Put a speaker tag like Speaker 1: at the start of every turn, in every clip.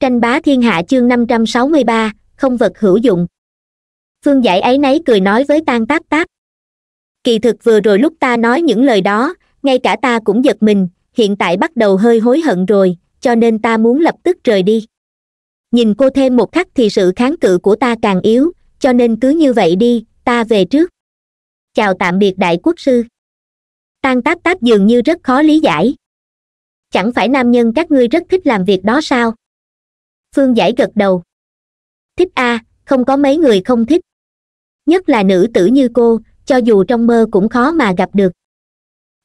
Speaker 1: tranh bá thiên hạ chương năm trăm sáu mươi ba không vật hữu dụng phương giải ấy nấy cười nói với tan tác tác kỳ thực vừa rồi lúc ta nói những lời đó ngay cả ta cũng giật mình hiện tại bắt đầu hơi hối hận rồi cho nên ta muốn lập tức rời đi nhìn cô thêm một khắc thì sự kháng cự của ta càng yếu cho nên cứ như vậy đi ta về trước chào tạm biệt đại quốc sư tan Tác Tác dường như rất khó lý giải chẳng phải nam nhân các ngươi rất thích làm việc đó sao phương giải gật đầu thích a không có mấy người không thích nhất là nữ tử như cô cho dù trong mơ cũng khó mà gặp được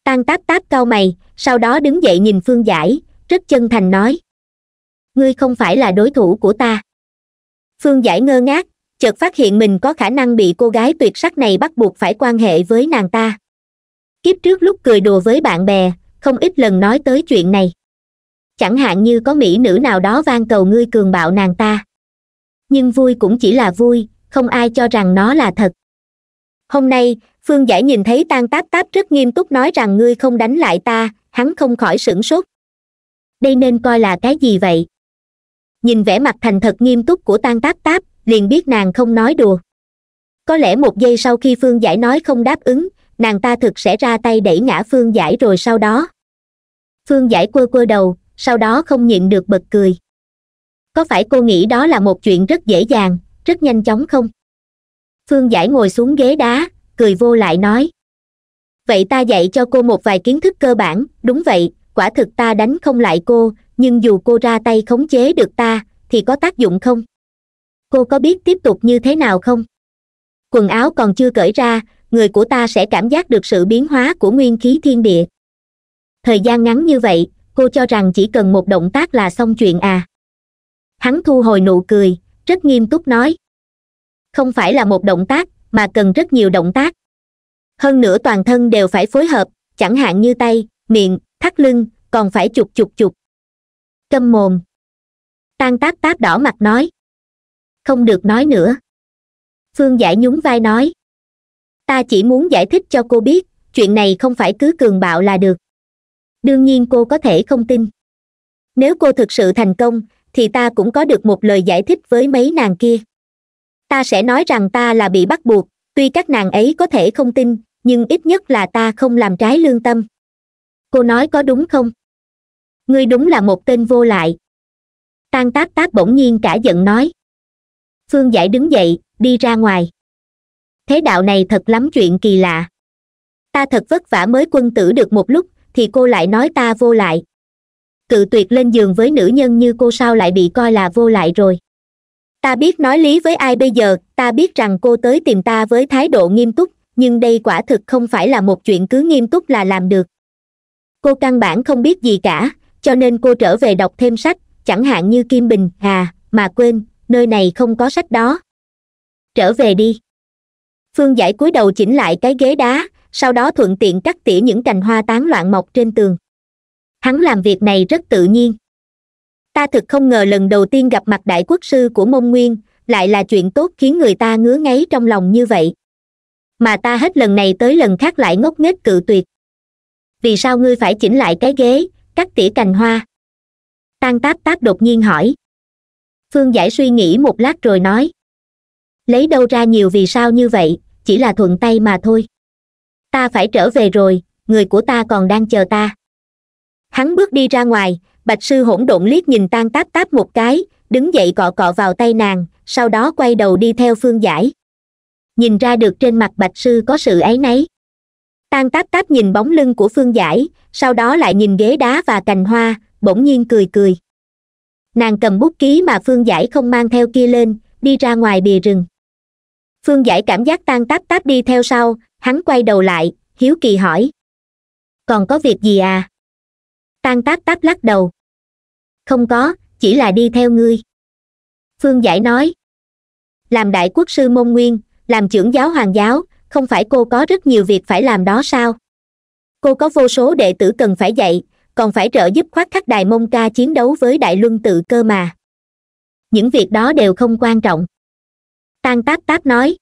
Speaker 1: tan táp táp cau mày sau đó đứng dậy nhìn phương giải rất chân thành nói ngươi không phải là đối thủ của ta phương giải ngơ ngác chợt phát hiện mình có khả năng bị cô gái tuyệt sắc này bắt buộc phải quan hệ với nàng ta kiếp trước lúc cười đùa với bạn bè không ít lần nói tới chuyện này chẳng hạn như có mỹ nữ nào đó van cầu ngươi cường bạo nàng ta nhưng vui cũng chỉ là vui không ai cho rằng nó là thật hôm nay phương giải nhìn thấy tan táp táp rất nghiêm túc nói rằng ngươi không đánh lại ta hắn không khỏi sửng sốt đây nên coi là cái gì vậy nhìn vẻ mặt thành thật nghiêm túc của tan táp táp liền biết nàng không nói đùa có lẽ một giây sau khi phương giải nói không đáp ứng nàng ta thực sẽ ra tay đẩy ngã phương giải rồi sau đó phương giải quơ quơ đầu sau đó không nhịn được bật cười có phải cô nghĩ đó là một chuyện rất dễ dàng rất nhanh chóng không phương giải ngồi xuống ghế đá cười vô lại nói vậy ta dạy cho cô một vài kiến thức cơ bản đúng vậy quả thực ta đánh không lại cô nhưng dù cô ra tay khống chế được ta thì có tác dụng không cô có biết tiếp tục như thế nào không quần áo còn chưa cởi ra người của ta sẽ cảm giác được sự biến hóa của nguyên khí thiên địa thời gian ngắn như vậy cô cho rằng chỉ cần một động tác là xong chuyện à hắn thu hồi nụ cười rất nghiêm túc nói không phải là một động tác mà cần rất nhiều động tác hơn nữa toàn thân đều phải phối hợp chẳng hạn như tay miệng thắt lưng còn phải chụp chụp chụp câm mồm tan táp táp đỏ mặt nói không được nói nữa phương giải nhún vai nói ta chỉ muốn giải thích cho cô biết chuyện này không phải cứ cường bạo là được đương nhiên cô có thể không tin nếu cô thực sự thành công thì ta cũng có được một lời giải thích với mấy nàng kia ta sẽ nói rằng ta là bị bắt buộc tuy các nàng ấy có thể không tin nhưng ít nhất là ta không làm trái lương tâm cô nói có đúng không ngươi đúng là một tên vô lại tan tác tác bỗng nhiên cả giận nói phương giải đứng dậy đi ra ngoài thế đạo này thật lắm chuyện kỳ lạ ta thật vất vả mới quân tử được một lúc thì cô lại nói ta vô lại cự tuyệt lên giường với nữ nhân như cô sao lại bị coi là vô lại rồi ta biết nói lý với ai bây giờ ta biết rằng cô tới tìm ta với thái độ nghiêm túc nhưng đây quả thực không phải là một chuyện cứ nghiêm túc là làm được cô căn bản không biết gì cả cho nên cô trở về đọc thêm sách chẳng hạn như kim bình hà mà quên nơi này không có sách đó trở về đi phương giải cúi đầu chỉnh lại cái ghế đá sau đó thuận tiện cắt tỉa những cành hoa tán loạn mọc trên tường hắn làm việc này rất tự nhiên ta thực không ngờ lần đầu tiên gặp mặt đại quốc sư của mông nguyên lại là chuyện tốt khiến người ta ngứa ngáy trong lòng như vậy mà ta hết lần này tới lần khác lại ngốc nghếch cự tuyệt vì sao ngươi phải chỉnh lại cái ghế cắt tỉa cành hoa tan táp táp đột nhiên hỏi phương giải suy nghĩ một lát rồi nói lấy đâu ra nhiều vì sao như vậy chỉ là thuận tay mà thôi ta phải trở về rồi người của ta còn đang chờ ta hắn bước đi ra ngoài bạch sư hỗn độn liếc nhìn tan táp táp một cái đứng dậy cọ cọ vào tay nàng sau đó quay đầu đi theo phương giải nhìn ra được trên mặt bạch sư có sự áy náy tan táp táp nhìn bóng lưng của phương giải sau đó lại nhìn ghế đá và cành hoa bỗng nhiên cười cười nàng cầm bút ký mà phương giải không mang theo kia lên đi ra ngoài bìa rừng phương giải cảm giác tan táp táp đi theo sau hắn quay đầu lại hiếu kỳ hỏi còn có việc gì à tan táp táp lắc đầu không có chỉ là đi theo ngươi phương giải nói làm đại quốc sư môn nguyên làm trưởng giáo hoàng giáo không phải cô có rất nhiều việc phải làm đó sao cô có vô số đệ tử cần phải dạy còn phải trợ giúp khoác khắc đài mông ca chiến đấu với đại luân tự cơ mà những việc đó đều không quan trọng tan Tác Tác nói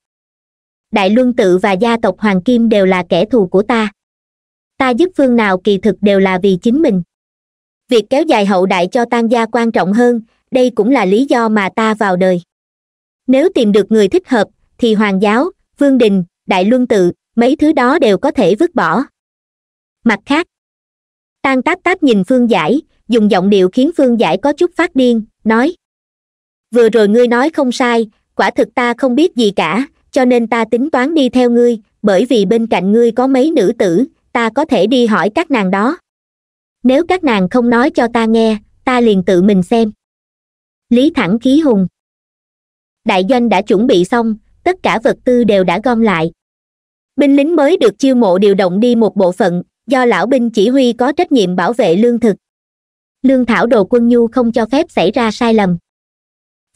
Speaker 1: đại luân tự và gia tộc hoàng kim đều là kẻ thù của ta ta giúp phương nào kỳ thực đều là vì chính mình việc kéo dài hậu đại cho tan gia quan trọng hơn đây cũng là lý do mà ta vào đời nếu tìm được người thích hợp thì hoàng giáo vương đình đại luân tự mấy thứ đó đều có thể vứt bỏ mặt khác tan Tác Tác nhìn phương giải dùng giọng điệu khiến phương giải có chút phát điên nói vừa rồi ngươi nói không sai quả thực ta không biết gì cả cho nên ta tính toán đi theo ngươi bởi vì bên cạnh ngươi có mấy nữ tử ta có thể đi hỏi các nàng đó nếu các nàng không nói cho ta nghe ta liền tự mình xem lý thẳng khí hùng đại doanh đã chuẩn bị xong tất cả vật tư đều đã gom lại binh lính mới được chiêu mộ điều động đi một bộ phận do lão binh chỉ huy có trách nhiệm bảo vệ lương thực lương thảo đồ quân nhu không cho phép xảy ra sai lầm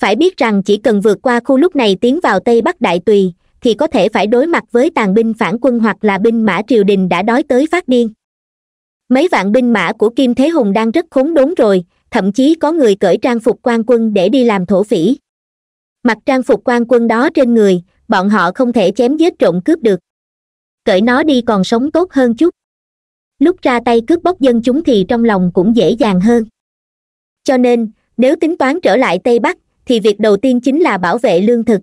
Speaker 1: phải biết rằng chỉ cần vượt qua khu lúc này tiến vào tây bắc đại tùy thì có thể phải đối mặt với tàn binh phản quân hoặc là binh mã triều đình đã đói tới phát điên mấy vạn binh mã của kim thế hùng đang rất khốn đốn rồi thậm chí có người cởi trang phục quan quân để đi làm thổ phỉ mặc trang phục quan quân đó trên người bọn họ không thể chém giết trộm cướp được cởi nó đi còn sống tốt hơn chút lúc ra tay cướp bóc dân chúng thì trong lòng cũng dễ dàng hơn cho nên nếu tính toán trở lại tây bắc thì việc đầu tiên chính là bảo vệ lương thực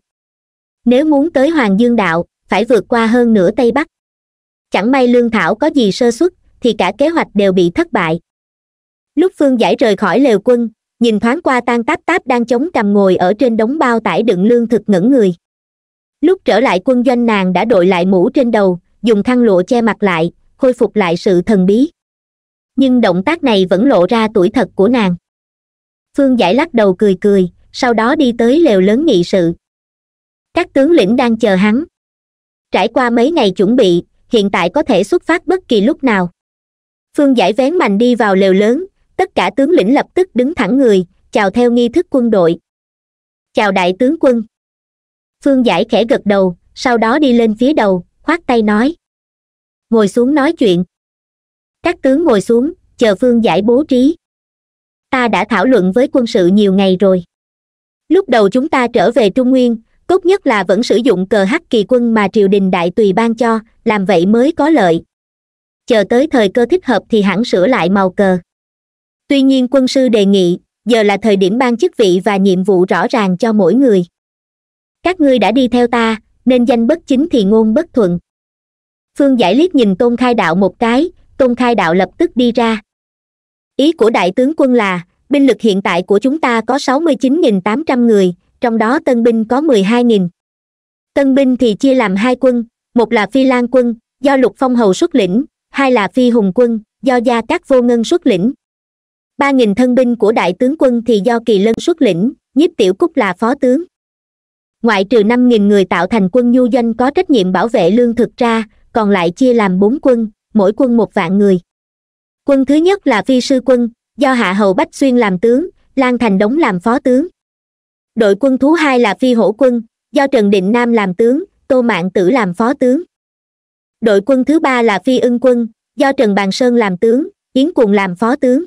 Speaker 1: nếu muốn tới hoàng dương đạo phải vượt qua hơn nửa tây bắc chẳng may lương thảo có gì sơ xuất thì cả kế hoạch đều bị thất bại lúc phương giải rời khỏi lều quân nhìn thoáng qua tan táp táp đang chống cằm ngồi ở trên đống bao tải đựng lương thực ngẩn người lúc trở lại quân doanh nàng đã đội lại mũ trên đầu dùng khăn lụa che mặt lại khôi phục lại sự thần bí nhưng động tác này vẫn lộ ra tuổi thật của nàng phương giải lắc đầu cười cười sau đó đi tới lều lớn nghị sự các tướng lĩnh đang chờ hắn trải qua mấy ngày chuẩn bị hiện tại có thể xuất phát bất kỳ lúc nào phương giải vén mành đi vào lều lớn tất cả tướng lĩnh lập tức đứng thẳng người chào theo nghi thức quân đội chào đại tướng quân phương giải khẽ gật đầu sau đó đi lên phía đầu khoát tay nói ngồi xuống nói chuyện các tướng ngồi xuống chờ phương giải bố trí ta đã thảo luận với quân sự nhiều ngày rồi lúc đầu chúng ta trở về trung nguyên tốt nhất là vẫn sử dụng cờ hắc kỳ quân mà triều đình đại tùy ban cho làm vậy mới có lợi chờ tới thời cơ thích hợp thì hẳn sửa lại màu cờ tuy nhiên quân sư đề nghị giờ là thời điểm ban chức vị và nhiệm vụ rõ ràng cho mỗi người các ngươi đã đi theo ta nên danh bất chính thì ngôn bất thuận phương giải liếc nhìn tôn khai đạo một cái tôn khai đạo lập tức đi ra ý của đại tướng quân là binh lực hiện tại của chúng ta có 69.800 người trong đó tân binh có 12.000 tân binh thì chia làm hai quân một là phi lan quân do lục phong hầu xuất lĩnh hai là phi hùng quân do gia các vô ngân xuất lĩnh ba nghìn thân binh của đại tướng quân thì do kỳ lân xuất lĩnh nhiếp tiểu cúc là phó tướng ngoại trừ năm nghìn người tạo thành quân nhu doanh có trách nhiệm bảo vệ lương thực ra còn lại chia làm bốn quân mỗi quân một vạn người quân thứ nhất là phi sư quân do hạ hầu bách xuyên làm tướng lan thành đống làm phó tướng đội quân thú hai là phi hổ quân do trần định nam làm tướng tô mạng tử làm phó tướng đội quân thứ ba là phi ưng quân do trần bàn sơn làm tướng yến cùng làm phó tướng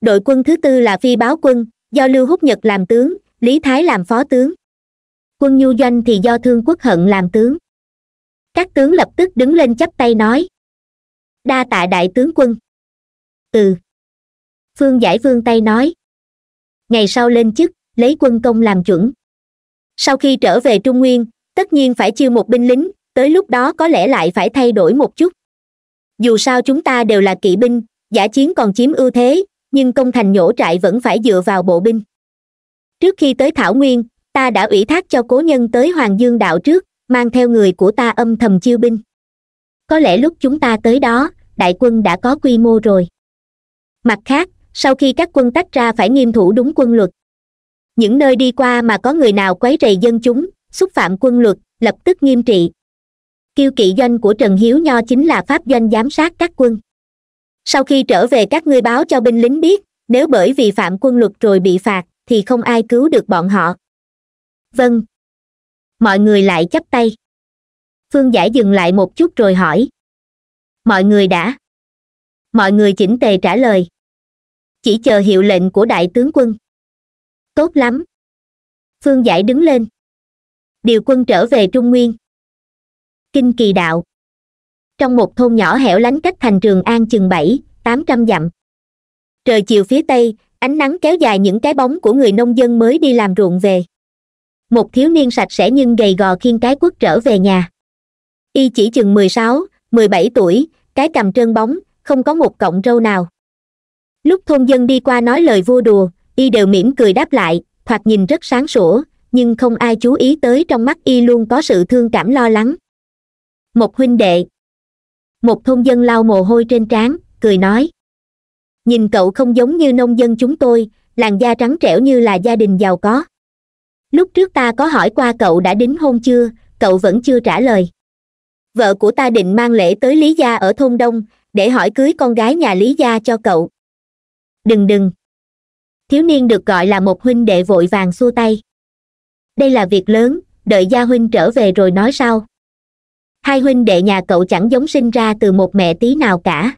Speaker 1: đội quân thứ tư là phi báo quân do lưu húc nhật làm tướng lý thái làm phó tướng quân nhu doanh thì do thương quốc hận làm tướng các tướng lập tức đứng lên chắp tay nói đa tạ đại tướng quân ừ phương giải vương tay nói ngày sau lên chức lấy quân công làm chuẩn sau khi trở về trung nguyên tất nhiên phải chiêu một binh lính tới lúc đó có lẽ lại phải thay đổi một chút dù sao chúng ta đều là kỵ binh giả chiến còn chiếm ưu thế nhưng công thành nhổ trại vẫn phải dựa vào bộ binh trước khi tới thảo nguyên ta đã ủy thác cho cố nhân tới hoàng dương đạo trước mang theo người của ta âm thầm chiêu binh có lẽ lúc chúng ta tới đó đại quân đã có quy mô rồi mặt khác sau khi các quân tách ra phải nghiêm thủ đúng quân luật những nơi đi qua mà có người nào quấy rầy dân chúng xúc phạm quân luật lập tức nghiêm trị kiêu kỵ doanh của trần hiếu nho chính là pháp doanh giám sát các quân sau khi trở về các ngươi báo cho binh lính biết nếu bởi vì phạm quân luật rồi bị phạt thì không ai cứu được bọn họ vâng mọi người lại chắp tay phương giải dừng lại một chút rồi hỏi mọi người đã mọi người chỉnh tề trả lời chỉ chờ hiệu lệnh của đại tướng quân tốt lắm phương giải đứng lên điều quân trở về trung nguyên kinh kỳ đạo trong một thôn nhỏ hẻo lánh cách thành trường an chừng bảy tám trăm dặm trời chiều phía tây ánh nắng kéo dài những cái bóng của người nông dân mới đi làm ruộng về một thiếu niên sạch sẽ nhưng gầy gò khiêng cái quất trở về nhà y chỉ chừng mười sáu mười bảy tuổi cái cầm trơn bóng không có một cọng râu nào lúc thôn dân đi qua nói lời vua đùa y đều mỉm cười đáp lại thoạt nhìn rất sáng sủa nhưng không ai chú ý tới trong mắt y luôn có sự thương cảm lo lắng một huynh đệ một thôn dân lau mồ hôi trên trán cười nói nhìn cậu không giống như nông dân chúng tôi làn da trắng trẻo như là gia đình giàu có lúc trước ta có hỏi qua cậu đã đính hôn chưa cậu vẫn chưa trả lời vợ của ta định mang lễ tới lý gia ở thôn đông để hỏi cưới con gái nhà lý gia cho cậu đừng đừng thiếu niên được gọi là một huynh đệ vội vàng xua tay đây là việc lớn đợi gia huynh trở về rồi nói sau hai huynh đệ nhà cậu chẳng giống sinh ra từ một mẹ tí nào cả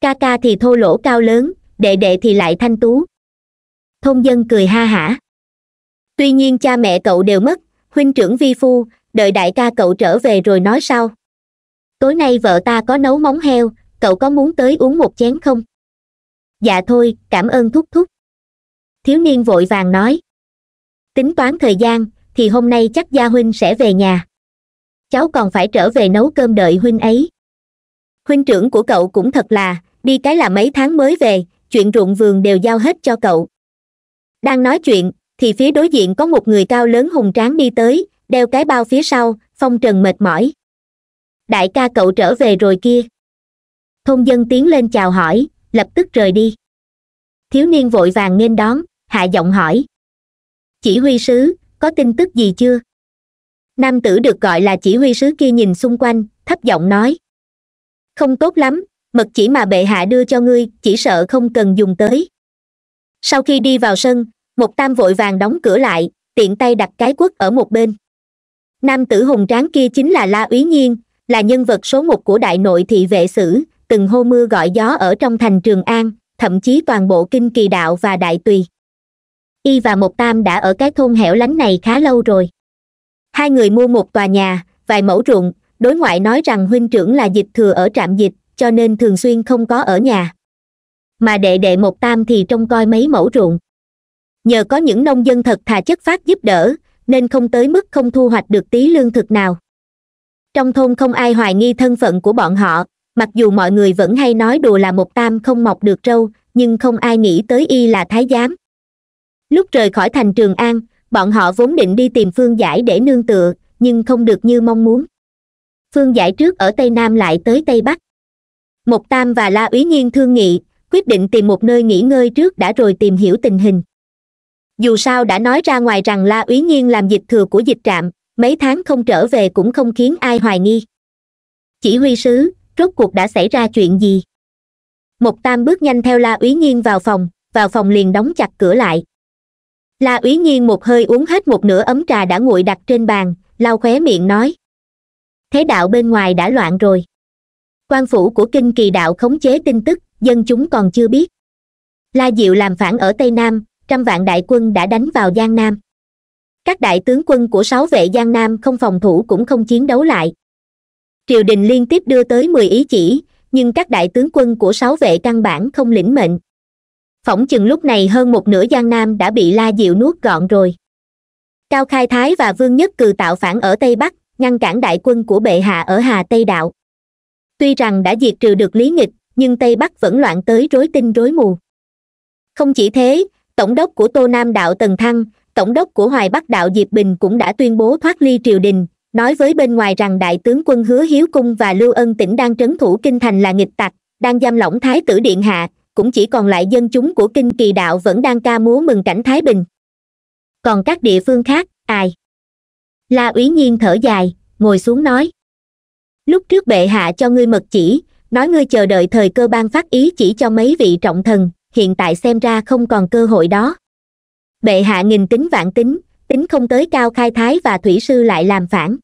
Speaker 1: ca ca thì thô lỗ cao lớn đệ đệ thì lại thanh tú thôn dân cười ha hả tuy nhiên cha mẹ cậu đều mất huynh trưởng vi phu đợi đại ca cậu trở về rồi nói sau tối nay vợ ta có nấu móng heo cậu có muốn tới uống một chén không dạ thôi cảm ơn thúc thúc thiếu niên vội vàng nói tính toán thời gian thì hôm nay chắc gia huynh sẽ về nhà cháu còn phải trở về nấu cơm đợi huynh ấy huynh trưởng của cậu cũng thật là đi cái là mấy tháng mới về chuyện ruộng vườn đều giao hết cho cậu đang nói chuyện thì phía đối diện có một người cao lớn hùng tráng đi tới đeo cái bao phía sau phong trần mệt mỏi đại ca cậu trở về rồi kia thôn dân tiến lên chào hỏi lập tức rời đi thiếu niên vội vàng nên đón hạ giọng hỏi chỉ huy sứ có tin tức gì chưa nam tử được gọi là chỉ huy sứ kia nhìn xung quanh thấp giọng nói không tốt lắm mật chỉ mà bệ hạ đưa cho ngươi chỉ sợ không cần dùng tới sau khi đi vào sân một tam vội vàng đóng cửa lại tiện tay đặt cái quất ở một bên nam tử hùng tráng kia chính là la úy nhiên là nhân vật số một của đại nội thị vệ sử từng hô mưa gọi gió ở trong thành trường an thậm chí toàn bộ kinh kỳ đạo và đại tùy y và một tam đã ở cái thôn hẻo lánh này khá lâu rồi hai người mua một tòa nhà vài mẫu ruộng đối ngoại nói rằng huynh trưởng là dịch thừa ở trạm dịch cho nên thường xuyên không có ở nhà mà đệ đệ một tam thì trông coi mấy mẫu ruộng nhờ có những nông dân thật thà chất phát giúp đỡ nên không tới mức không thu hoạch được tí lương thực nào trong thôn không ai hoài nghi thân phận của bọn họ mặc dù mọi người vẫn hay nói đùa là một tam không mọc được trâu, nhưng không ai nghĩ tới y là thái giám lúc rời khỏi thành trường an bọn họ vốn định đi tìm phương giải để nương tựa nhưng không được như mong muốn phương giải trước ở tây nam lại tới tây bắc mộc tam và la úy Nhiên thương nghị quyết định tìm một nơi nghỉ ngơi trước đã rồi tìm hiểu tình hình dù sao đã nói ra ngoài rằng la úy Nhiên làm dịch thừa của dịch trạm mấy tháng không trở về cũng không khiến ai hoài nghi chỉ huy sứ rốt cuộc đã xảy ra chuyện gì mục tam bước nhanh theo la úy Nhiên vào phòng vào phòng liền đóng chặt cửa lại la úy Nhiên một hơi uống hết một nửa ấm trà đã nguội đặt trên bàn lau khóe miệng nói thế đạo bên ngoài đã loạn rồi quan phủ của kinh kỳ đạo khống chế tin tức dân chúng còn chưa biết la diệu làm phản ở tây nam trăm vạn đại quân đã đánh vào giang nam các đại tướng quân của sáu vệ giang nam không phòng thủ cũng không chiến đấu lại triều đình liên tiếp đưa tới mười ý chỉ nhưng các đại tướng quân của sáu vệ căn bản không lĩnh mệnh phỏng chừng lúc này hơn một nửa giang nam đã bị la diệu nuốt gọn rồi cao khai thái và vương nhất cừ tạo phản ở tây bắc ngăn cản đại quân của bệ hạ ở hà tây đạo tuy rằng đã diệt trừ được lý nghịch nhưng tây bắc vẫn loạn tới rối tinh rối mù không chỉ thế tổng đốc của tô nam đạo tần thăng tổng đốc của hoài bắc đạo diệp bình cũng đã tuyên bố thoát ly triều đình nói với bên ngoài rằng đại tướng quân hứa hiếu cung và lưu ân tỉnh đang trấn thủ kinh thành là nghịch tặc đang giam lỏng thái tử điện hạ cũng chỉ còn lại dân chúng của kinh kỳ đạo vẫn đang ca múa mừng cảnh thái bình còn các địa phương khác ai la úy nhiên thở dài ngồi xuống nói lúc trước bệ hạ cho ngươi mật chỉ nói ngươi chờ đợi thời cơ ban phát ý chỉ cho mấy vị trọng thần hiện tại xem ra không còn cơ hội đó bệ hạ nghìn tính vạn tính tính không tới cao khai thái và thủy sư lại làm phản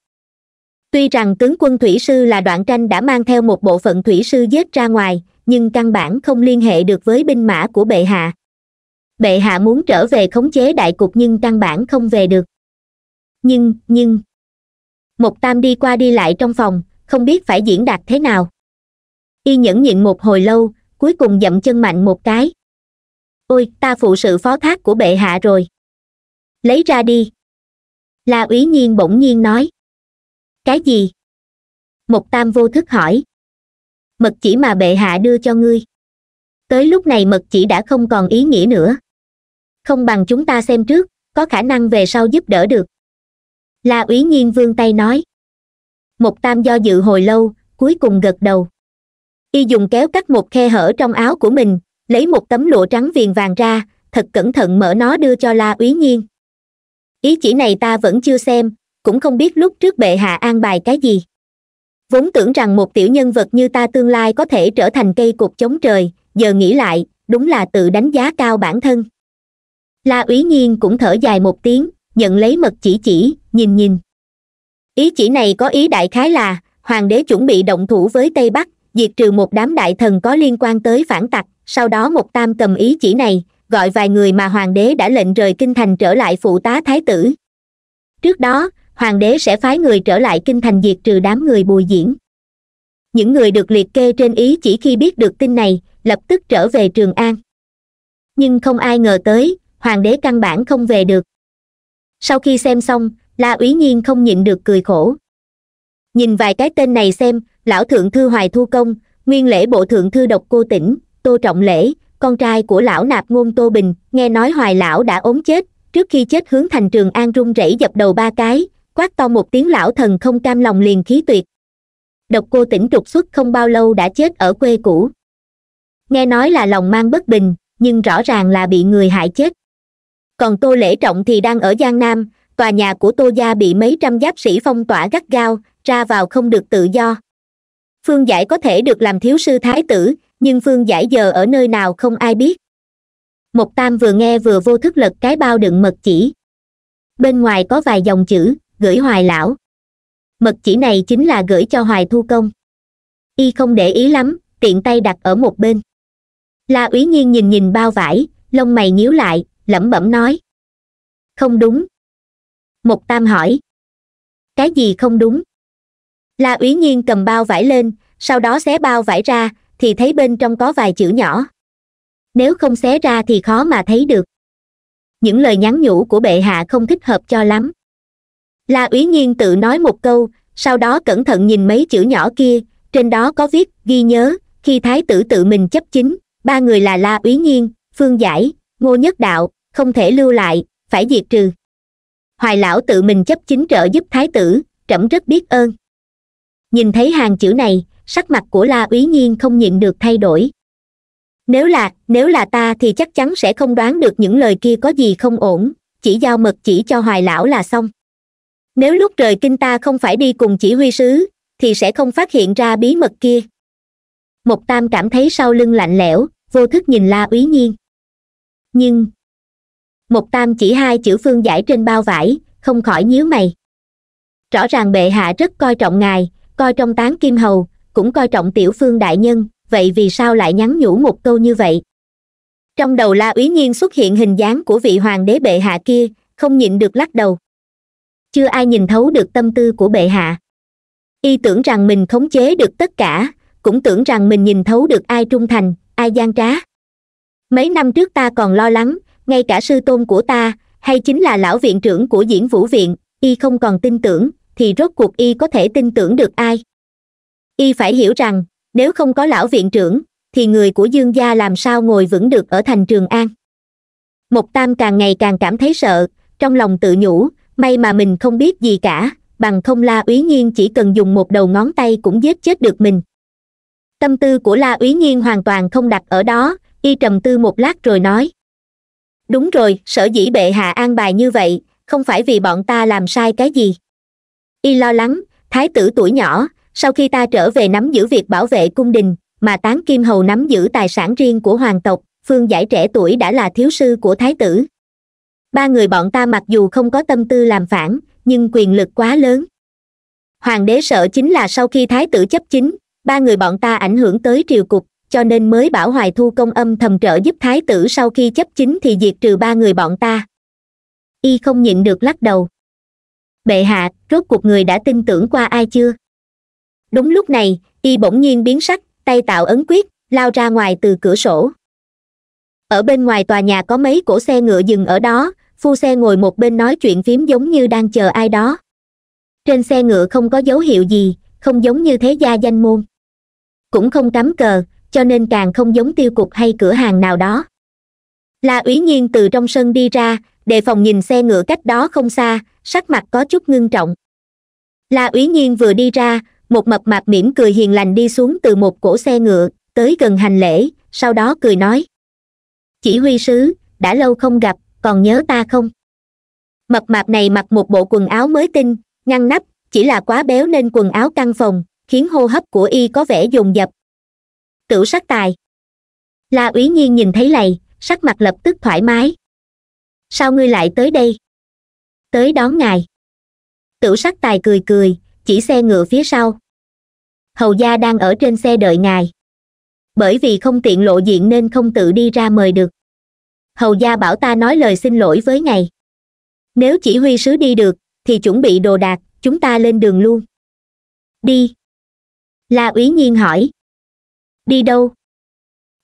Speaker 1: tuy rằng tướng quân thủy sư là đoạn tranh đã mang theo một bộ phận thủy sư giết ra ngoài nhưng căn bản không liên hệ được với binh mã của bệ hạ bệ hạ muốn trở về khống chế đại cục nhưng căn bản không về được nhưng nhưng một tam đi qua đi lại trong phòng không biết phải diễn đạt thế nào y nhẫn nhịn một hồi lâu cuối cùng dậm chân mạnh một cái ôi ta phụ sự phó thác của bệ hạ rồi lấy ra đi la úy nhiên bỗng nhiên nói cái gì mục tam vô thức hỏi mật chỉ mà bệ hạ đưa cho ngươi tới lúc này mật chỉ đã không còn ý nghĩa nữa không bằng chúng ta xem trước có khả năng về sau giúp đỡ được la úy nhiên vương tay nói mục tam do dự hồi lâu cuối cùng gật đầu y dùng kéo cắt một khe hở trong áo của mình lấy một tấm lụa trắng viền vàng ra thật cẩn thận mở nó đưa cho la úy nhiên ý chỉ này ta vẫn chưa xem cũng không biết lúc trước bệ hạ an bài cái gì vốn tưởng rằng một tiểu nhân vật như ta tương lai có thể trở thành cây cục chống trời giờ nghĩ lại đúng là tự đánh giá cao bản thân la úy nhiên cũng thở dài một tiếng nhận lấy mật chỉ chỉ nhìn nhìn ý chỉ này có ý đại khái là hoàng đế chuẩn bị động thủ với tây bắc diệt trừ một đám đại thần có liên quan tới phản tặc sau đó một tam cầm ý chỉ này gọi vài người mà hoàng đế đã lệnh rời kinh thành trở lại phụ tá thái tử trước đó hoàng đế sẽ phái người trở lại kinh thành diệt trừ đám người bùi diễn những người được liệt kê trên ý chỉ khi biết được tin này lập tức trở về trường an nhưng không ai ngờ tới hoàng đế căn bản không về được sau khi xem xong la úy nhiên không nhịn được cười khổ nhìn vài cái tên này xem lão thượng thư hoài thu công nguyên lễ bộ thượng thư độc cô tỉnh tô trọng lễ con trai của lão nạp ngôn tô bình nghe nói hoài lão đã ốm chết trước khi chết hướng thành trường an run rẩy dập đầu ba cái quát to một tiếng lão thần không cam lòng liền khí tuyệt độc cô tỉnh trục xuất không bao lâu đã chết ở quê cũ nghe nói là lòng mang bất bình nhưng rõ ràng là bị người hại chết còn tô lễ trọng thì đang ở giang nam tòa nhà của tô gia bị mấy trăm giáp sĩ phong tỏa gắt gao ra vào không được tự do phương giải có thể được làm thiếu sư thái tử nhưng phương giải giờ ở nơi nào không ai biết một tam vừa nghe vừa vô thức lật cái bao đựng mật chỉ bên ngoài có vài dòng chữ gửi hoài lão mật chỉ này chính là gửi cho hoài thu công y không để ý lắm tiện tay đặt ở một bên la úy nhiên nhìn nhìn bao vải lông mày nhíu lại lẩm bẩm nói không đúng một tam hỏi cái gì không đúng la úy nhiên cầm bao vải lên sau đó xé bao vải ra thì thấy bên trong có vài chữ nhỏ nếu không xé ra thì khó mà thấy được những lời nhắn nhủ của bệ hạ không thích hợp cho lắm la úy nhiên tự nói một câu sau đó cẩn thận nhìn mấy chữ nhỏ kia trên đó có viết ghi nhớ khi thái tử tự mình chấp chính ba người là la úy nhiên phương giải ngô nhất đạo không thể lưu lại phải diệt trừ hoài lão tự mình chấp chính trợ giúp thái tử trẫm rất biết ơn nhìn thấy hàng chữ này sắc mặt của la úy nhiên không nhịn được thay đổi nếu là nếu là ta thì chắc chắn sẽ không đoán được những lời kia có gì không ổn chỉ giao mật chỉ cho hoài lão là xong nếu lúc rời kinh ta không phải đi cùng chỉ huy sứ thì sẽ không phát hiện ra bí mật kia một tam cảm thấy sau lưng lạnh lẽo vô thức nhìn la úy nhiên nhưng một tam chỉ hai chữ phương giải trên bao vải không khỏi nhíu mày rõ ràng bệ hạ rất coi trọng ngài coi trong tán kim hầu cũng coi trọng tiểu phương đại nhân vậy vì sao lại nhắn nhủ một câu như vậy trong đầu la úy nhiên xuất hiện hình dáng của vị hoàng đế bệ hạ kia không nhịn được lắc đầu chưa ai nhìn thấu được tâm tư của bệ hạ y tưởng rằng mình khống chế được tất cả cũng tưởng rằng mình nhìn thấu được ai trung thành ai gian trá mấy năm trước ta còn lo lắng ngay cả sư tôn của ta hay chính là lão viện trưởng của diễn vũ viện y không còn tin tưởng thì rốt cuộc y có thể tin tưởng được ai y phải hiểu rằng nếu không có lão viện trưởng thì người của dương gia làm sao ngồi vững được ở thành trường an mộc tam càng ngày càng cảm thấy sợ trong lòng tự nhủ may mà mình không biết gì cả bằng không la úy nghiên chỉ cần dùng một đầu ngón tay cũng giết chết được mình tâm tư của la úy nghiên hoàn toàn không đặt ở đó y trầm tư một lát rồi nói đúng rồi sở dĩ bệ hạ an bài như vậy không phải vì bọn ta làm sai cái gì y lo lắng thái tử tuổi nhỏ sau khi ta trở về nắm giữ việc bảo vệ cung đình mà tán kim hầu nắm giữ tài sản riêng của hoàng tộc phương giải trẻ tuổi đã là thiếu sư của thái tử ba người bọn ta mặc dù không có tâm tư làm phản nhưng quyền lực quá lớn hoàng đế sợ chính là sau khi thái tử chấp chính ba người bọn ta ảnh hưởng tới triều cục cho nên mới bảo hoài thu công âm thầm trợ giúp thái tử sau khi chấp chính thì diệt trừ ba người bọn ta y không nhịn được lắc đầu bệ hạ rốt cuộc người đã tin tưởng qua ai chưa đúng lúc này y bỗng nhiên biến sắc tay tạo ấn quyết lao ra ngoài từ cửa sổ ở bên ngoài tòa nhà có mấy cổ xe ngựa dừng ở đó phu xe ngồi một bên nói chuyện phím giống như đang chờ ai đó trên xe ngựa không có dấu hiệu gì không giống như thế gia danh môn cũng không cắm cờ cho nên càng không giống tiêu cục hay cửa hàng nào đó la úy nhiên từ trong sân đi ra đề phòng nhìn xe ngựa cách đó không xa sắc mặt có chút ngưng trọng la úy nhiên vừa đi ra một mập mạp mỉm cười hiền lành đi xuống từ một cổ xe ngựa tới gần hành lễ sau đó cười nói chỉ huy sứ đã lâu không gặp còn nhớ ta không mập mạp này mặc một bộ quần áo mới tinh ngăn nắp chỉ là quá béo nên quần áo căng phòng khiến hô hấp của y có vẻ dồn dập tửu sắc tài la úy nhiên nhìn thấy lầy sắc mặt lập tức thoải mái sao ngươi lại tới đây tới đón ngài tửu sắc tài cười cười chỉ xe ngựa phía sau hầu gia đang ở trên xe đợi ngài bởi vì không tiện lộ diện nên không tự đi ra mời được hầu gia bảo ta nói lời xin lỗi với ngài nếu chỉ huy sứ đi được thì chuẩn bị đồ đạc chúng ta lên đường luôn đi la úy nhiên hỏi đi đâu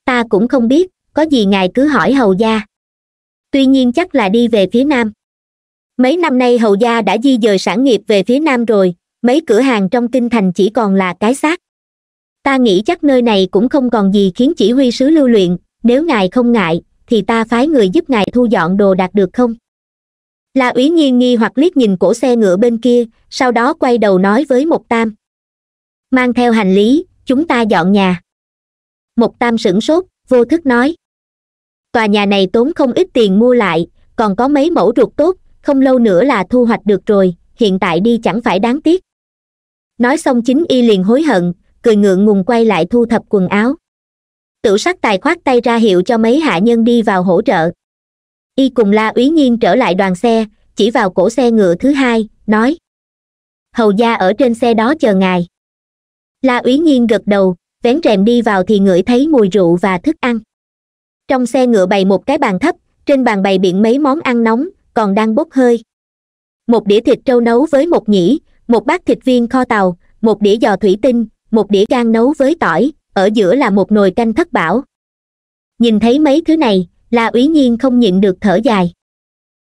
Speaker 1: ta cũng không biết có gì ngài cứ hỏi hầu gia tuy nhiên chắc là đi về phía nam mấy năm nay hầu gia đã di dời sản nghiệp về phía nam rồi mấy cửa hàng trong kinh thành chỉ còn là cái xác ta nghĩ chắc nơi này cũng không còn gì khiến chỉ huy sứ lưu luyện nếu ngài không ngại thì ta phái người giúp ngài thu dọn đồ đạc được không la úy nhiên nghi hoặc liếc nhìn cổ xe ngựa bên kia sau đó quay đầu nói với một tam mang theo hành lý chúng ta dọn nhà một tam sửng sốt vô thức nói tòa nhà này tốn không ít tiền mua lại còn có mấy mẫu ruột tốt không lâu nữa là thu hoạch được rồi hiện tại đi chẳng phải đáng tiếc nói xong chính y liền hối hận cười ngượng ngùng quay lại thu thập quần áo tửu sắc tài khoát tay ra hiệu cho mấy hạ nhân đi vào hỗ trợ y cùng la úy nhiên trở lại đoàn xe chỉ vào cổ xe ngựa thứ hai nói hầu gia ở trên xe đó chờ ngài la úy nhiên gật đầu vén rèm đi vào thì ngửi thấy mùi rượu và thức ăn trong xe ngựa bày một cái bàn thấp trên bàn bày biện mấy món ăn nóng còn đang bốc hơi một đĩa thịt trâu nấu với một nhĩ một bát thịt viên kho tàu một đĩa giò thủy tinh một đĩa gan nấu với tỏi ở giữa là một nồi canh thất bảo nhìn thấy mấy thứ này la úy nhiên không nhịn được thở dài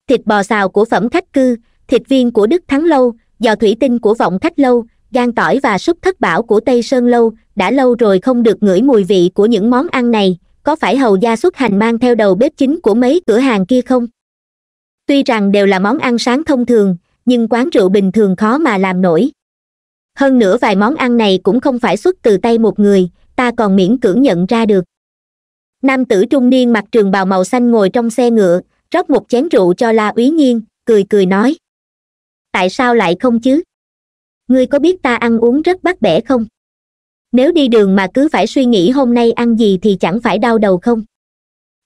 Speaker 1: thịt bò xào của phẩm khách cư thịt viên của đức thắng lâu giò thủy tinh của vọng khách lâu gan tỏi và súp thất bảo của tây sơn lâu đã lâu rồi không được ngửi mùi vị của những món ăn này có phải hầu gia xuất hành mang theo đầu bếp chính của mấy cửa hàng kia không tuy rằng đều là món ăn sáng thông thường nhưng quán rượu bình thường khó mà làm nổi hơn nữa vài món ăn này cũng không phải xuất từ tay một người ta còn miễn cưỡng nhận ra được nam tử trung niên mặc trường bào màu xanh ngồi trong xe ngựa rót một chén rượu cho la úy nhiên cười cười nói tại sao lại không chứ ngươi có biết ta ăn uống rất bắt bẻ không nếu đi đường mà cứ phải suy nghĩ hôm nay ăn gì thì chẳng phải đau đầu không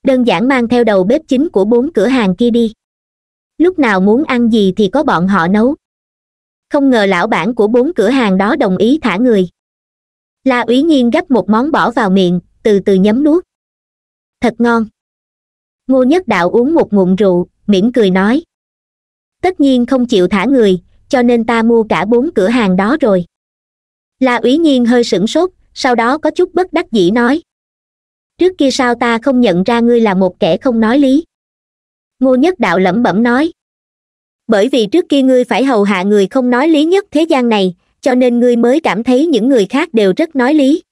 Speaker 1: đơn giản mang theo đầu bếp chính của bốn cửa hàng kia đi lúc nào muốn ăn gì thì có bọn họ nấu không ngờ lão bản của bốn cửa hàng đó đồng ý thả người la úy nhiên gấp một món bỏ vào miệng từ từ nhấm nuốt thật ngon ngô nhất đạo uống một ngụm rượu mỉm cười nói tất nhiên không chịu thả người cho nên ta mua cả bốn cửa hàng đó rồi la úy nhiên hơi sửng sốt sau đó có chút bất đắc dĩ nói trước kia sao ta không nhận ra ngươi là một kẻ không nói lý ngô nhất đạo lẩm bẩm nói bởi vì trước kia ngươi phải hầu hạ người không nói lý nhất thế gian này cho nên ngươi mới cảm thấy những người khác đều rất nói lý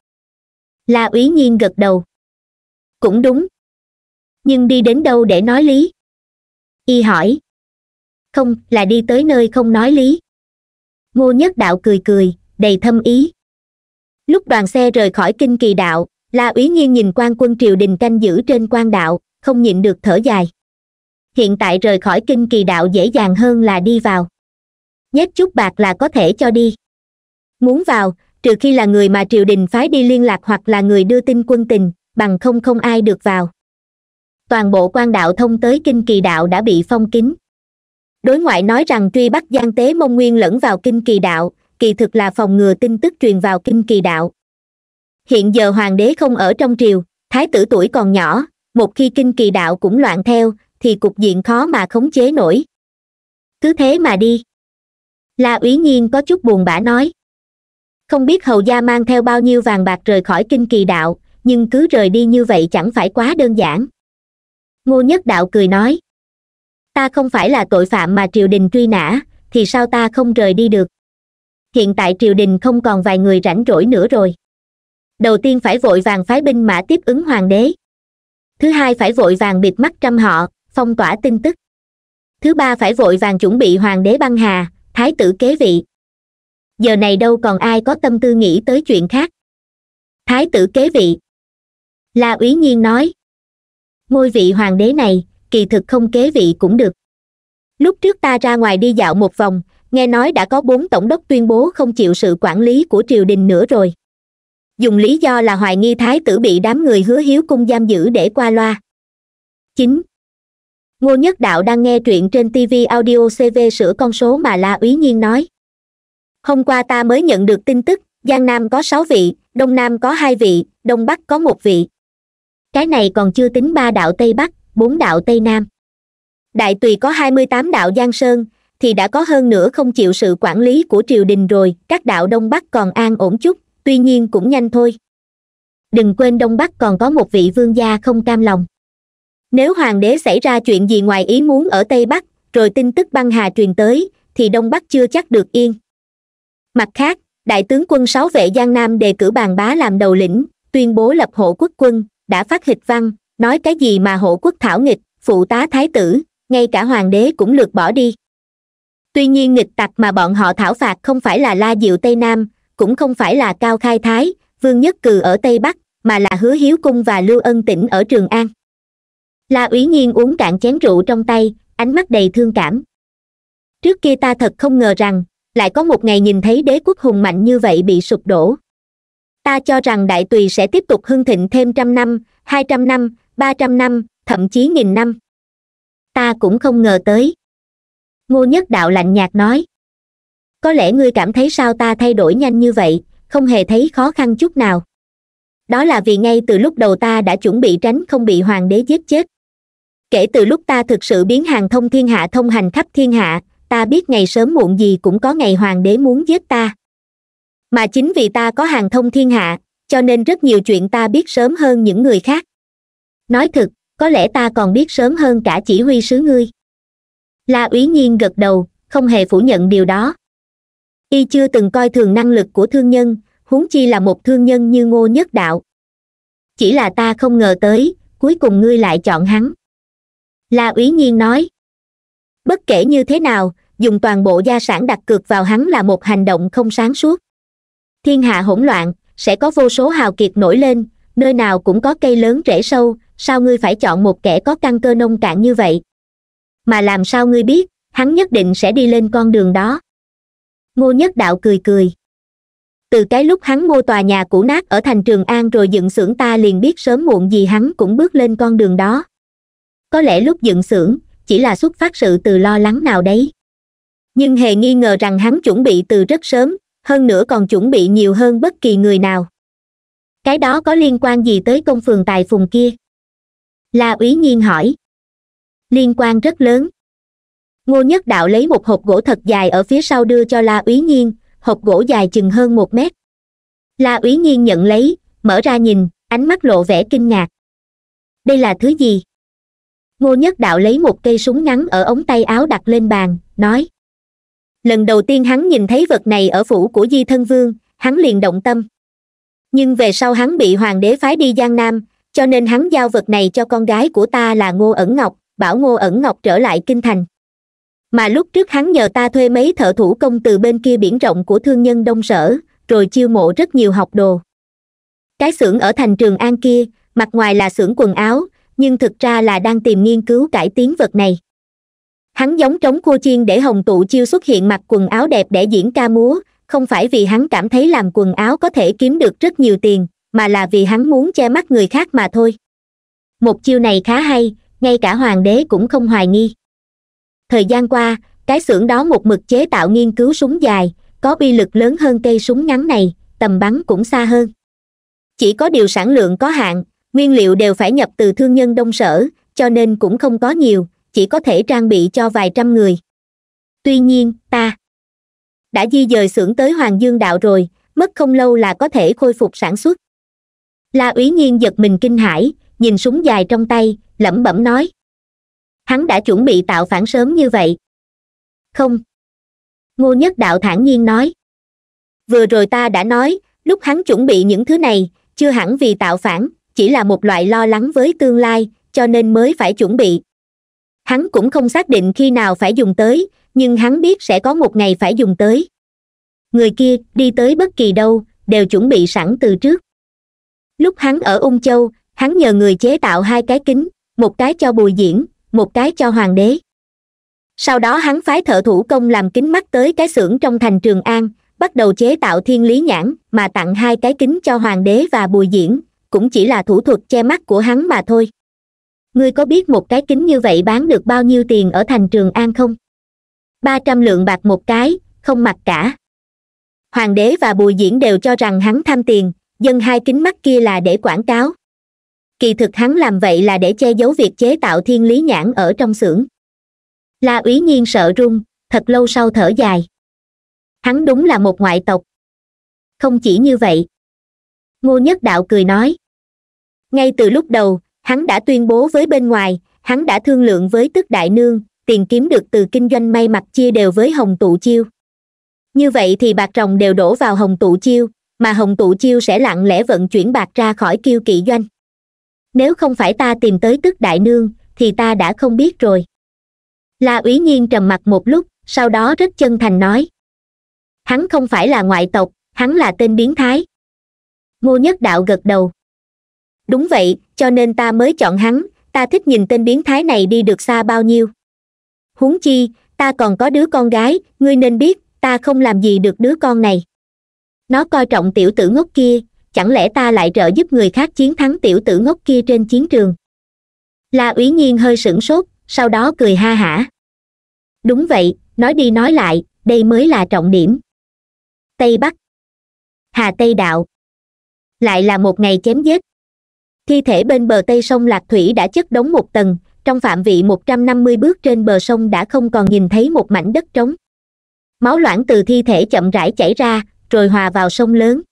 Speaker 1: la úy nhiên gật đầu cũng đúng nhưng đi đến đâu để nói lý y hỏi không là đi tới nơi không nói lý ngô nhất đạo cười cười đầy thâm ý lúc đoàn xe rời khỏi kinh kỳ đạo la úy nhiên nhìn quan quân triều đình canh giữ trên quan đạo không nhịn được thở dài hiện tại rời khỏi kinh kỳ đạo dễ dàng hơn là đi vào nhét chút bạc là có thể cho đi muốn vào trừ khi là người mà triều đình phái đi liên lạc hoặc là người đưa tin quân tình bằng không không ai được vào toàn bộ quan đạo thông tới kinh kỳ đạo đã bị phong kín đối ngoại nói rằng truy bắt giang tế mông nguyên lẫn vào kinh kỳ đạo kỳ thực là phòng ngừa tin tức truyền vào kinh kỳ đạo hiện giờ hoàng đế không ở trong triều thái tử tuổi còn nhỏ một khi kinh kỳ đạo cũng loạn theo thì cục diện khó mà khống chế nổi cứ thế mà đi la úy nhiên có chút buồn bã nói không biết hầu gia mang theo bao nhiêu vàng bạc rời khỏi kinh kỳ đạo nhưng cứ rời đi như vậy chẳng phải quá đơn giản ngô nhất đạo cười nói ta không phải là tội phạm mà triều đình truy nã thì sao ta không rời đi được hiện tại triều đình không còn vài người rảnh rỗi nữa rồi đầu tiên phải vội vàng phái binh mã tiếp ứng hoàng đế thứ hai phải vội vàng bịt mắt trăm họ phong tỏa tin tức thứ ba phải vội vàng chuẩn bị hoàng đế băng hà thái tử kế vị giờ này đâu còn ai có tâm tư nghĩ tới chuyện khác thái tử kế vị la úy nhiên nói ngôi vị hoàng đế này kỳ thực không kế vị cũng được lúc trước ta ra ngoài đi dạo một vòng nghe nói đã có bốn tổng đốc tuyên bố không chịu sự quản lý của triều đình nữa rồi dùng lý do là hoài nghi thái tử bị đám người hứa hiếu cung giam giữ để qua loa chín ngô nhất đạo đang nghe truyện trên tv audio cv sửa con số mà la úy nhiên nói hôm qua ta mới nhận được tin tức giang nam có sáu vị đông nam có hai vị đông bắc có một vị cái này còn chưa tính ba đạo tây bắc bốn đạo tây nam đại tùy có hai mươi tám đạo giang sơn thì đã có hơn nữa không chịu sự quản lý của triều đình rồi các đạo đông bắc còn an ổn chút tuy nhiên cũng nhanh thôi đừng quên đông bắc còn có một vị vương gia không cam lòng nếu hoàng đế xảy ra chuyện gì ngoài ý muốn ở tây bắc rồi tin tức băng hà truyền tới thì đông bắc chưa chắc được yên mặt khác đại tướng quân sáu vệ giang nam đề cử bàn bá làm đầu lĩnh tuyên bố lập hộ quốc quân đã phát hịch văn nói cái gì mà hộ quốc thảo nghịch phụ tá thái tử ngay cả hoàng đế cũng lượt bỏ đi tuy nhiên nghịch tặc mà bọn họ thảo phạt không phải là la diệu tây nam cũng không phải là cao khai thái vương nhất cừ ở tây bắc mà là hứa hiếu cung và lưu ân tỉnh ở trường an la úy nhiên uống cạn chén rượu trong tay ánh mắt đầy thương cảm trước kia ta thật không ngờ rằng lại có một ngày nhìn thấy đế quốc hùng mạnh như vậy bị sụp đổ ta cho rằng đại tùy sẽ tiếp tục hưng thịnh thêm trăm năm hai trăm năm ba trăm năm thậm chí nghìn năm ta cũng không ngờ tới ngô nhất đạo lạnh nhạt nói có lẽ ngươi cảm thấy sao ta thay đổi nhanh như vậy không hề thấy khó khăn chút nào đó là vì ngay từ lúc đầu ta đã chuẩn bị tránh không bị hoàng đế giết chết kể từ lúc ta thực sự biến hàng thông thiên hạ thông hành khắp thiên hạ ta biết ngày sớm muộn gì cũng có ngày hoàng đế muốn giết ta mà chính vì ta có hàng thông thiên hạ cho nên rất nhiều chuyện ta biết sớm hơn những người khác nói thực có lẽ ta còn biết sớm hơn cả chỉ huy sứ ngươi la úy nhiên gật đầu không hề phủ nhận điều đó y chưa từng coi thường năng lực của thương nhân huống chi là một thương nhân như ngô nhất đạo chỉ là ta không ngờ tới cuối cùng ngươi lại chọn hắn la úy nhiên nói bất kể như thế nào dùng toàn bộ gia sản đặt cược vào hắn là một hành động không sáng suốt thiên hạ hỗn loạn sẽ có vô số hào kiệt nổi lên nơi nào cũng có cây lớn rễ sâu sao ngươi phải chọn một kẻ có căn cơ nông cạn như vậy mà làm sao ngươi biết hắn nhất định sẽ đi lên con đường đó ngô nhất đạo cười cười từ cái lúc hắn mua tòa nhà cũ nát ở thành trường an rồi dựng xưởng ta liền biết sớm muộn gì hắn cũng bước lên con đường đó có lẽ lúc dựng xưởng chỉ là xuất phát sự từ lo lắng nào đấy nhưng hề nghi ngờ rằng hắn chuẩn bị từ rất sớm hơn nữa còn chuẩn bị nhiều hơn bất kỳ người nào cái đó có liên quan gì tới công phường tài phùng kia la úy nhiên hỏi liên quan rất lớn ngô nhất đạo lấy một hộp gỗ thật dài ở phía sau đưa cho la úy nhiên hộp gỗ dài chừng hơn một mét la úy nhiên nhận lấy mở ra nhìn ánh mắt lộ vẻ kinh ngạc đây là thứ gì ngô nhất đạo lấy một cây súng ngắn ở ống tay áo đặt lên bàn nói lần đầu tiên hắn nhìn thấy vật này ở phủ của di thân vương hắn liền động tâm nhưng về sau hắn bị hoàng đế phái đi giang nam cho nên hắn giao vật này cho con gái của ta là ngô ẩn ngọc bảo ngô ẩn ngọc trở lại kinh thành mà lúc trước hắn nhờ ta thuê mấy thợ thủ công từ bên kia biển rộng của thương nhân đông sở rồi chiêu mộ rất nhiều học đồ cái xưởng ở thành trường an kia mặt ngoài là xưởng quần áo nhưng thực ra là đang tìm nghiên cứu cải tiến vật này hắn giống trống cua chiên để hồng tụ chiêu xuất hiện mặc quần áo đẹp để diễn ca múa không phải vì hắn cảm thấy làm quần áo có thể kiếm được rất nhiều tiền mà là vì hắn muốn che mắt người khác mà thôi một chiêu này khá hay ngay cả hoàng đế cũng không hoài nghi thời gian qua cái xưởng đó một mực chế tạo nghiên cứu súng dài có bi lực lớn hơn cây súng ngắn này tầm bắn cũng xa hơn chỉ có điều sản lượng có hạn nguyên liệu đều phải nhập từ thương nhân đông sở cho nên cũng không có nhiều chỉ có thể trang bị cho vài trăm người tuy nhiên ta đã di dời xưởng tới hoàng dương đạo rồi mất không lâu là có thể khôi phục sản xuất la úy nhiên giật mình kinh hãi nhìn súng dài trong tay lẩm bẩm nói hắn đã chuẩn bị tạo phản sớm như vậy không ngô nhất đạo thản nhiên nói vừa rồi ta đã nói lúc hắn chuẩn bị những thứ này chưa hẳn vì tạo phản chỉ là một loại lo lắng với tương lai cho nên mới phải chuẩn bị hắn cũng không xác định khi nào phải dùng tới nhưng hắn biết sẽ có một ngày phải dùng tới người kia đi tới bất kỳ đâu đều chuẩn bị sẵn từ trước lúc hắn ở ung châu hắn nhờ người chế tạo hai cái kính một cái cho bùi diễn một cái cho hoàng đế sau đó hắn phái thợ thủ công làm kính mắt tới cái xưởng trong thành trường an bắt đầu chế tạo thiên lý nhãn mà tặng hai cái kính cho hoàng đế và bùi diễn cũng chỉ là thủ thuật che mắt của hắn mà thôi ngươi có biết một cái kính như vậy bán được bao nhiêu tiền ở thành trường an không ba trăm lượng bạc một cái không mặc cả hoàng đế và bùi diễn đều cho rằng hắn tham tiền dân hai kính mắt kia là để quảng cáo kỳ thực hắn làm vậy là để che giấu việc chế tạo thiên lý nhãn ở trong xưởng la úy nhiên sợ run thật lâu sau thở dài hắn đúng là một ngoại tộc không chỉ như vậy ngô nhất đạo cười nói ngay từ lúc đầu hắn đã tuyên bố với bên ngoài hắn đã thương lượng với tức đại nương tiền kiếm được từ kinh doanh may mặc chia đều với hồng tụ chiêu như vậy thì bạc rồng đều đổ vào hồng tụ chiêu mà hồng tụ chiêu sẽ lặng lẽ vận chuyển bạc ra khỏi kiêu kỵ doanh nếu không phải ta tìm tới tức đại nương thì ta đã không biết rồi la úy nhiên trầm mặt một lúc sau đó rất chân thành nói hắn không phải là ngoại tộc hắn là tên biến thái ngô nhất đạo gật đầu đúng vậy cho nên ta mới chọn hắn ta thích nhìn tên biến thái này đi được xa bao nhiêu huống chi ta còn có đứa con gái ngươi nên biết ta không làm gì được đứa con này nó coi trọng tiểu tử ngốc kia chẳng lẽ ta lại trợ giúp người khác chiến thắng tiểu tử ngốc kia trên chiến trường la úy nhiên hơi sửng sốt sau đó cười ha hả đúng vậy nói đi nói lại đây mới là trọng điểm tây bắc hà tây đạo lại là một ngày chém giết thi thể bên bờ tây sông lạc thủy đã chất đống một tầng trong phạm vị một trăm năm mươi bước trên bờ sông đã không còn nhìn thấy một mảnh đất trống máu loãng từ thi thể chậm rãi chảy ra rồi hòa vào sông lớn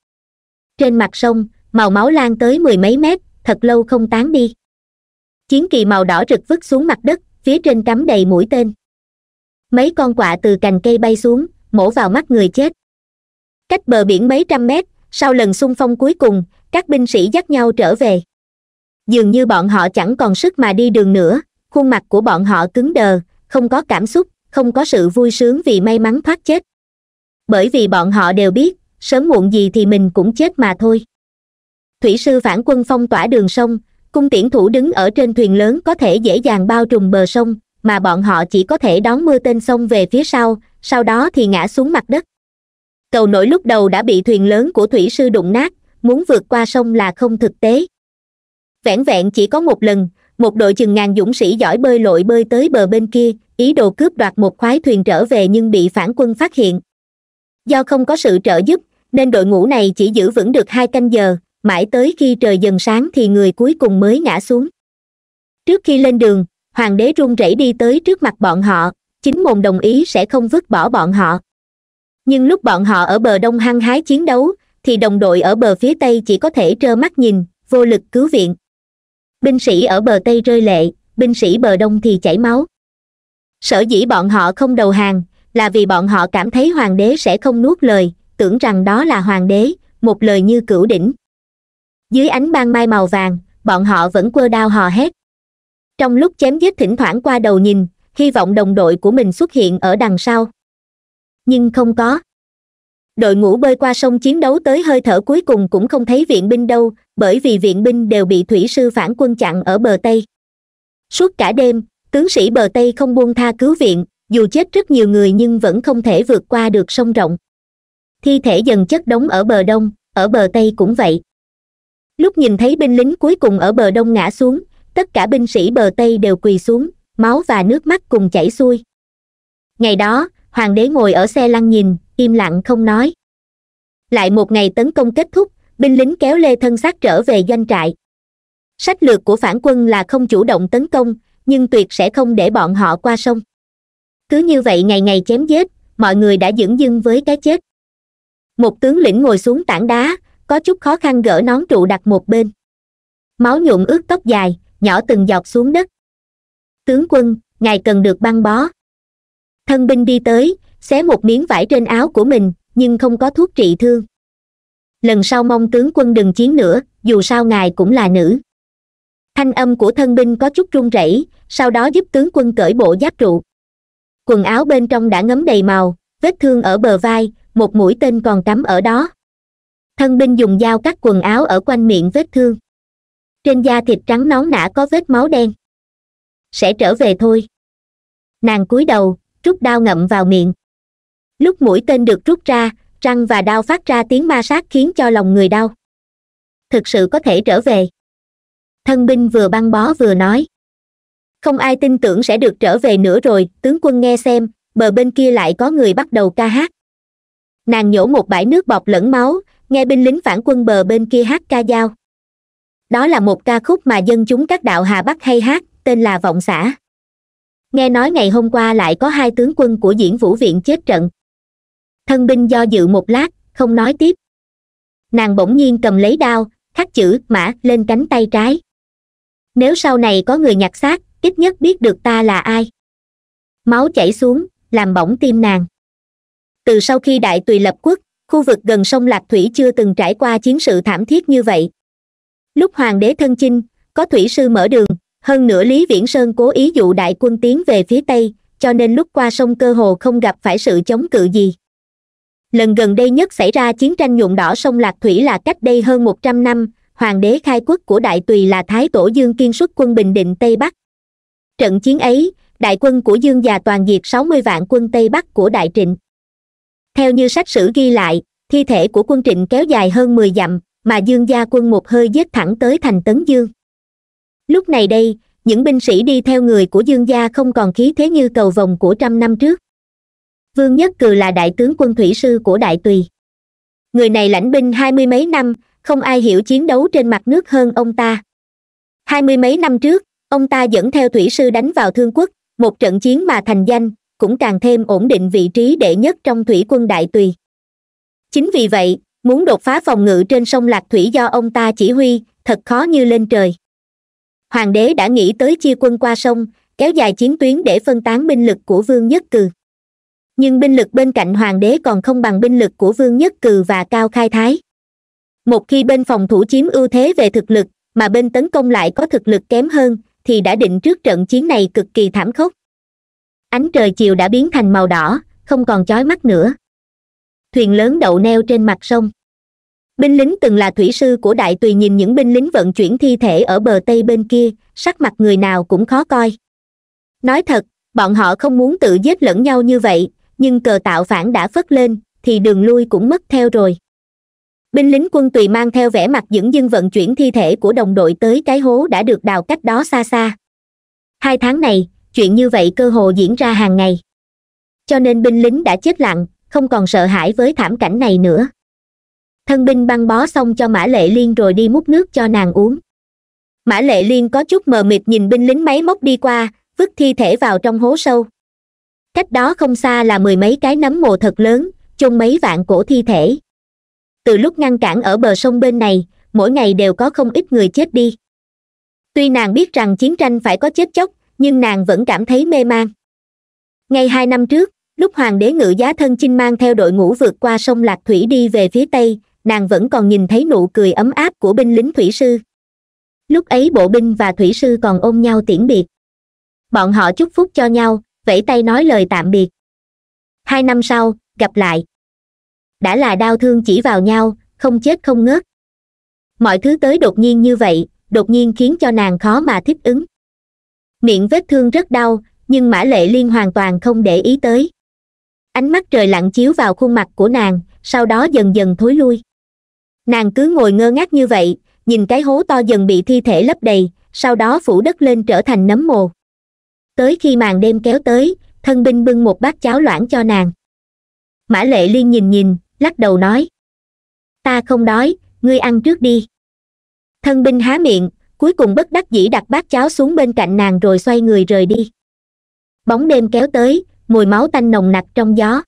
Speaker 1: trên mặt sông màu máu lan tới mười mấy mét thật lâu không tán đi chiến kỳ màu đỏ rực vứt xuống mặt đất phía trên cắm đầy mũi tên mấy con quạ từ cành cây bay xuống mổ vào mắt người chết cách bờ biển mấy trăm mét sau lần xung phong cuối cùng các binh sĩ dắt nhau trở về dường như bọn họ chẳng còn sức mà đi đường nữa khuôn mặt của bọn họ cứng đờ không có cảm xúc không có sự vui sướng vì may mắn thoát chết bởi vì bọn họ đều biết sớm muộn gì thì mình cũng chết mà thôi thủy sư phản quân phong tỏa đường sông cung tiễn thủ đứng ở trên thuyền lớn có thể dễ dàng bao trùm bờ sông mà bọn họ chỉ có thể đón mưa tên sông về phía sau sau đó thì ngã xuống mặt đất cầu nổi lúc đầu đã bị thuyền lớn của thủy sư đụng nát muốn vượt qua sông là không thực tế Vẹn vẹn chỉ có một lần một đội chừng ngàn dũng sĩ giỏi bơi lội bơi tới bờ bên kia ý đồ cướp đoạt một khoái thuyền trở về nhưng bị phản quân phát hiện do không có sự trợ giúp nên đội ngũ này chỉ giữ vững được hai canh giờ mãi tới khi trời dần sáng thì người cuối cùng mới ngã xuống trước khi lên đường hoàng đế run rẩy đi tới trước mặt bọn họ chính mồm đồng ý sẽ không vứt bỏ bọn họ nhưng lúc bọn họ ở bờ đông hăng hái chiến đấu thì đồng đội ở bờ phía tây chỉ có thể trơ mắt nhìn vô lực cứu viện binh sĩ ở bờ tây rơi lệ binh sĩ bờ đông thì chảy máu sở dĩ bọn họ không đầu hàng là vì bọn họ cảm thấy hoàng đế sẽ không nuốt lời tưởng rằng đó là hoàng đế một lời như cửu đỉnh dưới ánh ban mai màu vàng bọn họ vẫn quơ đao hò hét trong lúc chém giết thỉnh thoảng qua đầu nhìn hy vọng đồng đội của mình xuất hiện ở đằng sau nhưng không có đội ngũ bơi qua sông chiến đấu tới hơi thở cuối cùng cũng không thấy viện binh đâu bởi vì viện binh đều bị thủy sư phản quân chặn ở bờ tây suốt cả đêm tướng sĩ bờ tây không buông tha cứu viện dù chết rất nhiều người nhưng vẫn không thể vượt qua được sông rộng thi thể dần chất đống ở bờ đông ở bờ tây cũng vậy lúc nhìn thấy binh lính cuối cùng ở bờ đông ngã xuống tất cả binh sĩ bờ tây đều quỳ xuống máu và nước mắt cùng chảy xuôi ngày đó hoàng đế ngồi ở xe lăn nhìn im lặng không nói lại một ngày tấn công kết thúc binh lính kéo lê thân xác trở về doanh trại sách lược của phản quân là không chủ động tấn công nhưng tuyệt sẽ không để bọn họ qua sông cứ như vậy ngày ngày chém giết mọi người đã dưỡng dưng với cái chết một tướng lĩnh ngồi xuống tảng đá có chút khó khăn gỡ nón trụ đặt một bên máu nhuộm ướt tóc dài nhỏ từng giọt xuống đất tướng quân ngài cần được băng bó thân binh đi tới xé một miếng vải trên áo của mình nhưng không có thuốc trị thương lần sau mong tướng quân đừng chiến nữa dù sao ngài cũng là nữ thanh âm của thân binh có chút run rẩy sau đó giúp tướng quân cởi bộ giáp trụ quần áo bên trong đã ngấm đầy màu vết thương ở bờ vai một mũi tên còn cắm ở đó thân binh dùng dao cắt quần áo ở quanh miệng vết thương trên da thịt trắng nón nã có vết máu đen sẽ trở về thôi nàng cúi đầu rút đao ngậm vào miệng lúc mũi tên được rút ra răng và đao phát ra tiếng ma sát khiến cho lòng người đau thực sự có thể trở về thân binh vừa băng bó vừa nói không ai tin tưởng sẽ được trở về nữa rồi tướng quân nghe xem bờ bên kia lại có người bắt đầu ca hát nàng nhổ một bãi nước bọt lẫn máu nghe binh lính phản quân bờ bên kia hát ca dao đó là một ca khúc mà dân chúng các đạo hà bắc hay hát tên là vọng xã nghe nói ngày hôm qua lại có hai tướng quân của diễn vũ viện chết trận thân binh do dự một lát không nói tiếp nàng bỗng nhiên cầm lấy đao khắc chữ mã lên cánh tay trái nếu sau này có người nhặt xác ít nhất biết được ta là ai máu chảy xuống làm bỏng tim nàng từ sau khi đại tùy lập quốc khu vực gần sông lạc thủy chưa từng trải qua chiến sự thảm thiết như vậy lúc hoàng đế thân chinh có thủy sư mở đường hơn nữa lý viễn sơn cố ý dụ đại quân tiến về phía tây cho nên lúc qua sông cơ hồ không gặp phải sự chống cự gì lần gần đây nhất xảy ra chiến tranh nhuộm đỏ sông lạc thủy là cách đây hơn một trăm năm hoàng đế khai quốc của đại tùy là thái tổ dương kiên xuất quân bình định tây bắc trận chiến ấy đại quân của dương già toàn diệt sáu mươi vạn quân tây bắc của đại trịnh theo như sách sử ghi lại thi thể của quân trịnh kéo dài hơn mười dặm mà dương gia quân một hơi giết thẳng tới thành tấn dương lúc này đây những binh sĩ đi theo người của dương gia không còn khí thế như cầu vòng của trăm năm trước vương nhất cừ là đại tướng quân thủy sư của đại tùy người này lãnh binh hai mươi mấy năm không ai hiểu chiến đấu trên mặt nước hơn ông ta hai mươi mấy năm trước ông ta dẫn theo thủy sư đánh vào thương quốc một trận chiến mà thành danh cũng càng thêm ổn định vị trí đệ nhất trong thủy quân đại tùy chính vì vậy muốn đột phá phòng ngự trên sông lạc thủy do ông ta chỉ huy thật khó như lên trời hoàng đế đã nghĩ tới chia quân qua sông kéo dài chiến tuyến để phân tán binh lực của vương nhất cừ nhưng binh lực bên cạnh hoàng đế còn không bằng binh lực của vương nhất cừ và cao khai thái một khi bên phòng thủ chiếm ưu thế về thực lực mà bên tấn công lại có thực lực kém hơn thì đã định trước trận chiến này cực kỳ thảm khốc ánh trời chiều đã biến thành màu đỏ không còn chói mắt nữa thuyền lớn đậu neo trên mặt sông binh lính từng là thủy sư của đại tùy nhìn những binh lính vận chuyển thi thể ở bờ tây bên kia sắc mặt người nào cũng khó coi nói thật bọn họ không muốn tự giết lẫn nhau như vậy nhưng cờ tạo phản đã phất lên thì đường lui cũng mất theo rồi binh lính quân tùy mang theo vẻ mặt dửng dưng vận chuyển thi thể của đồng đội tới cái hố đã được đào cách đó xa xa hai tháng này chuyện như vậy cơ hồ diễn ra hàng ngày cho nên binh lính đã chết lặng không còn sợ hãi với thảm cảnh này nữa thân binh băng bó xong cho mã lệ liên rồi đi múc nước cho nàng uống mã lệ liên có chút mờ mịt nhìn binh lính máy móc đi qua vứt thi thể vào trong hố sâu cách đó không xa là mười mấy cái nấm mồ thật lớn chôn mấy vạn cổ thi thể từ lúc ngăn cản ở bờ sông bên này mỗi ngày đều có không ít người chết đi tuy nàng biết rằng chiến tranh phải có chết chóc nhưng nàng vẫn cảm thấy mê man ngay hai năm trước lúc hoàng đế ngự giá thân chinh mang theo đội ngũ vượt qua sông lạc thủy đi về phía tây nàng vẫn còn nhìn thấy nụ cười ấm áp của binh lính thủy sư lúc ấy bộ binh và thủy sư còn ôm nhau tiễn biệt bọn họ chúc phúc cho nhau vẫy tay nói lời tạm biệt hai năm sau gặp lại đã là đau thương chỉ vào nhau không chết không ngớt mọi thứ tới đột nhiên như vậy đột nhiên khiến cho nàng khó mà thích ứng miệng vết thương rất đau nhưng mã lệ liên hoàn toàn không để ý tới ánh mắt trời lặng chiếu vào khuôn mặt của nàng sau đó dần dần thối lui nàng cứ ngồi ngơ ngác như vậy nhìn cái hố to dần bị thi thể lấp đầy sau đó phủ đất lên trở thành nấm mồ tới khi màn đêm kéo tới thân binh bưng một bát cháo loãng cho nàng mã lệ liên nhìn nhìn lắc đầu nói ta không đói ngươi ăn trước đi thân binh há miệng cuối cùng bất đắc dĩ đặt bát cháo xuống bên cạnh nàng rồi xoay người rời đi bóng đêm kéo tới mùi máu tanh nồng nặc trong gió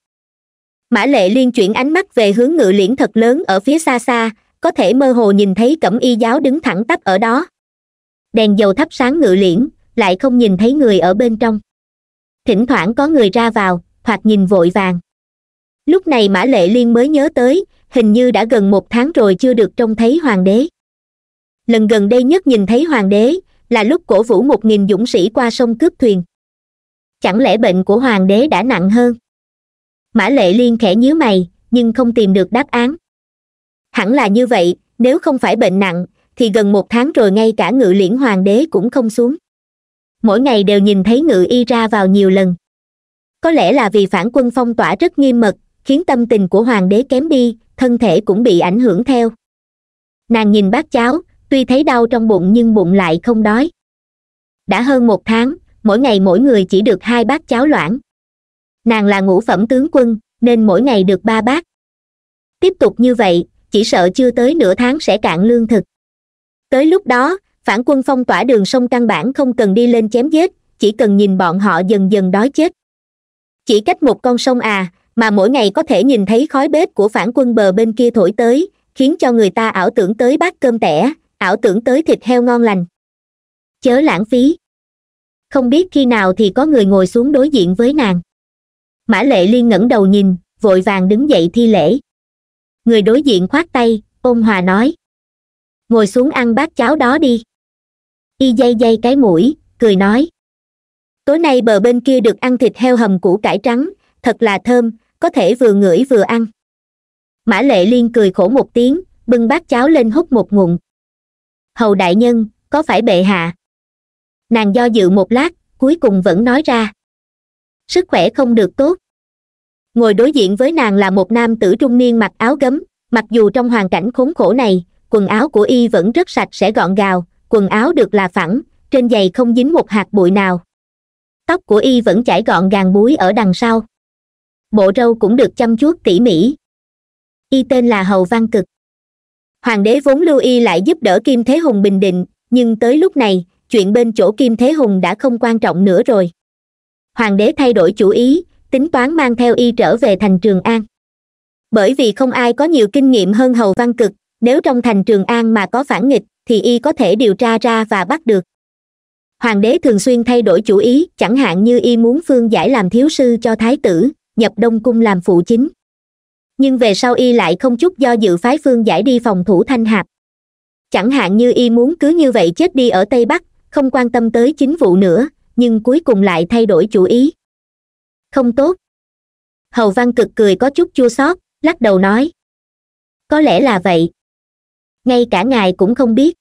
Speaker 1: mã lệ liên chuyển ánh mắt về hướng ngự liễn thật lớn ở phía xa xa có thể mơ hồ nhìn thấy cẩm y giáo đứng thẳng tắp ở đó đèn dầu thắp sáng ngự liễn lại không nhìn thấy người ở bên trong thỉnh thoảng có người ra vào hoặc nhìn vội vàng lúc này mã lệ liên mới nhớ tới hình như đã gần một tháng rồi chưa được trông thấy hoàng đế lần gần đây nhất nhìn thấy hoàng đế là lúc cổ vũ một nghìn dũng sĩ qua sông cướp thuyền chẳng lẽ bệnh của hoàng đế đã nặng hơn mã lệ liên khẽ nhíu mày nhưng không tìm được đáp án hẳn là như vậy nếu không phải bệnh nặng thì gần một tháng rồi ngay cả ngự liễn hoàng đế cũng không xuống mỗi ngày đều nhìn thấy ngự y ra vào nhiều lần có lẽ là vì phản quân phong tỏa rất nghiêm mật khiến tâm tình của hoàng đế kém đi thân thể cũng bị ảnh hưởng theo nàng nhìn bát cháo tuy thấy đau trong bụng nhưng bụng lại không đói đã hơn một tháng mỗi ngày mỗi người chỉ được hai bát cháo loãng nàng là ngũ phẩm tướng quân nên mỗi ngày được ba bát tiếp tục như vậy chỉ sợ chưa tới nửa tháng sẽ cạn lương thực tới lúc đó phản quân phong tỏa đường sông căn bản không cần đi lên chém giết chỉ cần nhìn bọn họ dần dần đói chết chỉ cách một con sông à mà mỗi ngày có thể nhìn thấy khói bếp của phản quân bờ bên kia thổi tới khiến cho người ta ảo tưởng tới bát cơm tẻ ảo tưởng tới thịt heo ngon lành chớ lãng phí không biết khi nào thì có người ngồi xuống đối diện với nàng mã lệ liên ngẩng đầu nhìn vội vàng đứng dậy thi lễ người đối diện khoát tay ôn hòa nói ngồi xuống ăn bát cháo đó đi y dây dây cái mũi cười nói tối nay bờ bên kia được ăn thịt heo hầm củ cải trắng thật là thơm có thể vừa ngửi vừa ăn mã lệ liên cười khổ một tiếng bưng bát cháo lên hút một ngụm hầu đại nhân có phải bệ hạ nàng do dự một lát cuối cùng vẫn nói ra sức khỏe không được tốt ngồi đối diện với nàng là một nam tử trung niên mặc áo gấm mặc dù trong hoàn cảnh khốn khổ này quần áo của y vẫn rất sạch sẽ gọn gàng quần áo được là phẳng trên giày không dính một hạt bụi nào tóc của y vẫn chải gọn gàng búi ở đằng sau bộ râu cũng được chăm chút tỉ mỉ y tên là hầu văn cực hoàng đế vốn lưu y lại giúp đỡ kim thế hùng bình định nhưng tới lúc này chuyện bên chỗ kim thế hùng đã không quan trọng nữa rồi hoàng đế thay đổi chủ ý tính toán mang theo y trở về thành trường an bởi vì không ai có nhiều kinh nghiệm hơn hầu văn cực nếu trong thành trường an mà có phản nghịch thì y có thể điều tra ra và bắt được hoàng đế thường xuyên thay đổi chủ ý chẳng hạn như y muốn phương giải làm thiếu sư cho thái tử nhập đông cung làm phụ chính nhưng về sau y lại không chút do dự phái phương giải đi phòng thủ thanh hạp chẳng hạn như y muốn cứ như vậy chết đi ở tây bắc không quan tâm tới chính vụ nữa nhưng cuối cùng lại thay đổi chủ ý không tốt hầu văn cực cười có chút chua xót lắc đầu nói có lẽ là vậy ngay cả ngài cũng không biết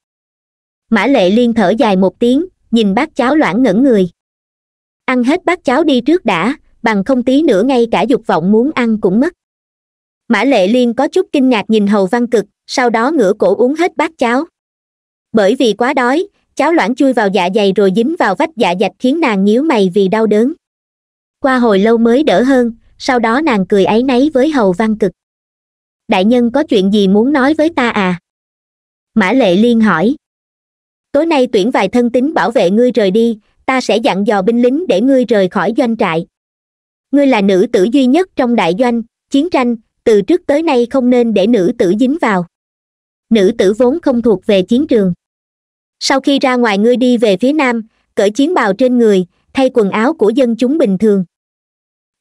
Speaker 1: mã lệ liên thở dài một tiếng nhìn bát cháo loãng ngẩn người ăn hết bát cháo đi trước đã bằng không tí nữa ngay cả dục vọng muốn ăn cũng mất mã lệ liên có chút kinh ngạc nhìn hầu văn cực sau đó ngửa cổ uống hết bát cháo bởi vì quá đói cháo loãng chui vào dạ dày rồi dính vào vách dạ dạch khiến nàng nhíu mày vì đau đớn qua hồi lâu mới đỡ hơn sau đó nàng cười ấy nấy với hầu văn cực đại nhân có chuyện gì muốn nói với ta à mã lệ liên hỏi tối nay tuyển vài thân tín bảo vệ ngươi rời đi ta sẽ dặn dò binh lính để ngươi rời khỏi doanh trại ngươi là nữ tử duy nhất trong đại doanh chiến tranh từ trước tới nay không nên để nữ tử dính vào nữ tử vốn không thuộc về chiến trường sau khi ra ngoài ngươi đi về phía nam cởi chiến bào trên người thay quần áo của dân chúng bình thường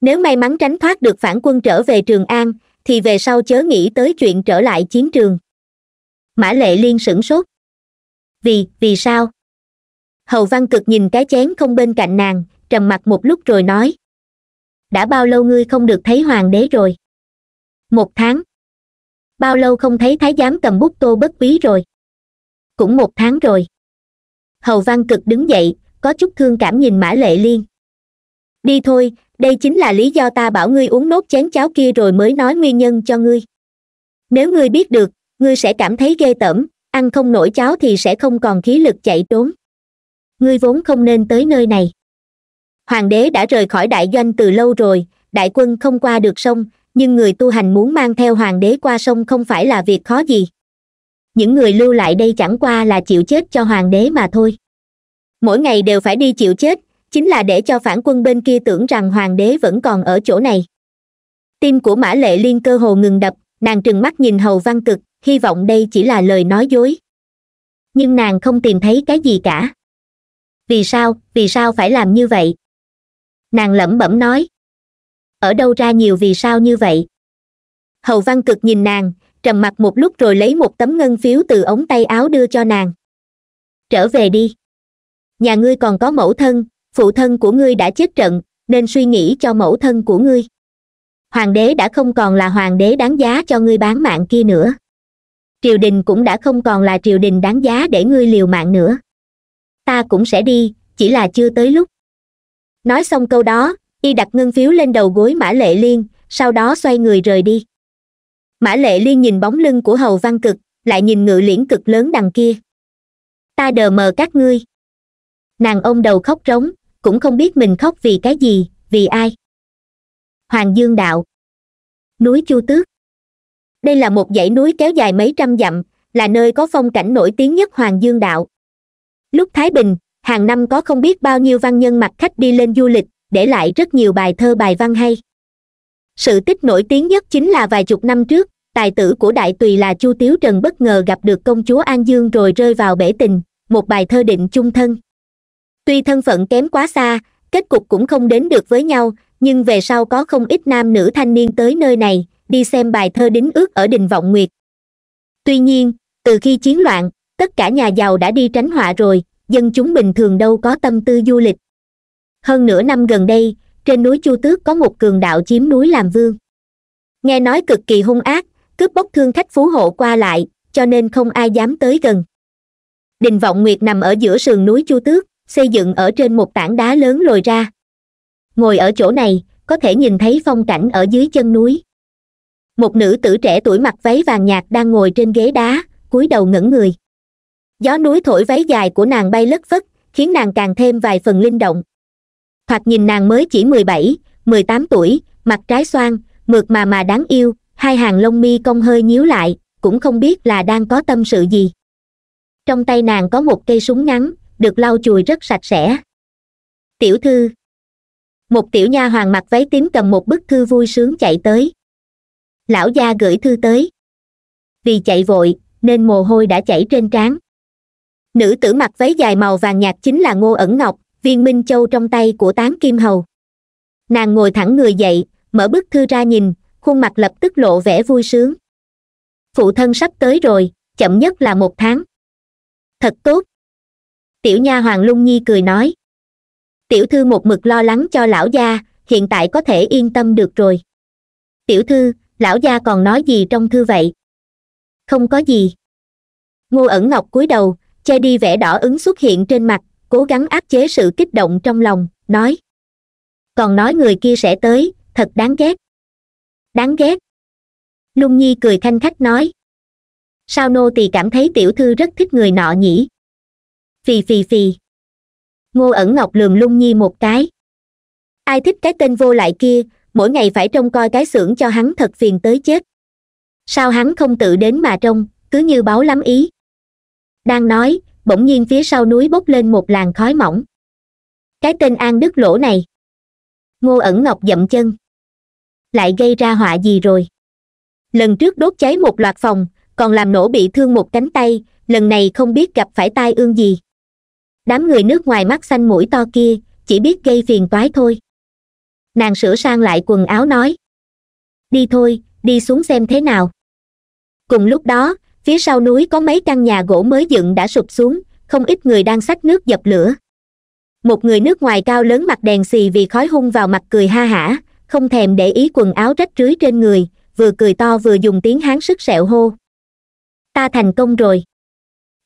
Speaker 1: nếu may mắn tránh thoát được phản quân trở về trường an thì về sau chớ nghĩ tới chuyện trở lại chiến trường mã lệ liên sửng sốt vì vì sao hầu văn cực nhìn cái chén không bên cạnh nàng trầm mặt một lúc rồi nói đã bao lâu ngươi không được thấy hoàng đế rồi một tháng bao lâu không thấy thái giám cầm bút tô bất quý rồi cũng một tháng rồi hầu văn cực đứng dậy có chút thương cảm nhìn mã lệ liên đi thôi đây chính là lý do ta bảo ngươi uống nốt chén cháo kia rồi mới nói nguyên nhân cho ngươi nếu ngươi biết được ngươi sẽ cảm thấy ghê tởm ăn không nổi cháo thì sẽ không còn khí lực chạy trốn ngươi vốn không nên tới nơi này hoàng đế đã rời khỏi đại doanh từ lâu rồi đại quân không qua được sông nhưng người tu hành muốn mang theo hoàng đế qua sông không phải là việc khó gì những người lưu lại đây chẳng qua là chịu chết cho hoàng đế mà thôi mỗi ngày đều phải đi chịu chết chính là để cho phản quân bên kia tưởng rằng hoàng đế vẫn còn ở chỗ này tim của mã lệ liên cơ hồ ngừng đập nàng trừng mắt nhìn hầu văn cực hy vọng đây chỉ là lời nói dối nhưng nàng không tìm thấy cái gì cả vì sao vì sao phải làm như vậy nàng lẩm bẩm nói ở đâu ra nhiều vì sao như vậy hầu văn cực nhìn nàng trầm mặc một lúc rồi lấy một tấm ngân phiếu từ ống tay áo đưa cho nàng trở về đi nhà ngươi còn có mẫu thân phụ thân của ngươi đã chết trận nên suy nghĩ cho mẫu thân của ngươi hoàng đế đã không còn là hoàng đế đáng giá cho ngươi bán mạng kia nữa triều đình cũng đã không còn là triều đình đáng giá để ngươi liều mạng nữa ta cũng sẽ đi chỉ là chưa tới lúc nói xong câu đó y đặt ngân phiếu lên đầu gối mã lệ liên sau đó xoay người rời đi mã lệ liên nhìn bóng lưng của hầu văn cực lại nhìn ngự liễn cực lớn đằng kia ta đờ mờ các ngươi nàng ông đầu khóc rống cũng không biết mình khóc vì cái gì vì ai hoàng dương đạo núi chu tước đây là một dãy núi kéo dài mấy trăm dặm là nơi có phong cảnh nổi tiếng nhất hoàng dương đạo lúc thái bình hàng năm có không biết bao nhiêu văn nhân mặt khách đi lên du lịch để lại rất nhiều bài thơ bài văn hay sự tích nổi tiếng nhất chính là vài chục năm trước tài tử của đại tùy là chu tiếu trần bất ngờ gặp được công chúa an dương rồi rơi vào bể tình một bài thơ định chung thân tuy thân phận kém quá xa kết cục cũng không đến được với nhau nhưng về sau có không ít nam nữ thanh niên tới nơi này đi xem bài thơ đính ước ở đình vọng nguyệt tuy nhiên từ khi chiến loạn tất cả nhà giàu đã đi tránh họa rồi dân chúng bình thường đâu có tâm tư du lịch hơn nửa năm gần đây trên núi chu tước có một cường đạo chiếm núi làm vương nghe nói cực kỳ hung ác cướp bóc thương khách phú hộ qua lại cho nên không ai dám tới gần đình vọng nguyệt nằm ở giữa sườn núi chu tước xây dựng ở trên một tảng đá lớn lồi ra ngồi ở chỗ này có thể nhìn thấy phong cảnh ở dưới chân núi một nữ tử trẻ tuổi mặc váy vàng nhạt đang ngồi trên ghế đá cúi đầu ngẩng người gió núi thổi váy dài của nàng bay lất phất khiến nàng càng thêm vài phần linh động thoạt nhìn nàng mới chỉ mười bảy mười tám tuổi mặt trái xoan mượt mà mà đáng yêu hai hàng lông mi cong hơi nhíu lại cũng không biết là đang có tâm sự gì trong tay nàng có một cây súng ngắn được lau chùi rất sạch sẽ tiểu thư một tiểu nha hoàng mặc váy tím cầm một bức thư vui sướng chạy tới lão gia gửi thư tới vì chạy vội nên mồ hôi đã chảy trên trán nữ tử mặc váy dài màu vàng nhạt chính là ngô ẩn ngọc viên minh châu trong tay của tán kim hầu nàng ngồi thẳng người dậy mở bức thư ra nhìn khuôn mặt lập tức lộ vẻ vui sướng phụ thân sắp tới rồi chậm nhất là một tháng thật tốt tiểu nha hoàng lung nhi cười nói tiểu thư một mực lo lắng cho lão gia hiện tại có thể yên tâm được rồi tiểu thư lão gia còn nói gì trong thư vậy không có gì ngô ẩn ngọc cúi đầu che đi vẻ đỏ ứng xuất hiện trên mặt cố gắng áp chế sự kích động trong lòng nói còn nói người kia sẽ tới thật đáng ghét đáng ghét lung nhi cười thanh khách nói sao nô tỳ cảm thấy tiểu thư rất thích người nọ nhỉ phì phì phì ngô ẩn ngọc lườm lung nhi một cái ai thích cái tên vô lại kia mỗi ngày phải trông coi cái xưởng cho hắn thật phiền tới chết sao hắn không tự đến mà trông cứ như báo lắm ý đang nói bỗng nhiên phía sau núi bốc lên một làn khói mỏng cái tên an đức lỗ này ngô ẩn ngọc dậm chân lại gây ra họa gì rồi lần trước đốt cháy một loạt phòng còn làm nổ bị thương một cánh tay lần này không biết gặp phải tai ương gì đám người nước ngoài mắt xanh mũi to kia chỉ biết gây phiền toái thôi nàng sửa sang lại quần áo nói đi thôi đi xuống xem thế nào cùng lúc đó phía sau núi có mấy căn nhà gỗ mới dựng đã sụp xuống không ít người đang xách nước dập lửa một người nước ngoài cao lớn mặt đèn xì vì khói hung vào mặt cười ha hả không thèm để ý quần áo rách rưới trên người vừa cười to vừa dùng tiếng hán sức sẹo hô ta thành công rồi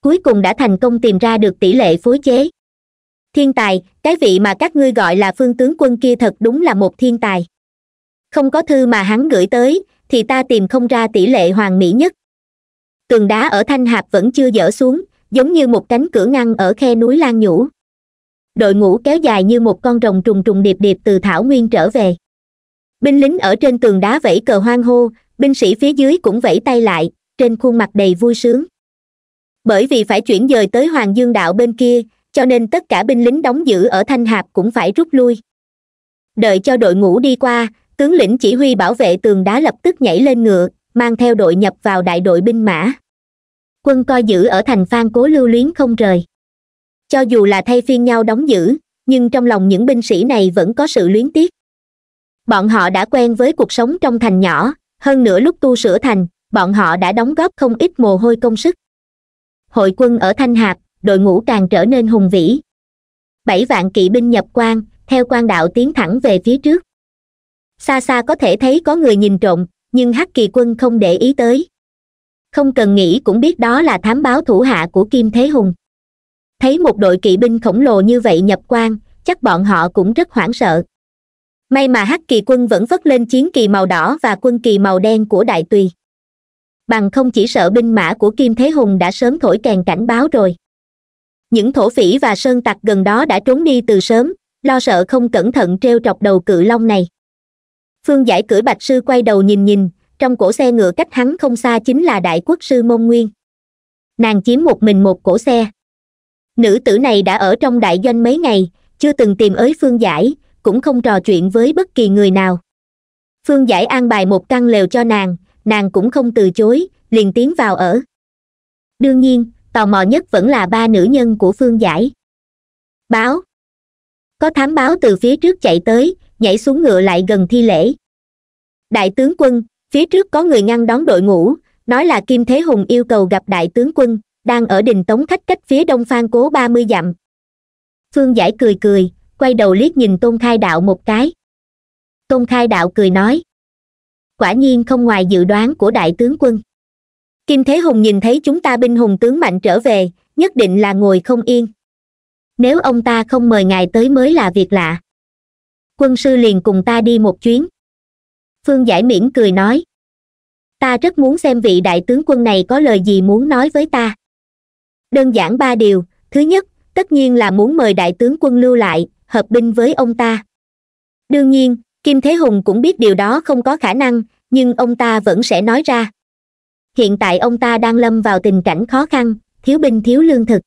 Speaker 1: cuối cùng đã thành công tìm ra được tỷ lệ phối chế thiên tài cái vị mà các ngươi gọi là phương tướng quân kia thật đúng là một thiên tài không có thư mà hắn gửi tới thì ta tìm không ra tỷ lệ hoàn mỹ nhất tường đá ở thanh hạp vẫn chưa dở xuống giống như một cánh cửa ngăn ở khe núi lan nhũ đội ngũ kéo dài như một con rồng trùng trùng điệp điệp từ thảo nguyên trở về binh lính ở trên tường đá vẫy cờ hoang hô binh sĩ phía dưới cũng vẫy tay lại trên khuôn mặt đầy vui sướng bởi vì phải chuyển dời tới hoàng dương đạo bên kia cho nên tất cả binh lính đóng giữ ở thanh hạp cũng phải rút lui đợi cho đội ngũ đi qua tướng lĩnh chỉ huy bảo vệ tường đá lập tức nhảy lên ngựa mang theo đội nhập vào đại đội binh mã quân coi giữ ở thành phan cố lưu luyến không rời cho dù là thay phiên nhau đóng giữ nhưng trong lòng những binh sĩ này vẫn có sự luyến tiếc bọn họ đã quen với cuộc sống trong thành nhỏ hơn nữa lúc tu sửa thành bọn họ đã đóng góp không ít mồ hôi công sức hội quân ở thanh hạp đội ngũ càng trở nên hùng vĩ bảy vạn kỵ binh nhập quan theo quan đạo tiến thẳng về phía trước xa xa có thể thấy có người nhìn trộm nhưng hắc kỳ quân không để ý tới không cần nghĩ cũng biết đó là thám báo thủ hạ của kim thế hùng thấy một đội kỵ binh khổng lồ như vậy nhập quan chắc bọn họ cũng rất hoảng sợ may mà hắc kỳ quân vẫn vất lên chiến kỳ màu đỏ và quân kỳ màu đen của đại tùy bằng không chỉ sợ binh mã của kim thế hùng đã sớm thổi kèn cảnh báo rồi những thổ phỉ và sơn tặc gần đó đã trốn đi từ sớm lo sợ không cẩn thận t r e o trọc đầu cự long này phương giải cưỡi bạch sư quay đầu nhìn nhìn trong cổ xe ngựa cách hắn không xa chính là đại quốc sư mông nguyên nàng chiếm một mình một cổ xe nữ tử này đã ở trong đại doanh mấy ngày chưa từng tìm ới phương giải cũng không trò chuyện với bất kỳ người nào phương giải an bài một căn lều cho nàng nàng cũng không từ chối liền tiến vào ở đương nhiên tò mò nhất vẫn là ba nữ nhân của phương giải báo có thám báo từ phía trước chạy tới nhảy xuống ngựa lại gần thi lễ đại tướng quân phía trước có người ngăn đón đội ngũ nói là kim thế hùng yêu cầu gặp đại tướng quân đang ở đình tống khách cách phía đông phan cố ba mươi dặm phương giải cười cười quay đầu liếc nhìn tôn khai đạo một cái tôn khai đạo cười nói quả nhiên không ngoài dự đoán của đại tướng quân kim thế hùng nhìn thấy chúng ta binh hùng tướng mạnh trở về nhất định là ngồi không yên nếu ông ta không mời ngài tới mới là việc lạ quân sư liền cùng ta đi một chuyến phương giải miễn cười nói ta rất muốn xem vị đại tướng quân này có lời gì muốn nói với ta đơn giản ba điều thứ nhất tất nhiên là muốn mời đại tướng quân lưu lại hợp binh với ông ta đương nhiên kim thế hùng cũng biết điều đó không có khả năng nhưng ông ta vẫn sẽ nói ra hiện tại ông ta đang lâm vào tình cảnh khó khăn thiếu binh thiếu lương thực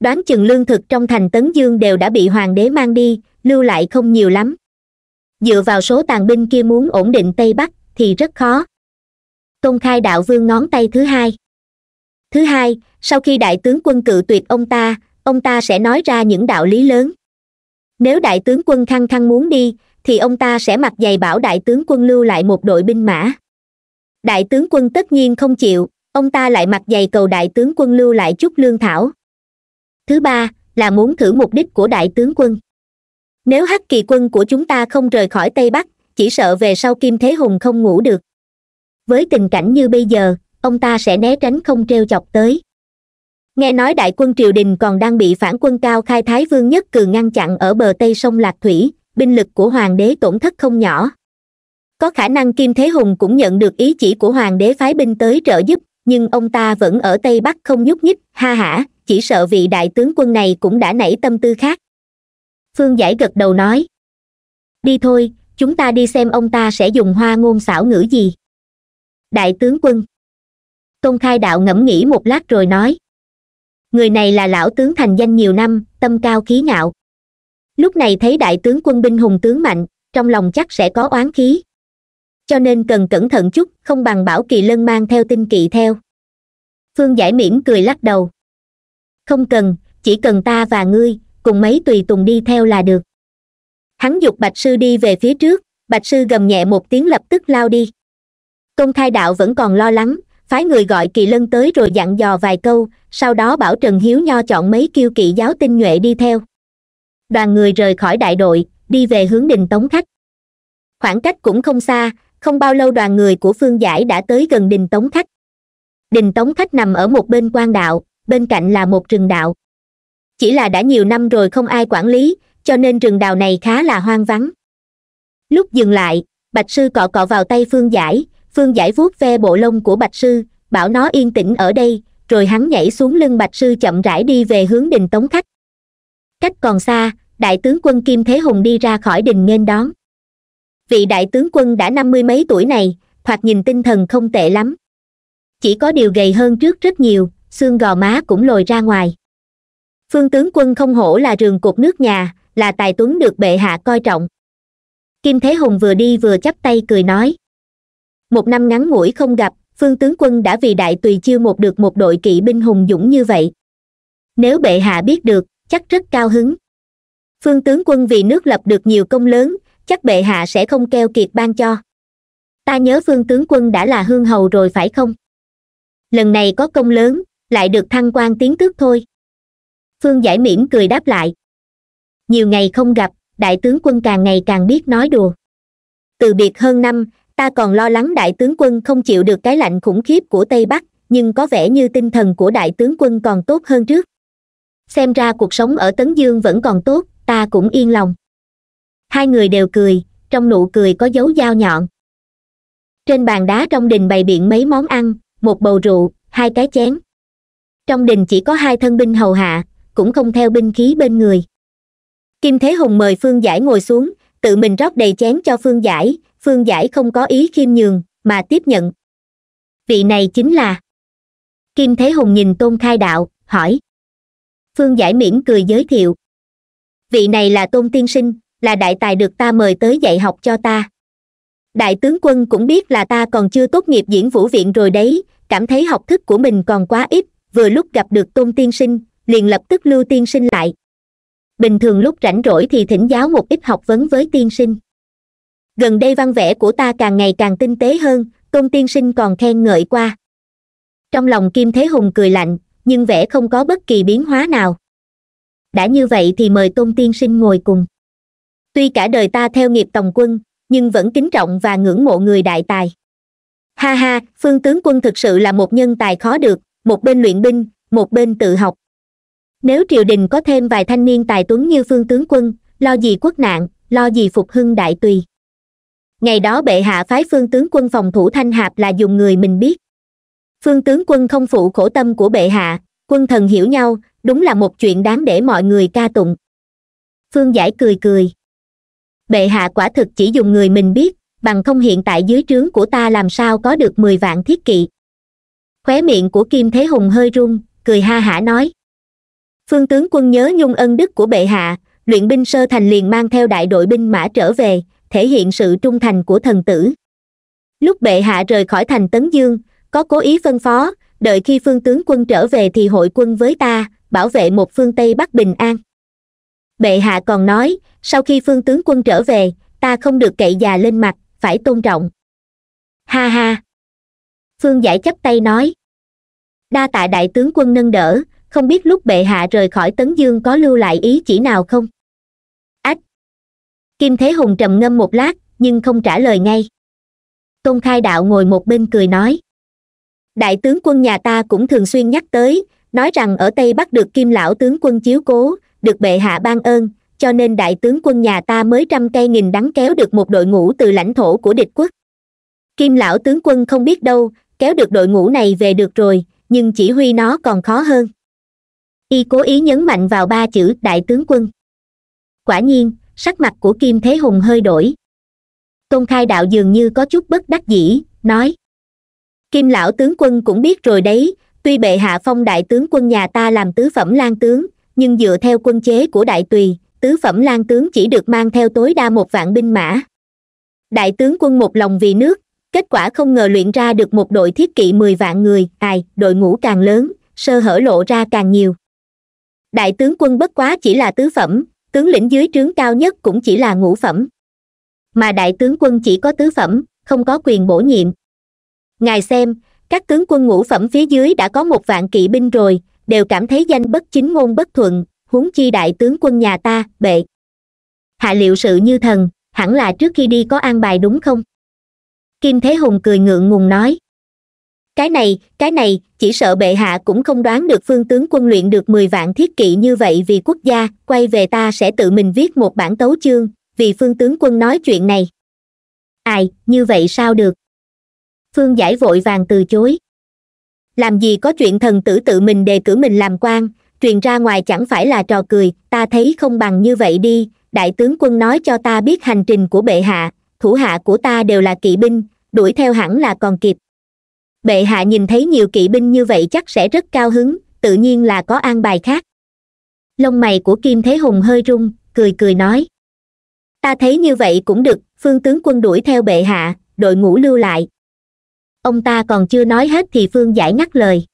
Speaker 1: đoán chừng lương thực trong thành tấn dương đều đã bị hoàng đế mang đi lưu lại không nhiều lắm dựa vào số tàn binh kia muốn ổn định tây bắc thì rất khó tôn khai đạo vương ngón tay thứ hai thứ hai sau khi đại tướng quân cự tuyệt ông ta ông ta sẽ nói ra những đạo lý lớn nếu đại tướng quân khăng khăng muốn đi thì ông ta sẽ mặc giày bảo đại tướng quân lưu lại một đội binh mã đại tướng quân tất nhiên không chịu ông ta lại mặc giày cầu đại tướng quân lưu lại chút lương thảo thứ ba là muốn thử mục đích của đại tướng quân nếu hắc kỳ quân của chúng ta không rời khỏi tây bắc chỉ sợ về sau kim thế hùng không ngủ được với tình cảnh như bây giờ ông ta sẽ né tránh không t chọc tới nghe nói đại quân triều đình còn đang bị phản quân cao khai thái vương nhất cừ ngăn chặn ở bờ tây sông lạc thủy binh lực của hoàng đế tổn thất không nhỏ có khả năng kim thế hùng cũng nhận được ý chỉ của hoàng đế phái binh tới trợ giúp nhưng ông ta vẫn ở tây bắc không nhúc nhích ha hả chỉ sợ vị đại tướng quân này cũng đã nảy tâm tư khác phương giải gật đầu nói đi thôi chúng ta đi xem ông ta sẽ dùng hoa ngôn xảo ngữ gì đại tướng quân tôn khai đạo ngẫm nghĩ một lát rồi nói người này là lão tướng thành danh nhiều năm tâm cao khí ngạo lúc này thấy đại tướng quân binh hùng tướng mạnh trong lòng chắc sẽ có oán khí cho nên cần cẩn thận chút không bằng bảo kỳ lân mang theo tinh kỵ theo phương giải mỉm cười lắc đầu không cần chỉ cần ta và ngươi cùng mấy tùy tùng đi theo là được hắn dục bạch sư đi về phía trước bạch sư gầm nhẹ một tiếng lập tức lao đi công khai đạo vẫn còn lo lắng phái người gọi kỳ lân tới rồi dặn dò vài câu sau đó bảo trần hiếu nho chọn mấy kiêu kỵ giáo tinh nhuệ đi theo đoàn người rời khỏi đại đội đi về hướng đình tống khách khoảng cách cũng không xa không bao lâu đoàn người của phương giải đã tới gần đình tống khách đình tống khách nằm ở một bên quan đạo bên cạnh là một rừng đạo chỉ là đã nhiều năm rồi không ai quản lý cho nên rừng đào này khá là hoang vắng lúc dừng lại bạch sư cọ cọ vào tay phương giải phương giải vuốt ve bộ lông của bạch sư bảo nó yên tĩnh ở đây rồi hắn nhảy xuống lưng bạch sư chậm rãi đi về hướng đình tống khách cách còn xa đại tướng quân kim thế hùng đi ra khỏi đình nghênh đón vị đại tướng quân đã năm mươi mấy tuổi này thoạt nhìn tinh thần không tệ lắm chỉ có điều gầy hơn trước rất nhiều xương gò má cũng lồi ra ngoài phương tướng quân không hổ là rường cột nước nhà là tài tuấn được bệ hạ coi trọng kim thế hùng vừa đi vừa chắp tay cười nói một năm ngắn ngủi không gặp phương tướng quân đã vì đại tùy chiêu một được một đội kỵ binh hùng dũng như vậy nếu bệ hạ biết được chắc rất cao hứng phương tướng quân vì nước lập được nhiều công lớn chắc bệ hạ sẽ không keo kiệt ban cho ta nhớ phương tướng quân đã là hương hầu rồi phải không lần này có công lớn lại được thăng quan tiến tước thôi phương giải mỉm cười đáp lại nhiều ngày không gặp đại tướng quân càng ngày càng biết nói đùa từ biệt hơn năm ta còn lo lắng đại tướng quân không chịu được cái lạnh khủng khiếp của tây bắc nhưng có vẻ như tinh thần của đại tướng quân còn tốt hơn trước xem ra cuộc sống ở tấn dương vẫn còn tốt ta cũng yên lòng hai người đều cười trong nụ cười có dấu dao nhọn trên bàn đá trong đình bày biện mấy món ăn một bầu rượu hai cái chén trong đình chỉ có hai thân binh hầu hạ cũng không theo binh khí bên người kim thế hùng mời phương giải ngồi xuống tự mình rót đầy chén cho phương giải phương giải không có ý khiêm nhường mà tiếp nhận vị này chính là kim thế hùng nhìn tôn khai đạo hỏi phương giải mỉm cười giới thiệu vị này là tôn tiên sinh là đại tài được ta mời tới dạy học cho ta đại tướng quân cũng biết là ta còn chưa tốt nghiệp diễn vũ viện rồi đấy cảm thấy học thức của mình còn quá ít vừa lúc gặp được tôn tiên sinh liền lập tức lưu tiên sinh lại bình thường lúc rảnh rỗi thì thỉnh giáo một ít học vấn với tiên sinh gần đây văn vẽ của ta càng ngày càng tinh tế hơn tôn tiên sinh còn khen ngợi qua trong lòng kim thế hùng cười lạnh nhưng vẽ không có bất kỳ biến hóa nào đã như vậy thì mời tôn tiên sinh ngồi cùng tuy cả đời ta theo nghiệp tòng quân nhưng vẫn kính trọng và ngưỡng mộ người đại tài ha ha phương tướng quân thực sự là một nhân tài khó được một bên luyện binh một bên tự học nếu triều đình có thêm vài thanh niên tài tuấn như phương tướng quân lo gì quốc nạn lo gì phục hưng đại tùy ngày đó bệ hạ phái phương tướng quân phòng thủ thanh hạp là dùng người mình biết phương tướng quân không phụ khổ tâm của bệ hạ quân thần hiểu nhau đúng là một chuyện đáng để mọi người ca tụng phương giải cười cười bệ hạ quả thực chỉ dùng người mình biết bằng không hiện tại dưới trướng của ta làm sao có được mười vạn thiết kỵ khóe miệng của kim thế hùng hơi run cười ha hả nói phương tướng quân nhớ nhung ân đức của bệ hạ luyện binh sơ thành liền mang theo đại đội binh mã trở về thể hiện sự trung thành của thần tử lúc bệ hạ rời khỏi thành tấn dương có cố ý phân phó đợi khi phương tướng quân trở về thì hội quân với ta bảo vệ một phương tây bắc bình an bệ hạ còn nói sau khi phương tướng quân trở về ta không được cậy già lên mặt phải tôn trọng ha ha phương giải chấp tay nói đa tạ đại tướng quân nâng đỡ không biết lúc bệ hạ rời khỏi tấn dương có lưu lại ý chỉ nào không ách kim thế hùng trầm ngâm một lát nhưng không trả lời ngay tôn khai đạo ngồi một bên cười nói đại tướng quân nhà ta cũng thường xuyên nhắc tới nói rằng ở tây bắc được kim lão tướng quân chiếu cố được bệ hạ ban ơn cho nên đại tướng quân nhà ta mới trăm cây nghìn đắng kéo được một đội ngũ từ lãnh thổ của địch quốc kim lão tướng quân không biết đâu kéo được đội ngũ này về được rồi nhưng chỉ huy nó còn khó hơn y cố ý nhấn mạnh vào ba chữ đại tướng quân quả nhiên sắc mặt của kim thế hùng hơi đổi tôn khai đạo dường như có chút bất đắc dĩ nói kim lão tướng quân cũng biết rồi đấy tuy bệ hạ phong đại tướng quân nhà ta làm tứ phẩm lang tướng nhưng dựa theo quân chế của đại tùy tứ phẩm lang tướng chỉ được mang theo tối đa một vạn binh mã đại tướng quân một lòng vì nước kết quả không ngờ luyện ra được một đội thiết kỵ mười vạn người ai đội ngũ càng lớn sơ hở lộ ra càng nhiều đại tướng quân bất quá chỉ là tứ phẩm tướng lĩnh dưới trướng cao nhất cũng chỉ là ngũ phẩm mà đại tướng quân chỉ có tứ phẩm không có quyền bổ nhiệm ngài xem các tướng quân ngũ phẩm phía dưới đã có một vạn kỵ binh rồi đều cảm thấy danh bất chính ngôn bất thuận huống chi đại tướng quân nhà ta bệ hạ liệu sự như thần hẳn là trước khi đi có an bài đúng không kim thế hùng cười ngượng ngùng nói cái này cái này chỉ sợ bệ hạ cũng không đoán được phương tướng quân luyện được mười vạn thiết kỵ như vậy vì quốc gia quay về ta sẽ tự mình viết một bản tấu chương vì phương tướng quân nói chuyện này ai như vậy sao được phương giải vội vàng từ chối làm gì có chuyện thần tử tự mình đề cử mình làm quan truyền ra ngoài chẳng phải là trò cười ta thấy không bằng như vậy đi đại tướng quân nói cho ta biết hành trình của bệ hạ thủ hạ của ta đều là kỵ binh đuổi theo hẳn là còn kịp bệ hạ nhìn thấy nhiều kỵ binh như vậy chắc sẽ rất cao hứng tự nhiên là có an bài khác lông mày của kim thế hùng hơi rung cười cười nói ta thấy như vậy cũng được phương tướng quân đuổi theo bệ hạ đội ngũ lưu lại ông ta còn chưa nói hết thì phương giải ngắt lời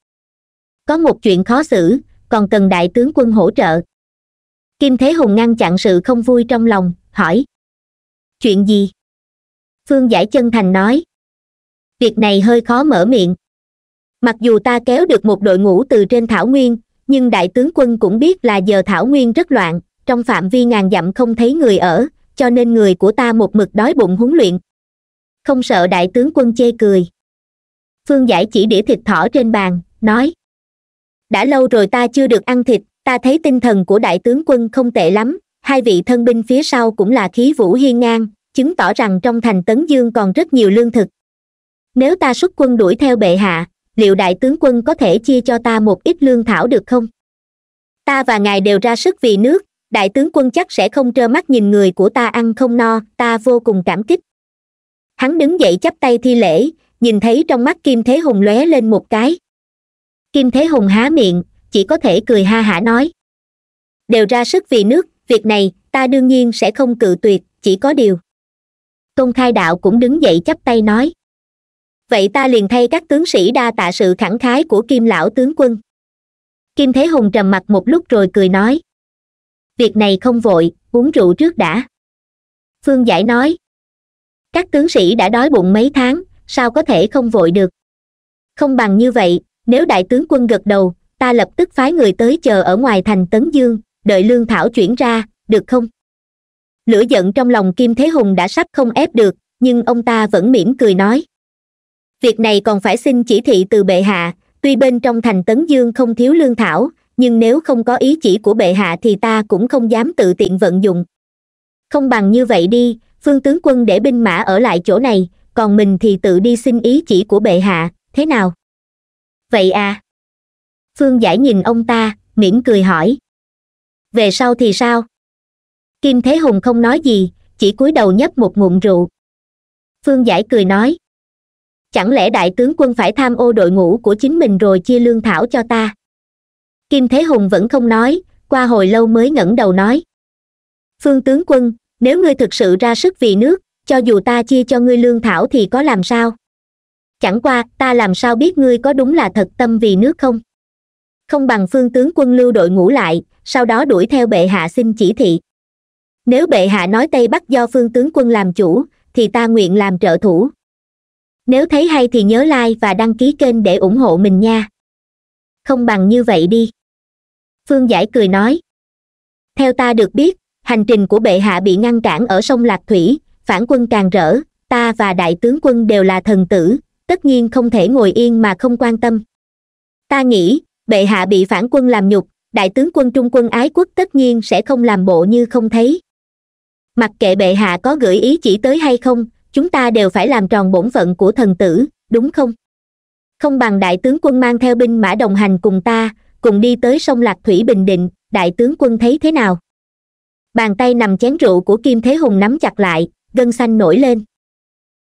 Speaker 1: có một chuyện khó xử còn cần đại tướng quân hỗ trợ kim thế hùng ngăn chặn sự không vui trong lòng hỏi chuyện gì phương giải chân thành nói việc này hơi khó mở miệng mặc dù ta kéo được một đội ngũ từ trên thảo nguyên nhưng đại tướng quân cũng biết là giờ thảo nguyên rất loạn trong phạm vi ngàn dặm không thấy người ở cho nên người của ta một mực đói bụng huấn luyện không sợ đại tướng quân chê cười phương giải chỉ đĩa thịt thỏ trên bàn nói đã lâu rồi ta chưa được ăn thịt ta thấy tinh thần của đại tướng quân không tệ lắm hai vị thân binh phía sau cũng là khí vũ hiên ngang chứng tỏ rằng trong thành tấn dương còn rất nhiều lương thực nếu ta xuất quân đuổi theo bệ hạ liệu đại tướng quân có thể chia cho ta một ít lương thảo được không ta và ngài đều ra sức vì nước đại tướng quân chắc sẽ không trơ mắt nhìn người của ta ăn không no ta vô cùng cảm kích hắn đứng dậy chắp tay thi lễ nhìn thấy trong mắt kim thế hùng lóe lên một cái kim thế hùng há miệng chỉ có thể cười ha hả nói đều ra sức vì nước việc này ta đương nhiên sẽ không cự tuyệt chỉ có điều tôn khai đạo cũng đứng dậy chắp tay nói vậy ta liền thay các tướng sĩ đa tạ sự khẳng khái của kim lão tướng quân kim thế hùng trầm mặt một lúc rồi cười nói việc này không vội uống rượu trước đã phương giải nói các tướng sĩ đã đói bụng mấy tháng sao có thể không vội được không bằng như vậy nếu đại tướng quân gật đầu ta lập tức phái người tới chờ ở ngoài thành tấn dương đợi lương thảo chuyển ra được không lửa giận trong lòng kim thế hùng đã sắp không ép được nhưng ông ta vẫn mỉm cười nói việc này còn phải xin chỉ thị từ bệ hạ tuy bên trong thành tấn dương không thiếu lương thảo nhưng nếu không có ý chỉ của bệ hạ thì ta cũng không dám tự tiện vận dụng không bằng như vậy đi phương tướng quân để binh mã ở lại chỗ này còn mình thì tự đi xin ý chỉ của bệ hạ thế nào vậy à phương giải nhìn ông ta mỉm cười hỏi về sau thì sao kim thế hùng không nói gì chỉ cúi đầu nhấp một ngụm rượu phương giải cười nói chẳng lẽ đại tướng quân phải tham ô đội ngũ của chính mình rồi chia lương thảo cho ta kim thế hùng vẫn không nói qua hồi lâu mới ngẩng đầu nói phương tướng quân nếu ngươi thực sự ra sức vì nước cho dù ta chia cho ngươi lương thảo thì có làm sao chẳng qua ta làm sao biết ngươi có đúng là thật tâm vì nước không không bằng phương tướng quân lưu đội ngũ lại sau đó đuổi theo bệ hạ xin chỉ thị nếu bệ hạ nói tây bắc do phương tướng quân làm chủ thì ta nguyện làm trợ thủ nếu thấy hay thì nhớ like và đăng ký kênh để ủng hộ mình nha không bằng như vậy đi phương giải cười nói theo ta được biết hành trình của bệ hạ bị ngăn cản ở sông lạc thủy phản quân càng rỡ ta và đại tướng quân đều là thần tử tất nhiên không thể ngồi yên mà không quan tâm ta nghĩ bệ hạ bị phản quân làm nhục đại tướng quân trung quân ái quốc tất nhiên sẽ không làm bộ như không thấy mặc kệ bệ hạ có gửi ý chỉ tới hay không chúng ta đều phải làm tròn bổn phận của thần tử đúng không không bằng đại tướng quân mang theo binh mã đồng hành cùng ta cùng đi tới sông lạc thủy bình định đại tướng quân thấy thế nào bàn tay nằm chén rượu của kim thế hùng nắm chặt lại gân xanh nổi lên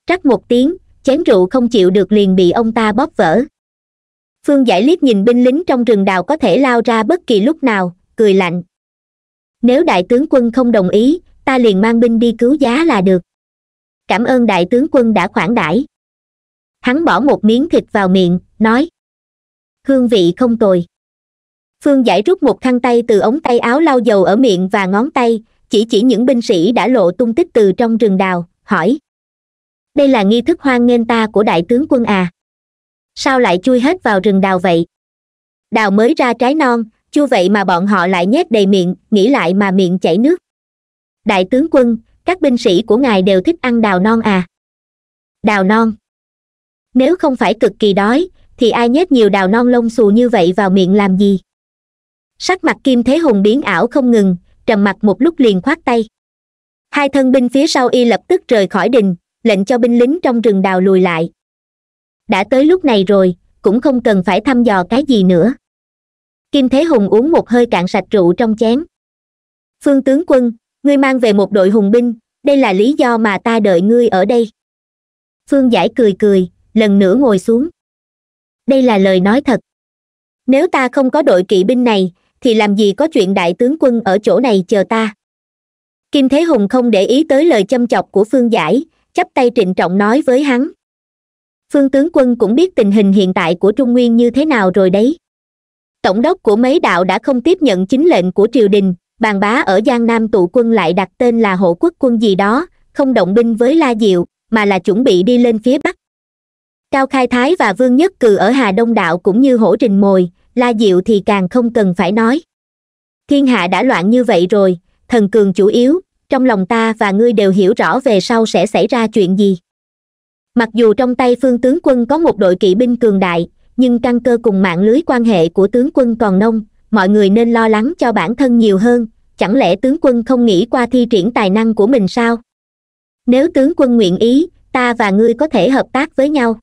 Speaker 1: trắc một tiếng chén rượu không chịu được liền bị ông ta bóp vỡ phương giải liếc nhìn binh lính trong rừng đào có thể lao ra bất kỳ lúc nào cười lạnh nếu đại tướng quân không đồng ý ta liền mang binh đi cứu giá là được cảm ơn đại tướng quân đã khoản đãi hắn bỏ một miếng thịt vào miệng nói hương vị không tồi phương giải rút một khăn tay từ ống tay áo lau dầu ở miệng và ngón tay chỉ chỉ những binh sĩ đã lộ tung tích từ trong rừng đào hỏi đây là nghi thức hoan nghênh ta của đại tướng quân à sao lại chui hết vào rừng đào vậy đào mới ra trái non chua vậy mà bọn họ lại nhét đầy miệng nghĩ lại mà miệng chảy nước đại tướng quân các binh sĩ của ngài đều thích ăn đào non à đào non nếu không phải cực kỳ đói thì ai nhét nhiều đào non lông xù như vậy vào miệng làm gì sắc mặt kim thế hùng biến ảo không ngừng trầm mặt một lúc liền khoát tay hai thân binh phía sau y lập tức rời khỏi đình lệnh cho binh lính trong rừng đào lùi lại đã tới lúc này rồi cũng không cần phải thăm dò cái gì nữa kim thế hùng uống một hơi cạn sạch rượu trong chén phương tướng quân ngươi mang về một đội hùng binh đây là lý do mà ta đợi ngươi ở đây phương giải cười cười lần nữa ngồi xuống đây là lời nói thật nếu ta không có đội kỵ binh này thì làm gì có chuyện đại tướng quân ở chỗ này chờ ta kim thế hùng không để ý tới lời châm chọc của phương giải chắp tay trịnh trọng nói với hắn phương tướng quân cũng biết tình hình hiện tại của trung nguyên như thế nào rồi đấy tổng đốc của mấy đạo đã không tiếp nhận chính lệnh của triều đình bàn bá ở giang nam tụ quân lại đặt tên là hộ quốc quân gì đó không động binh với la diệu mà là chuẩn bị đi lên phía bắc cao khai thái và vương nhất cừ ở hà đông đạo cũng như hổ trình mồi la diệu thì càng không cần phải nói thiên hạ đã loạn như vậy rồi thần cường chủ yếu trong lòng ta và ngươi đều hiểu rõ về sau sẽ xảy ra chuyện gì mặc dù trong tay phương tướng quân có một đội kỵ binh cường đại nhưng căn cơ cùng mạng lưới quan hệ của tướng quân còn nông mọi người nên lo lắng cho bản thân nhiều hơn chẳng lẽ tướng quân không nghĩ qua thi triển tài năng của mình sao nếu tướng quân nguyện ý ta và ngươi có thể hợp tác với nhau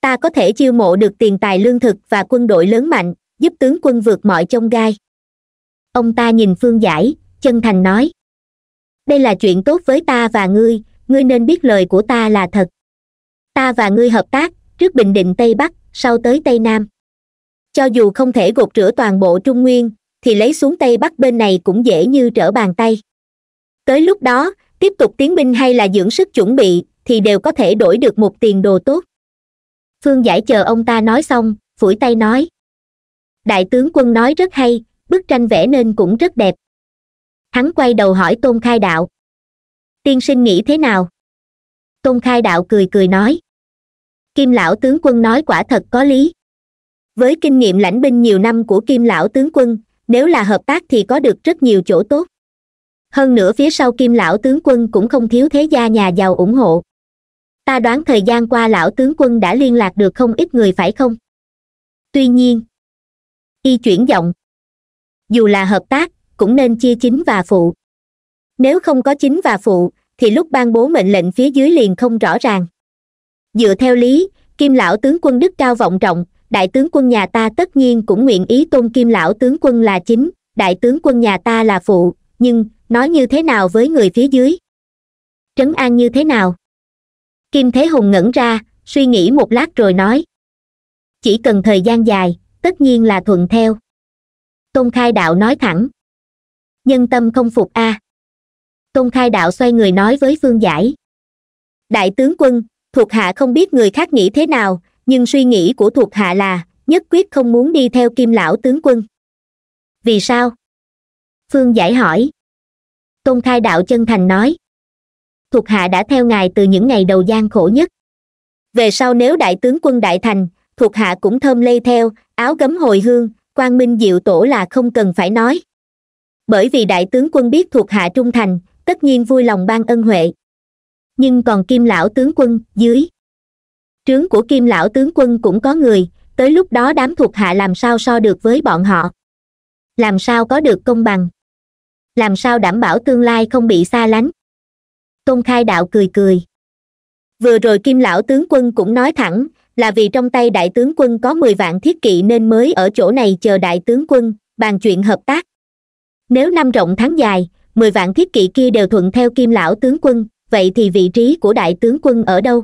Speaker 1: ta có thể chiêu mộ được tiền tài lương thực và quân đội lớn mạnh giúp tướng quân vượt mọi chông gai ông ta nhìn phương giải chân thành nói đây là chuyện tốt với ta và ngươi ngươi nên biết lời của ta là thật ta và ngươi hợp tác trước bình định tây bắc sau tới tây nam cho dù không thể gột rửa toàn bộ trung nguyên thì lấy xuống tây bắc bên này cũng dễ như trở bàn tay tới lúc đó tiếp tục tiến binh hay là dưỡng sức chuẩn bị thì đều có thể đổi được một tiền đồ tốt phương giải chờ ông ta nói xong phủi tay nói đại tướng quân nói rất hay bức tranh vẽ nên cũng rất đẹp hắn quay đầu hỏi tôn khai đạo tiên sinh nghĩ thế nào tôn khai đạo cười cười nói kim lão tướng quân nói quả thật có lý với kinh nghiệm lãnh binh nhiều năm của kim lão tướng quân nếu là hợp tác thì có được rất nhiều chỗ tốt hơn nữa phía sau kim lão tướng quân cũng không thiếu thế gia nhà giàu ủng hộ ta đoán thời gian qua lão tướng quân đã liên lạc được không ít người phải không tuy nhiên y chuyển giọng dù là hợp tác cũng nên chia chính và phụ nếu không có chính và phụ thì lúc ban bố mệnh lệnh phía dưới liền không rõ ràng dựa theo lý kim lão tướng quân đức cao vọng trọng đại tướng quân nhà ta tất nhiên cũng nguyện ý tôn kim lão tướng quân là chính đại tướng quân nhà ta là phụ nhưng nói như thế nào với người phía dưới trấn an như thế nào kim thế hùng ngẩn ra suy nghĩ một lát rồi nói chỉ cần thời gian dài tất nhiên là thuận theo tôn khai đạo nói thẳng nhân tâm không phục a à. tôn khai đạo xoay người nói với phương giải đại tướng quân thuộc hạ không biết người khác nghĩ thế nào nhưng suy nghĩ của thuộc hạ là nhất quyết không muốn đi theo kim lão tướng quân vì sao phương giải hỏi Tôn khai đạo chân thành nói thuộc hạ đã theo ngài từ những ngày đầu gian khổ nhất về sau nếu đại tướng quân đại thành thuộc hạ cũng thơm lây theo áo gấm hồi hương quang minh diệu tổ là không cần phải nói bởi vì đại tướng quân biết thuộc hạ trung thành tất nhiên vui lòng ban ân huệ nhưng còn kim lão tướng quân dưới trướng của kim lão tướng quân cũng có người tới lúc đó đám thuộc hạ làm sao so được với bọn họ làm sao có được công bằng làm sao đảm bảo tương lai không bị xa lánh tôn khai đạo cười cười vừa rồi kim lão tướng quân cũng nói thẳng là vì trong tay đại tướng quân có mười vạn thiết kỵ nên mới ở chỗ này chờ đại tướng quân bàn chuyện hợp tác nếu năm rộng tháng dài mười vạn thiết kỵ kia đều thuận theo kim lão tướng quân vậy thì vị trí của đại tướng quân ở đâu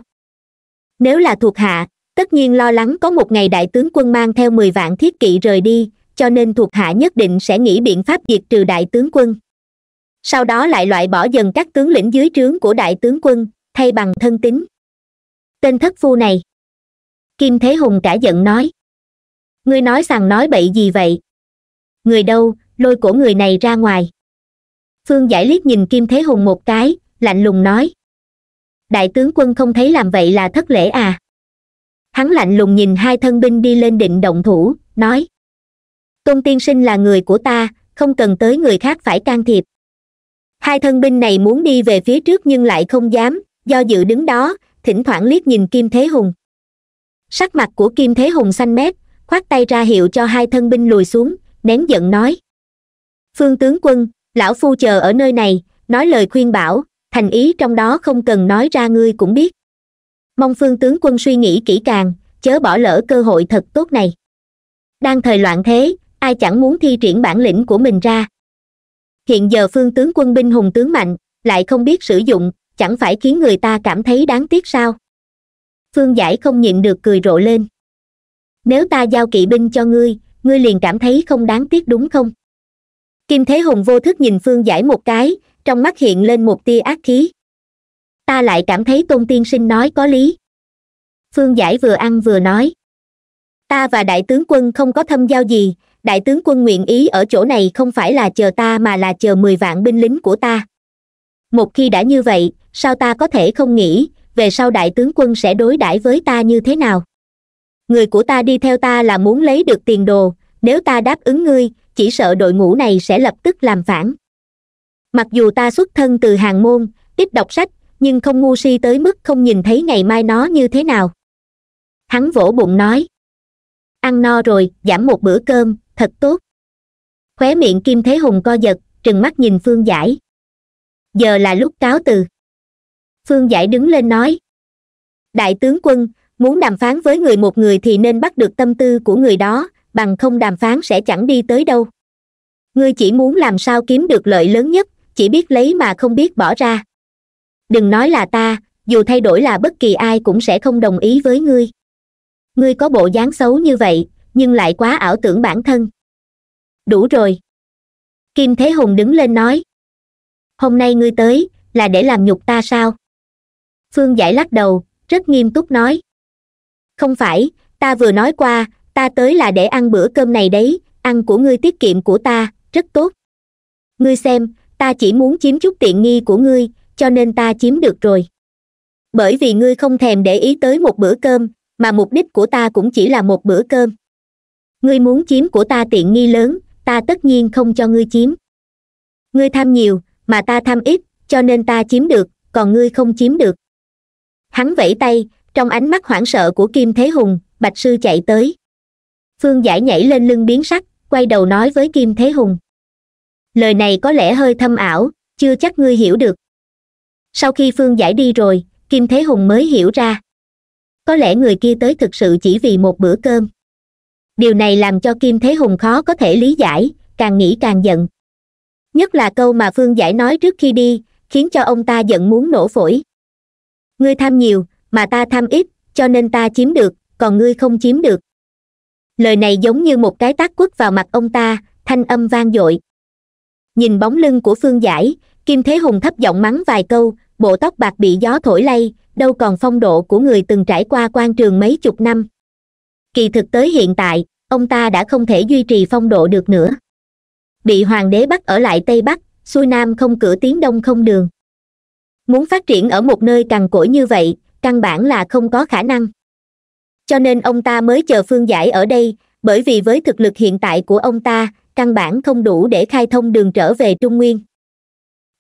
Speaker 1: nếu là thuộc hạ tất nhiên lo lắng có một ngày đại tướng quân mang theo mười vạn thiết kỵ rời đi cho nên thuộc hạ nhất định sẽ nghĩ biện pháp diệt trừ đại tướng quân sau đó lại loại bỏ dần các tướng lĩnh dưới trướng của đại tướng quân thay bằng thân tín tên thất phu này kim thế hùng cả giận nói ngươi nói rằng nói bậy gì vậy người đâu lôi cổ người này ra ngoài phương giải liếc nhìn kim thế hùng một cái lạnh lùng nói đại tướng quân không thấy làm vậy là thất lễ à hắn lạnh lùng nhìn hai thân binh đi lên định động thủ nói tôn tiên sinh là người của ta không cần tới người khác phải can thiệp hai thân binh này muốn đi về phía trước nhưng lại không dám do dự đứng đó thỉnh thoảng liếc nhìn kim thế hùng sắc mặt của kim thế hùng xanh mét khoát tay ra hiệu cho hai thân binh lùi xuống nén giận nói phương tướng quân lão phu chờ ở nơi này nói lời khuyên bảo thành ý trong đó không cần nói ra ngươi cũng biết mong phương tướng quân suy nghĩ kỹ càng chớ bỏ lỡ cơ hội thật tốt này đang thời loạn thế ai chẳng muốn thi triển bản lĩnh của mình ra hiện giờ phương tướng quân binh hùng tướng mạnh lại không biết sử dụng chẳng phải khiến người ta cảm thấy đáng tiếc sao phương giải không nhịn được cười rộ lên nếu ta giao kỵ binh cho ngươi ngươi liền cảm thấy không đáng tiếc đúng không kim thế hùng vô thức nhìn phương giải một cái trong mắt hiện lên một tia ác khí ta lại cảm thấy tôn tiên sinh nói có lý phương giải vừa ăn vừa nói ta và đại tướng quân không có thâm giao gì đại tướng quân nguyện ý ở chỗ này không phải là chờ ta mà là chờ mười vạn binh lính của ta một khi đã như vậy sao ta có thể không nghĩ về sau đại tướng quân sẽ đối đãi với ta như thế nào người của ta đi theo ta là muốn lấy được tiền đồ nếu ta đáp ứng ngươi chỉ sợ đội ngũ này sẽ lập tức làm phản mặc dù ta xuất thân từ hàng môn ít đọc sách nhưng không ngu si tới mức không nhìn thấy ngày mai nó như thế nào hắn vỗ bụng nói ăn no rồi giảm một bữa cơm thật tốt khóe miệng kim thế hùng co giật trừng mắt nhìn phương giải giờ là lúc cáo từ phương giải đứng lên nói đại tướng quân muốn đàm phán với người một người thì nên bắt được tâm tư của người đó bằng không đàm phán sẽ chẳng đi tới đâu ngươi chỉ muốn làm sao kiếm được lợi lớn nhất chỉ biết lấy mà không biết bỏ ra đừng nói là ta dù thay đổi là bất kỳ ai cũng sẽ không đồng ý với ngươi ngươi có bộ dáng xấu như vậy nhưng lại quá ảo tưởng bản thân đủ rồi kim thế hùng đứng lên nói hôm nay ngươi tới là để làm nhục ta sao phương giải lắc đầu rất nghiêm túc nói không phải ta vừa nói qua ta tới là để ăn bữa cơm này đấy ăn của ngươi tiết kiệm của ta rất tốt ngươi xem ta chỉ muốn chiếm chút tiện nghi của ngươi cho nên ta chiếm được rồi bởi vì ngươi không thèm để ý tới một bữa cơm mà mục đích của ta cũng chỉ là một bữa cơm ngươi muốn chiếm của ta tiện nghi lớn ta tất nhiên không cho ngươi chiếm ngươi tham nhiều mà ta tham ít cho nên ta chiếm được còn ngươi không chiếm được hắn vẫy tay trong ánh mắt hoảng sợ của kim thế hùng bạch sư chạy tới phương giải nhảy lên lưng biến sắc quay đầu nói với kim thế hùng lời này có lẽ hơi thâm ảo chưa chắc ngươi hiểu được sau khi phương giải đi rồi kim thế hùng mới hiểu ra có lẽ người kia tới thực sự chỉ vì một bữa cơm điều này làm cho kim thế hùng khó có thể lý giải càng nghĩ càng giận nhất là câu mà phương giải nói trước khi đi khiến cho ông ta giận muốn nổ phổi ngươi tham nhiều mà ta tham ít cho nên ta chiếm được còn ngươi không chiếm được lời này giống như một cái tác quất vào mặt ông ta thanh âm vang dội nhìn bóng lưng của phương giải kim thế hùng thấp giọng mắng vài câu bộ tóc bạc bị gió thổi lay đâu còn phong độ của người từng trải qua quan trường mấy chục năm kỳ thực tới hiện tại ông ta đã không thể duy trì phong độ được nữa bị hoàng đế bắt ở lại tây bắc xuôi nam không cửa tiến đông không đường muốn phát triển ở một nơi cằn cỗi như vậy căn bản là không có khả năng cho nên ông ta mới chờ phương giải ở đây bởi vì với thực lực hiện tại của ông ta căn bản không đủ để khai thông đường trở về trung nguyên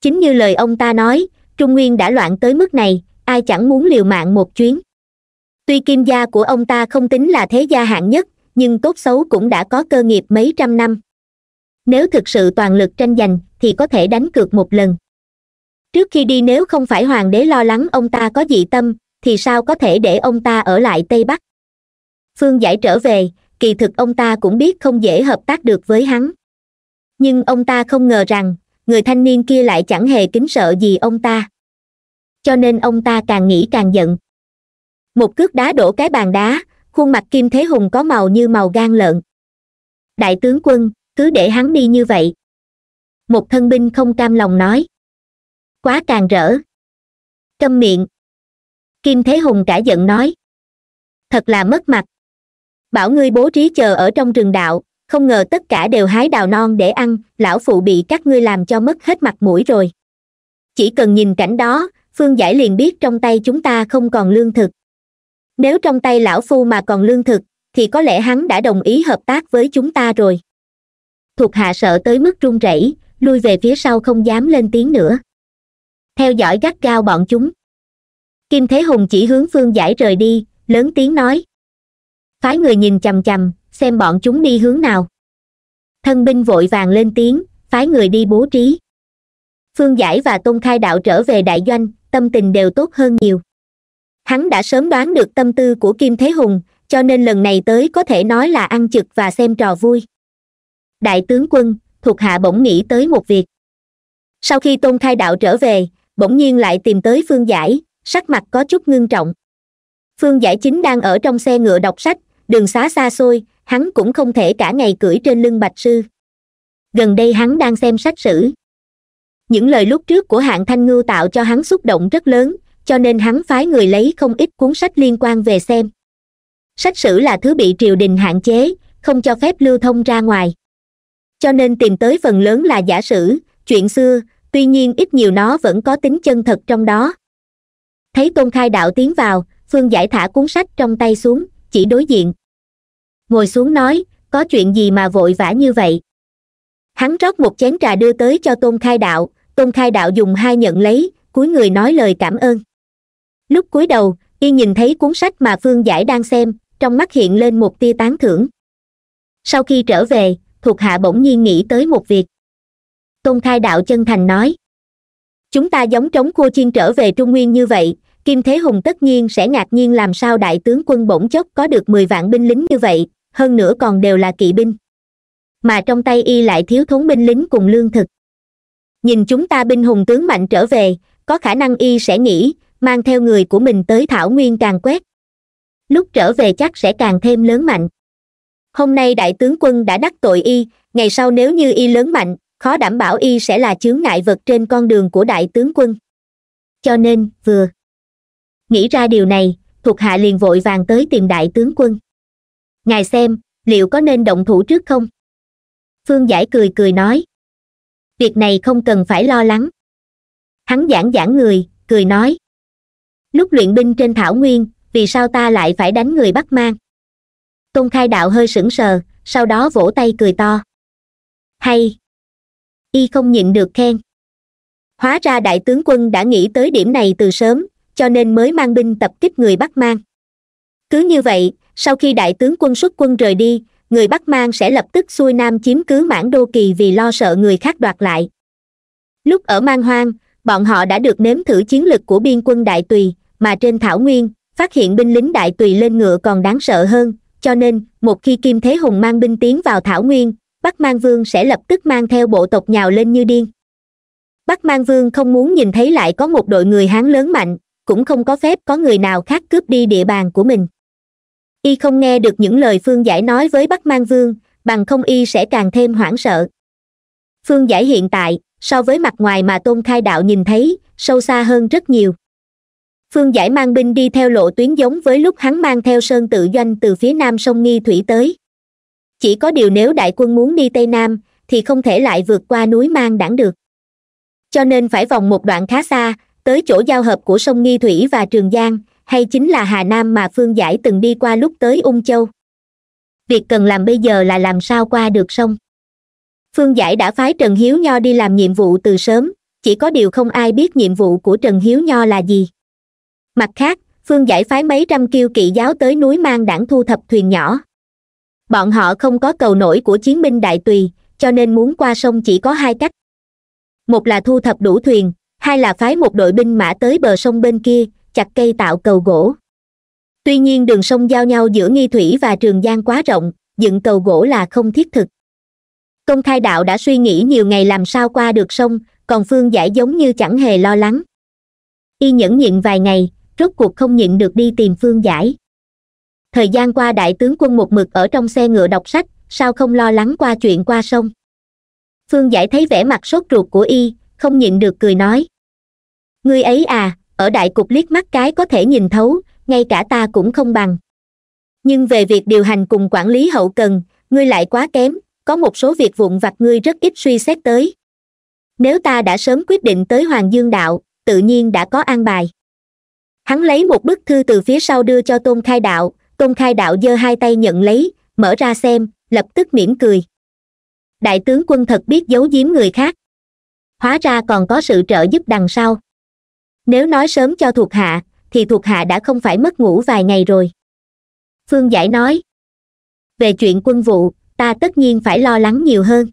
Speaker 1: chính như lời ông ta nói trung nguyên đã loạn tới mức này ai chẳng muốn liều mạng một chuyến tuy kim gia của ông ta không tính là thế gia hạng nhất nhưng tốt xấu cũng đã có cơ nghiệp mấy trăm năm nếu thực sự toàn lực tranh giành thì có thể đánh cược một lần trước khi đi nếu không phải hoàng đế lo lắng ông ta có dị tâm thì sao có thể để ông ta ở lại tây bắc phương giải trở về kỳ thực ông ta cũng biết không dễ hợp tác được với hắn nhưng ông ta không ngờ rằng người thanh niên kia lại chẳng hề kính sợ gì ông ta cho nên ông ta càng nghĩ càng giận một cước đá đổ cái bàn đá khuôn mặt kim thế hùng có màu như màu gan lợn đại tướng quân cứ để hắn đi như vậy một thân binh không cam lòng nói quá càng rỡ câm miệng kim thế hùng cả giận nói thật là mất mặt bảo ngươi bố trí chờ ở trong rừng đạo không ngờ tất cả đều hái đào non để ăn lão phụ bị các ngươi làm cho mất hết mặt mũi rồi chỉ cần nhìn cảnh đó phương giải liền biết trong tay chúng ta không còn lương thực nếu trong tay lão phu mà còn lương thực thì có lẽ hắn đã đồng ý hợp tác với chúng ta rồi thuộc hạ sợ tới mức run rẩy lui về phía sau không dám lên tiếng nữa theo dõi gắt gao bọn chúng kim thế hùng chỉ hướng phương giải rời đi lớn tiếng nói phái người nhìn chằm chằm xem bọn chúng đi hướng nào thân binh vội vàng lên tiếng phái người đi bố trí phương giải và tôn khai đạo trở về đại doanh tâm tình đều tốt hơn nhiều hắn đã sớm đoán được tâm tư của kim thế hùng cho nên lần này tới có thể nói là ăn chực và xem trò vui đại tướng quân thuộc hạ bỗng nghĩ tới một việc sau khi tôn khai đạo trở về bỗng nhiên lại tìm tới phương giải sắc mặt có chút ngưng trọng phương giải chính đang ở trong xe ngựa đọc sách đường xá xa xôi hắn cũng không thể cả ngày cưỡi trên lưng bạch sư gần đây hắn đang xem sách sử những lời lúc trước của hạng thanh ngưu tạo cho hắn xúc động rất lớn cho nên hắn phái người lấy không ít cuốn sách liên quan về xem sách sử là thứ bị triều đình hạn chế không cho phép lưu thông ra ngoài cho nên tìm tới phần lớn là giả sử chuyện xưa tuy nhiên ít nhiều nó vẫn có tính chân thật trong đó thấy tôn khai đạo tiến vào phương giải thả cuốn sách trong tay xuống chỉ đối diện ngồi xuống nói có chuyện gì mà vội vã như vậy hắn rót một chén trà đưa tới cho tôn khai đạo tôn khai đạo dùng hai nhận lấy cuối người nói lời cảm ơn lúc cuối đầu y nhìn thấy cuốn sách mà phương giải đang xem trong mắt hiện lên một tia tán thưởng sau khi trở về thuộc hạ bỗng nhiên nghĩ tới một việc tôn khai đạo chân thành nói chúng ta giống trống cua chiên trở về trung nguyên như vậy kim thế hùng tất nhiên sẽ ngạc nhiên làm sao đại tướng quân bỗng chốc có được mười vạn binh lính như vậy hơn nữa còn đều là kỵ binh mà trong tay y lại thiếu thốn binh lính cùng lương thực nhìn chúng ta binh hùng tướng mạnh trở về có khả năng y sẽ nghĩ mang theo người của mình tới thảo nguyên càng quét lúc trở về chắc sẽ càng thêm lớn mạnh hôm nay đại tướng quân đã đắc tội y ngày sau nếu như y lớn mạnh khó đảm bảo y sẽ là chướng ngại vật trên con đường của đại tướng quân cho nên vừa nghĩ ra điều này thuộc hạ liền vội vàng tới tìm đại tướng quân ngài xem liệu có nên động thủ trước không phương giải cười cười nói việc này không cần phải lo lắng hắn giảng giảng người cười nói lúc luyện binh trên thảo nguyên vì sao ta lại phải đánh người bắc mang tôn khai đạo hơi sững sờ sau đó vỗ tay cười to hay y không nhịn được khen hóa ra đại tướng quân đã nghĩ tới điểm này từ sớm cho nên mới mang binh tập kích người bắc mang cứ như vậy sau khi đại tướng quân xuất quân rời đi người bắc mang sẽ lập tức xuôi nam chiếm cứ mãn đô kỳ vì lo sợ người khác đoạt lại lúc ở mang hoang bọn họ đã được nếm thử chiến lực của biên quân đại tùy mà trên thảo nguyên phát hiện binh lính đại tùy lên ngựa còn đáng sợ hơn cho nên một khi kim thế hùng mang binh tiến vào thảo nguyên bắc mang vương sẽ lập tức mang theo bộ tộc nhào lên như điên bắc mang vương không muốn nhìn thấy lại có một đội người hán lớn mạnh cũng không có phép có người nào khác cướp đi địa bàn của mình y không nghe được những lời phương giải nói với bắc mang vương bằng không y sẽ càng thêm hoảng sợ phương giải hiện tại so với mặt ngoài mà tôn khai đạo nhìn thấy sâu xa hơn rất nhiều phương giải mang binh đi theo lộ tuyến giống với lúc hắn mang theo sơn tự doanh từ phía nam sông nghi thủy tới chỉ có điều nếu đại quân muốn đi tây nam thì không thể lại vượt qua núi mang đảng được cho nên phải vòng một đoạn khá xa tới chỗ giao hợp của sông nghi thủy và trường giang hay chính là hà nam mà phương giải từng đi qua lúc tới ung châu việc cần làm bây giờ là làm sao qua được sông phương giải đã phái trần hiếu nho đi làm nhiệm vụ từ sớm chỉ có điều không ai biết nhiệm vụ của trần hiếu nho là gì mặt khác phương giải phái mấy trăm kiêu kỵ giáo tới núi mang đảng thu thập thuyền nhỏ bọn họ không có cầu nổi của chiến binh đại tùy cho nên muốn qua sông chỉ có hai cách một là thu thập đủ thuyền hai là phái một đội binh mã tới bờ sông bên kia chặt cây tạo cầu gỗ tuy nhiên đường sông giao nhau giữa nghi thủy và trường giang quá rộng dựng cầu gỗ là không thiết thực công khai đạo đã suy nghĩ nhiều ngày làm sao qua được sông còn phương giải giống như chẳng hề lo lắng y nhẫn nhịn vài ngày rốt cuộc không nhịn được đi tìm phương giải thời gian qua đại tướng quân một mực ở trong xe ngựa đọc sách sao không lo lắng qua chuyện qua sông phương giải thấy vẻ mặt sốt ruột của y không nhịn được cười nói ngươi ấy à ở đại cục liếc mắt cái có thể nhìn thấu ngay cả ta cũng không bằng nhưng về việc điều hành cùng quản lý hậu cần ngươi lại quá kém có một số việc vụn vặt ngươi rất ít suy xét tới nếu ta đã sớm quyết định tới hoàng dương đạo tự nhiên đã có an bài hắn lấy một bức thư từ phía sau đưa cho tôn khai đạo tôn khai đạo giơ hai tay nhận lấy mở ra xem lập tức mỉm cười đại tướng quân thật biết giấu giếm người khác hóa ra còn có sự trợ giúp đằng sau nếu nói sớm cho thuộc hạ thì thuộc hạ đã không phải mất ngủ vài ngày rồi phương giải nói về chuyện quân vụ ta tất nhiên phải lo lắng nhiều hơn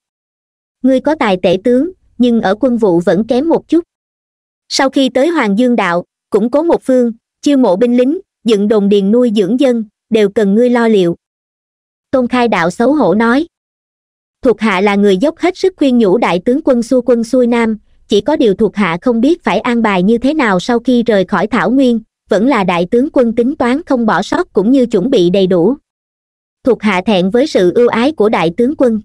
Speaker 1: ngươi có tài tể tướng nhưng ở quân vụ vẫn kém một chút sau khi tới hoàng dương đạo cũng cố một phương chiêu mộ binh lính dựng đồn điền nuôi dưỡng dân đều cần ngươi lo liệu tôn khai đạo xấu hổ nói thuộc hạ là người dốc hết sức khuyên nhủ đại tướng quân xua quân xuôi nam chỉ có điều thuộc hạ không biết phải an bài như thế nào sau khi rời khỏi thảo nguyên vẫn là đại tướng quân tính toán không bỏ sót cũng như chuẩn bị đầy đủ thuộc hạ thẹn với sự ưu ái của đại tướng quân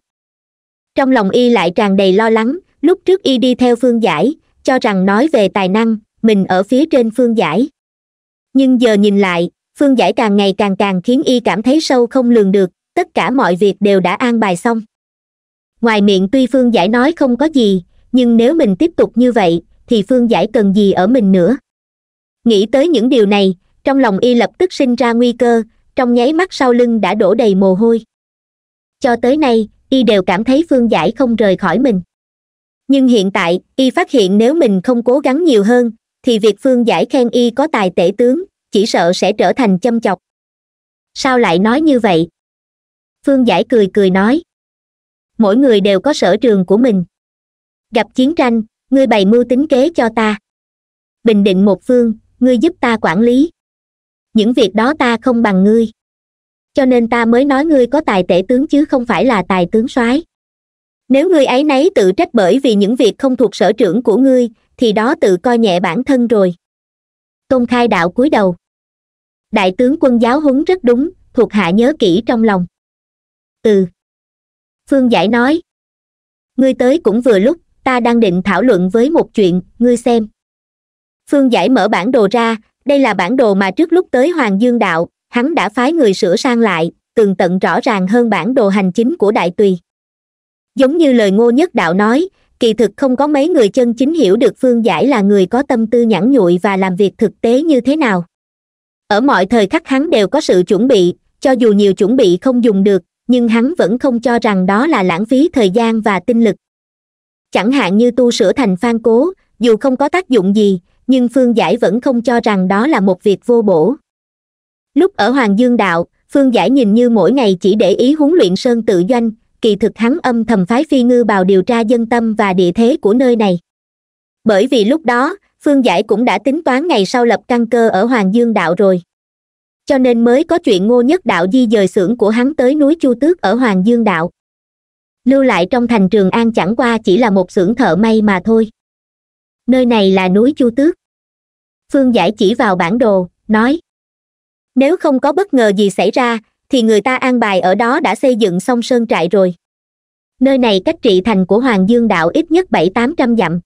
Speaker 1: trong lòng y lại tràn đầy lo lắng lúc trước y đi theo phương giải cho rằng nói về tài năng mình ở phía trên phương giải nhưng giờ nhìn lại phương giải càng ngày càng càng khiến y cảm thấy sâu không lường được tất cả mọi việc đều đã an bài xong ngoài miệng tuy phương giải nói không có gì nhưng nếu mình tiếp tục như vậy thì phương giải cần gì ở mình nữa nghĩ tới những điều này trong lòng y lập tức sinh ra nguy cơ trong nháy mắt sau lưng đã đổ đầy mồ hôi cho tới nay y đều cảm thấy phương giải không rời khỏi mình nhưng hiện tại y phát hiện nếu mình không cố gắng nhiều hơn thì việc phương giải khen y có tài tể tướng chỉ sợ sẽ trở thành châm chọc sao lại nói như vậy phương giải cười cười nói mỗi người đều có sở trường của mình gặp chiến tranh ngươi bày mưu tính kế cho ta bình định một phương ngươi giúp ta quản lý những việc đó ta không bằng ngươi cho nên ta mới nói ngươi có tài tể tướng chứ không phải là tài tướng soái nếu ngươi ấy nấy tự trách bởi vì những việc không thuộc sở trưởng của ngươi thì đó tự coi nhẹ bản thân rồi tôn khai đạo cúi đầu đại tướng quân giáo huấn rất đúng thuộc hạ nhớ kỹ trong lòng ừ phương giải nói ngươi tới cũng vừa lúc ta đang định thảo luận với một chuyện ngươi xem phương giải mở bản đồ ra đây là bản đồ mà trước lúc tới hoàng dương đạo hắn đã phái người sửa sang lại tường tận rõ ràng hơn bản đồ hành chính của đại tùy giống như lời ngô nhất đạo nói kỳ thực không có mấy người chân chính hiểu được phương giải là người có tâm tư nhẫn nhụi và làm việc thực tế như thế nào ở mọi thời khắc hắn đều có sự chuẩn bị cho dù nhiều chuẩn bị không dùng được nhưng hắn vẫn không cho rằng đó là lãng phí thời gian và tinh lực chẳng hạn như tu sửa thành phan cố dù không có tác dụng gì nhưng phương giải vẫn không cho rằng đó là một việc vô bổ lúc ở hoàng dương đạo phương giải nhìn như mỗi ngày chỉ để ý huấn luyện sơn tự doanh kỳ thực hắn âm thầm phái phi ngư bào điều tra dân tâm và địa thế của nơi này bởi vì lúc đó phương giải cũng đã tính toán ngày sau lập căn cơ ở hoàng dương đạo rồi cho nên mới có chuyện ngô nhất đạo di dời xưởng của hắn tới núi chu tước ở hoàng dương đạo lưu lại trong thành trường an chẳng qua chỉ là một xưởng thợ may mà thôi nơi này là núi chu tước phương giải chỉ vào bản đồ nói nếu không có bất ngờ gì xảy ra thì người ta an bài ở đó đã xây dựng xong sơn trại rồi nơi này cách trị thành của hoàng dương đạo ít nhất bảy tám trăm dặm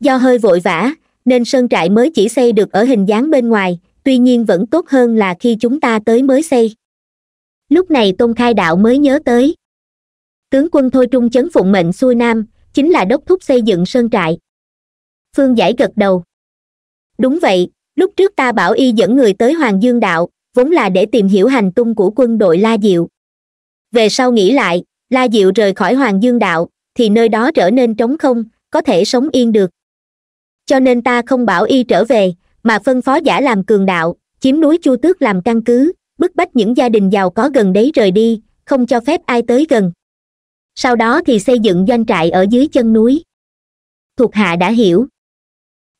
Speaker 1: do hơi vội vã nên sơn trại mới chỉ xây được ở hình dáng bên ngoài tuy nhiên vẫn tốt hơn là khi chúng ta tới mới xây lúc này tôn khai đạo mới nhớ tới tướng quân thôi trung chấn phụng mệnh xuôi nam chính là đốc thúc xây dựng sơn trại phương giải gật đầu đúng vậy lúc trước ta bảo y dẫn người tới hoàng dương đạo vốn là để tìm hiểu hành tung của quân đội la diệu về sau nghĩ lại la diệu rời khỏi hoàng dương đạo thì nơi đó trở nên trống không có thể sống yên được cho nên ta không bảo y trở về mà phân phó giả làm cường đạo chiếm núi chu tước làm căn cứ bức bách những gia đình giàu có gần đấy rời đi không cho phép ai tới gần sau đó thì xây dựng doanh trại ở dưới chân núi thuộc hạ đã hiểu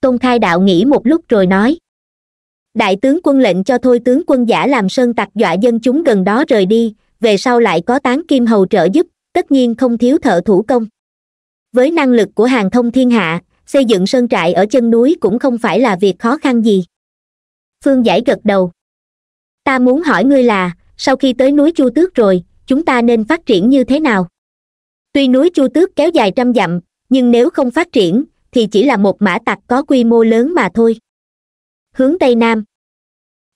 Speaker 1: tôn khai đạo nghĩ một lúc rồi nói đại tướng quân lệnh cho thôi tướng quân giả làm sơn tặc dọa dân chúng gần đó rời đi về sau lại có tán kim hầu trợ giúp tất nhiên không thiếu thợ thủ công với năng lực của hàng thông thiên hạ xây dựng sơn trại ở chân núi cũng không phải là việc khó khăn gì phương giải gật đầu ta muốn hỏi ngươi là sau khi tới núi chu tước rồi chúng ta nên phát triển như thế nào tuy núi chu tước kéo dài trăm dặm nhưng nếu không phát triển thì chỉ là một mã tặc có quy mô lớn mà thôi hướng tây nam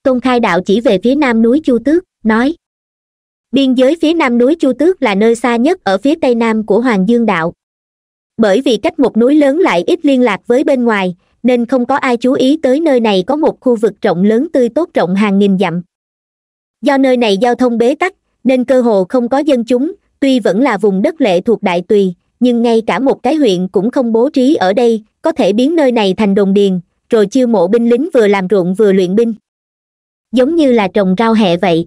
Speaker 1: tôn khai đạo chỉ về phía nam núi chu tước nói biên giới phía nam núi chu tước là nơi xa nhất ở phía tây nam của hoàng dương đạo bởi vì cách một núi lớn lại ít liên lạc với bên ngoài nên không có ai chú ý tới nơi này có một khu vực rộng lớn tươi tốt rộng hàng nghìn dặm do nơi này giao thông bế tắc nên cơ hồ không có dân chúng tuy vẫn là vùng đất lệ thuộc đại tùy nhưng ngay cả một cái huyện cũng không bố trí ở đây có thể biến nơi này thành đồn điền rồi chiêu mộ binh lính vừa làm ruộng vừa luyện binh giống như là trồng rau hẹ vậy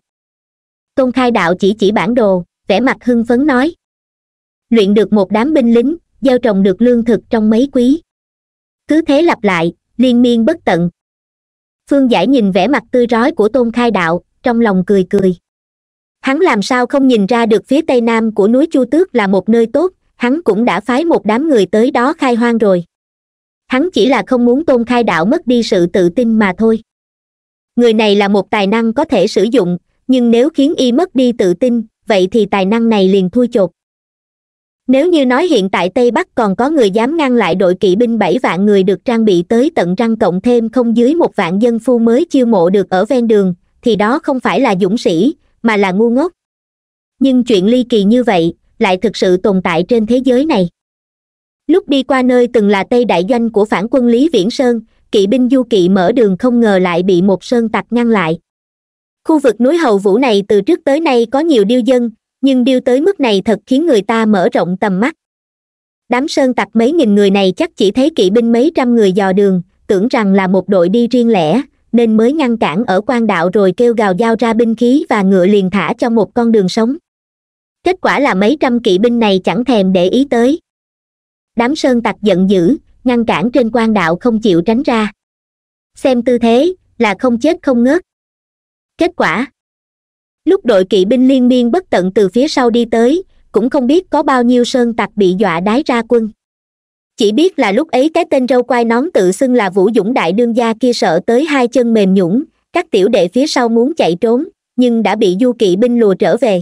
Speaker 1: tôn khai đạo chỉ chỉ bản đồ vẻ mặt hưng phấn nói luyện được một đám binh lính gieo trồng được lương thực trong mấy quý cứ thế lặp lại liên miên bất tận phương giải nhìn vẻ mặt tươi rói của tôn khai đạo trong lòng cười cười hắn làm sao không nhìn ra được phía tây nam của núi chu tước là một nơi tốt hắn cũng đã phái một đám người tới đó khai hoang rồi hắn chỉ là không muốn tôn khai đạo mất đi sự tự tin mà thôi người này là một tài năng có thể sử dụng nhưng nếu khiến y mất đi tự tin vậy thì tài năng này liền thui chột nếu như nói hiện tại tây bắc còn có người dám ngăn lại đội kỵ binh bảy vạn người được trang bị tới tận răng cộng thêm không dưới một vạn dân phu mới chiêu mộ được ở ven đường thì đó không phải là dũng sĩ mà là ngu ngốc nhưng chuyện ly kỳ như vậy lại thực sự tồn tại trên thế giới này lúc đi qua nơi từng là tây đại doanh của phản quân lý viễn sơn kỵ binh du kỵ mở đường không ngờ lại bị một sơn tặc ngăn lại khu vực núi hầu vũ này từ trước tới nay có nhiều điêu dân nhưng điêu tới mức này thật khiến người ta mở rộng tầm mắt đám sơn tặc mấy nghìn người này chắc chỉ thấy kỵ binh mấy trăm người dò đường tưởng rằng là một đội đi riêng lẻ nên mới ngăn cản ở quan đạo rồi kêu gào giao ra binh khí và ngựa liền thả cho một con đường sống kết quả là mấy trăm kỵ binh này chẳng thèm để ý tới đám sơn tặc giận dữ ngăn cản trên quan đạo không chịu tránh ra xem tư thế là không chết không ngớt kết quả lúc đội kỵ binh liên miên bất tận từ phía sau đi tới cũng không biết có bao nhiêu sơn tặc bị dọa đái ra quân chỉ biết là lúc ấy cái tên râu quai nón tự xưng là vũ dũng đại đương gia kia sợ tới hai chân mềm nhũng các tiểu đệ phía sau muốn chạy trốn nhưng đã bị du kỵ binh lùa trở về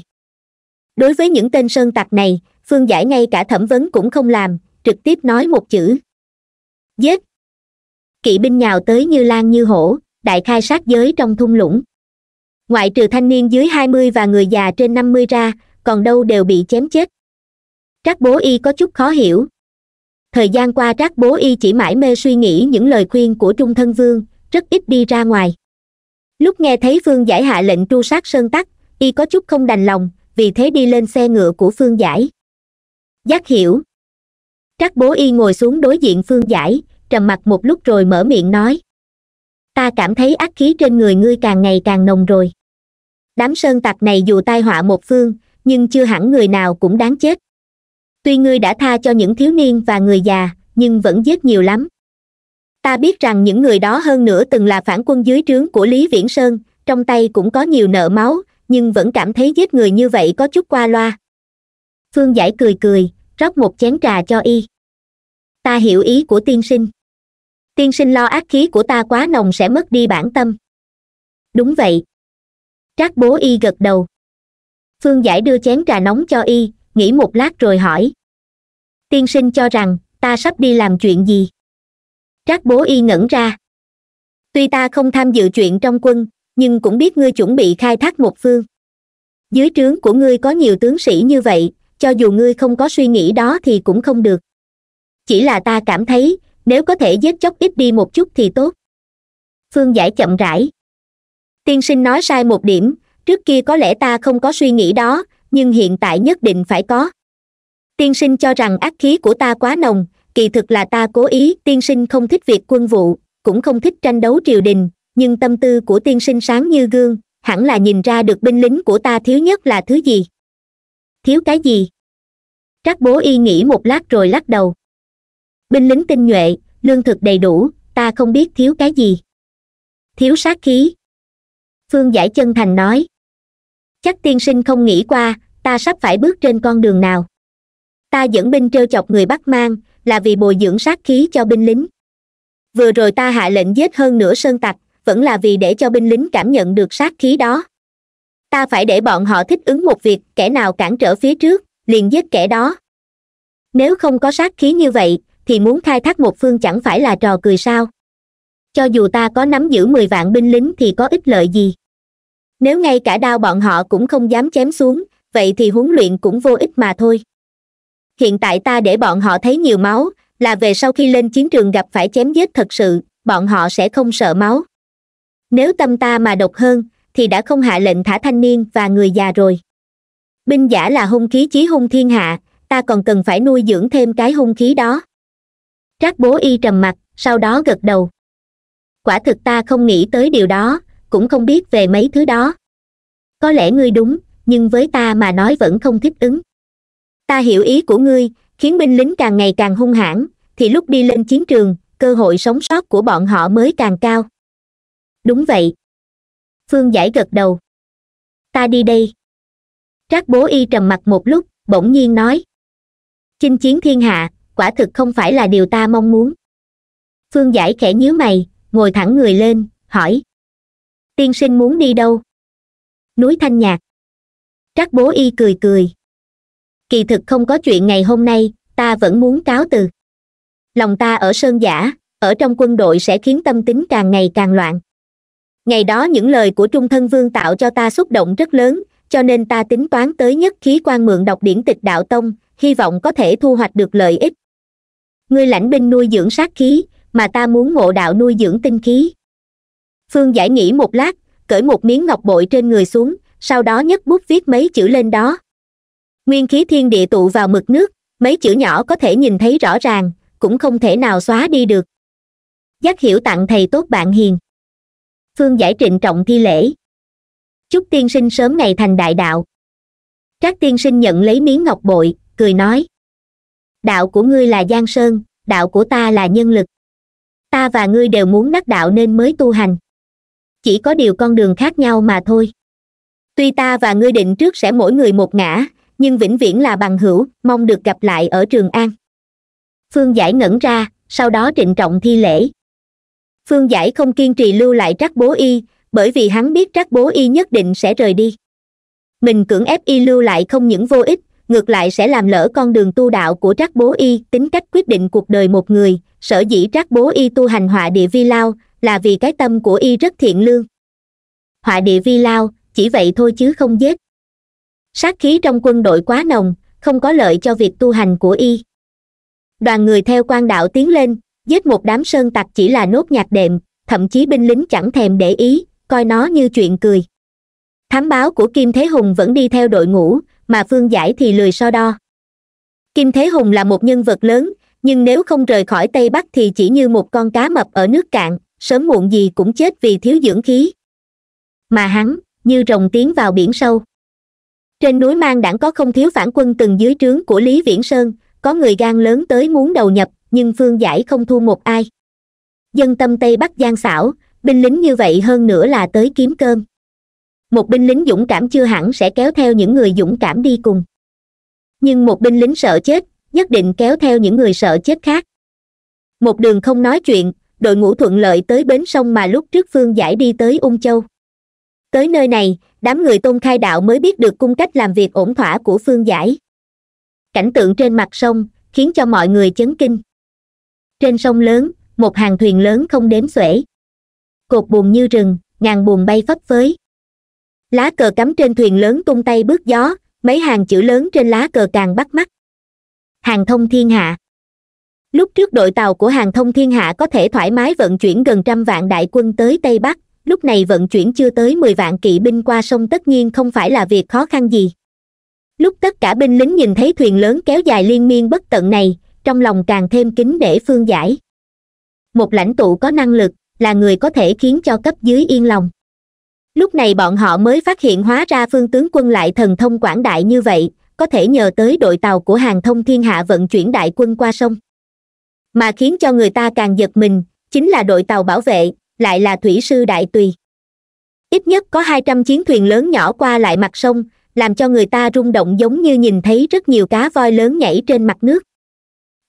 Speaker 1: đối với những tên sơn tặc này phương giải ngay cả thẩm vấn cũng không làm trực tiếp nói một chữ giết kỵ binh nhào tới như lan như hổ đại khai sát giới trong thung lũng ngoại trừ thanh niên dưới hai mươi và người già trên năm mươi ra còn đâu đều bị chém chết các bố y có chút khó hiểu thời gian qua trác bố y chỉ mãi mê suy nghĩ những lời khuyên của trung thân vương rất ít đi ra ngoài lúc nghe thấy phương giải hạ lệnh tru sát sơn tắc y có chút không đành lòng vì thế đi lên xe ngựa của phương giải giác hiểu trác bố y ngồi xuống đối diện phương giải trầm mặc một lúc rồi mở miệng nói ta cảm thấy ác khí trên người ngươi càng ngày càng nồng rồi đám sơn tặc này dù tai họa một phương nhưng chưa hẳn người nào cũng đáng chết tuy ngươi đã tha cho những thiếu niên và người già nhưng vẫn giết nhiều lắm ta biết rằng những người đó hơn nữa từng là phản quân dưới trướng của lý viễn sơn trong tay cũng có nhiều nợ máu nhưng vẫn cảm thấy giết người như vậy có chút qua loa phương giải cười cười rót một chén trà cho y ta hiểu ý của tiên sinh tiên sinh lo ác khí của ta quá nồng sẽ mất đi bản tâm đúng vậy trác bố y gật đầu phương giải đưa chén trà nóng cho y nghĩ một lát rồi hỏi tiên sinh cho rằng ta sắp đi làm chuyện gì trác bố y ngẩn ra tuy ta không tham dự chuyện trong quân nhưng cũng biết ngươi chuẩn bị khai thác một phương dưới trướng của ngươi có nhiều tướng sĩ như vậy cho dù ngươi không có suy nghĩ đó thì cũng không được chỉ là ta cảm thấy nếu có thể giết chóc ít đi một chút thì tốt phương giải chậm rãi tiên sinh nói sai một điểm trước kia có lẽ ta không có suy nghĩ đó nhưng hiện tại nhất định phải có tiên sinh cho rằng ác khí của ta quá nồng kỳ thực là ta cố ý tiên sinh không thích việc quân vụ cũng không thích tranh đấu triều đình nhưng tâm tư của tiên sinh sáng như gương hẳn là nhìn ra được binh lính của ta thiếu nhất là thứ gì thiếu cái gì trác bố y nghĩ một lát rồi lắc đầu binh lính tinh nhuệ lương thực đầy đủ ta không biết thiếu cái gì thiếu sát khí phương giải chân thành nói chắc tiên sinh không nghĩ qua ta sắp phải bước trên con đường nào ta dẫn binh trêu chọc người bắc mang là vì bồi dưỡng sát khí cho binh lính vừa rồi ta hạ lệnh giết hơn nửa sơn tặc vẫn là vì để cho binh lính cảm nhận được sát khí đó ta phải để bọn họ thích ứng một việc kẻ nào cản trở phía trước liền giết kẻ đó nếu không có sát khí như vậy thì muốn khai thác một phương chẳng phải là trò cười sao cho dù ta có nắm giữ mười vạn binh lính thì có ích lợi gì nếu ngay cả đao bọn họ cũng không dám chém xuống vậy thì huấn luyện cũng vô ích mà thôi hiện tại ta để bọn họ thấy nhiều máu là về sau khi lên chiến trường gặp phải chém giết thật sự bọn họ sẽ không sợ máu nếu tâm ta mà độc hơn thì đã không hạ lệnh thả thanh niên và người già rồi binh giả là hung khí chí hung thiên hạ ta còn cần phải nuôi dưỡng thêm cái hung khí đó trác bố y trầm mặt sau đó gật đầu quả thực ta không nghĩ tới điều đó cũng không biết về mấy thứ đó có lẽ ngươi đúng nhưng với ta mà nói vẫn không thích ứng ta hiểu ý của ngươi khiến binh lính càng ngày càng hung hãn thì lúc đi lên chiến trường cơ hội sống sót của bọn họ mới càng cao đúng vậy phương giải gật đầu ta đi đây trác bố y trầm mặt một lúc bỗng nhiên nói chinh chiến thiên hạ quả thực không phải là điều ta mong muốn phương giải khẽ nhíu mày ngồi thẳng người lên hỏi tiên sinh muốn đi đâu núi thanh nhạc trác bố y cười cười kỳ thực không có chuyện ngày hôm nay ta vẫn muốn cáo từ lòng ta ở sơn giả ở trong quân đội sẽ khiến tâm tính càng ngày càng loạn ngày đó những lời của trung thân vương tạo cho ta xúc động rất lớn cho nên ta tính toán tới nhất khí quan mượn đọc điển tịch đạo tông hy vọng có thể thu hoạch được lợi ích ngươi lãnh binh nuôi dưỡng sát khí mà ta muốn ngộ đạo nuôi dưỡng tinh khí phương giải nghĩ một lát cởi một miếng ngọc bội trên người xuống sau đó nhấc bút viết mấy chữ lên đó nguyên khí thiên địa tụ vào mực nước mấy chữ nhỏ có thể nhìn thấy rõ ràng cũng không thể nào xóa đi được giác hiểu tặng thầy tốt bạn hiền phương giải trịnh trọng thi lễ chúc tiên sinh sớm ngày thành đại đạo trác tiên sinh nhận lấy miếng ngọc bội cười nói đạo của ngươi là giang sơn đạo của ta là nhân lực ta và ngươi đều muốn đắc đạo nên mới tu hành chỉ có điều con đường khác nhau mà thôi tuy ta và ngươi định trước sẽ mỗi người một ngã nhưng vĩnh viễn là bằng hữu mong được gặp lại ở trường an phương giải ngẩn ra sau đó trịnh trọng thi lễ phương giải không kiên trì lưu lại trắc bố y bởi vì hắn biết trắc bố y nhất định sẽ rời đi mình cưỡng ép y lưu lại không những vô ích ngược lại sẽ làm lỡ con đường tu đạo của trắc bố y tính cách quyết định cuộc đời một người sở dĩ trắc bố y tu hành họa địa vi lao là vì cái tâm của y rất thiện lương họa địa vi lao chỉ vậy thôi chứ không giết sát khí trong quân đội quá nồng không có lợi cho việc tu hành của y đoàn người theo quan đạo tiến lên giết một đám sơn tặc chỉ là nốt nhạc đệm thậm chí binh lính chẳng thèm để ý coi nó như chuyện cười thám báo của kim thế hùng vẫn đi theo đội ngũ mà phương giải thì lười so đo kim thế hùng là một nhân vật lớn nhưng nếu không rời khỏi tây bắc thì chỉ như một con cá mập ở nước cạn sớm muộn gì cũng chết vì thiếu dưỡng khí mà hắn như rồng tiến vào biển sâu trên núi mang đảng có không thiếu phản quân từng dưới trướng của lý viễn sơn có người gan lớn tới muốn đầu nhập nhưng phương giải không thua một ai dân tâm tây bắc gian xảo binh lính như vậy hơn nữa là tới kiếm cơm một binh lính dũng cảm chưa hẳn sẽ kéo theo những người dũng cảm đi cùng nhưng một binh lính sợ chết nhất định kéo theo những người sợ chết khác một đường không nói chuyện đội ngũ thuận lợi tới bến sông mà lúc trước phương giải đi tới ung châu tới nơi này đám người tôn khai đạo mới biết được cung cách làm việc ổn thỏa của phương giải cảnh tượng trên mặt sông khiến cho mọi người chấn kinh trên sông lớn một hàng thuyền lớn không đếm xuể cột buồn như rừng ngàn buồn bay phấp phới lá cờ cắm trên thuyền lớn tung tay bước gió mấy hàng chữ lớn trên lá cờ càng bắt mắt hàng thông thiên hạ lúc trước đội tàu của hàng thông thiên hạ có thể thoải mái vận chuyển gần trăm vạn đại quân tới tây bắc lúc này vận chuyển chưa tới mười vạn kỵ binh qua sông tất nhiên không phải là việc khó khăn gì lúc tất cả binh lính nhìn thấy thuyền lớn kéo dài liên miên bất tận này trong lòng càng thêm kính để phương giải một lãnh tụ có năng lực là người có thể khiến cho cấp dưới yên lòng lúc này bọn họ mới phát hiện hóa ra phương tướng quân lại thần thông quảng đại như vậy có thể nhờ tới đội tàu của hàng thông thiên hạ vận chuyển đại quân qua sông mà khiến cho người ta càng giật mình chính là đội tàu bảo vệ lại là thủy sư đại tùy ít nhất có hai trăm chiến thuyền lớn nhỏ qua lại mặt sông làm cho người ta rung động giống như nhìn thấy rất nhiều cá voi lớn nhảy trên mặt nước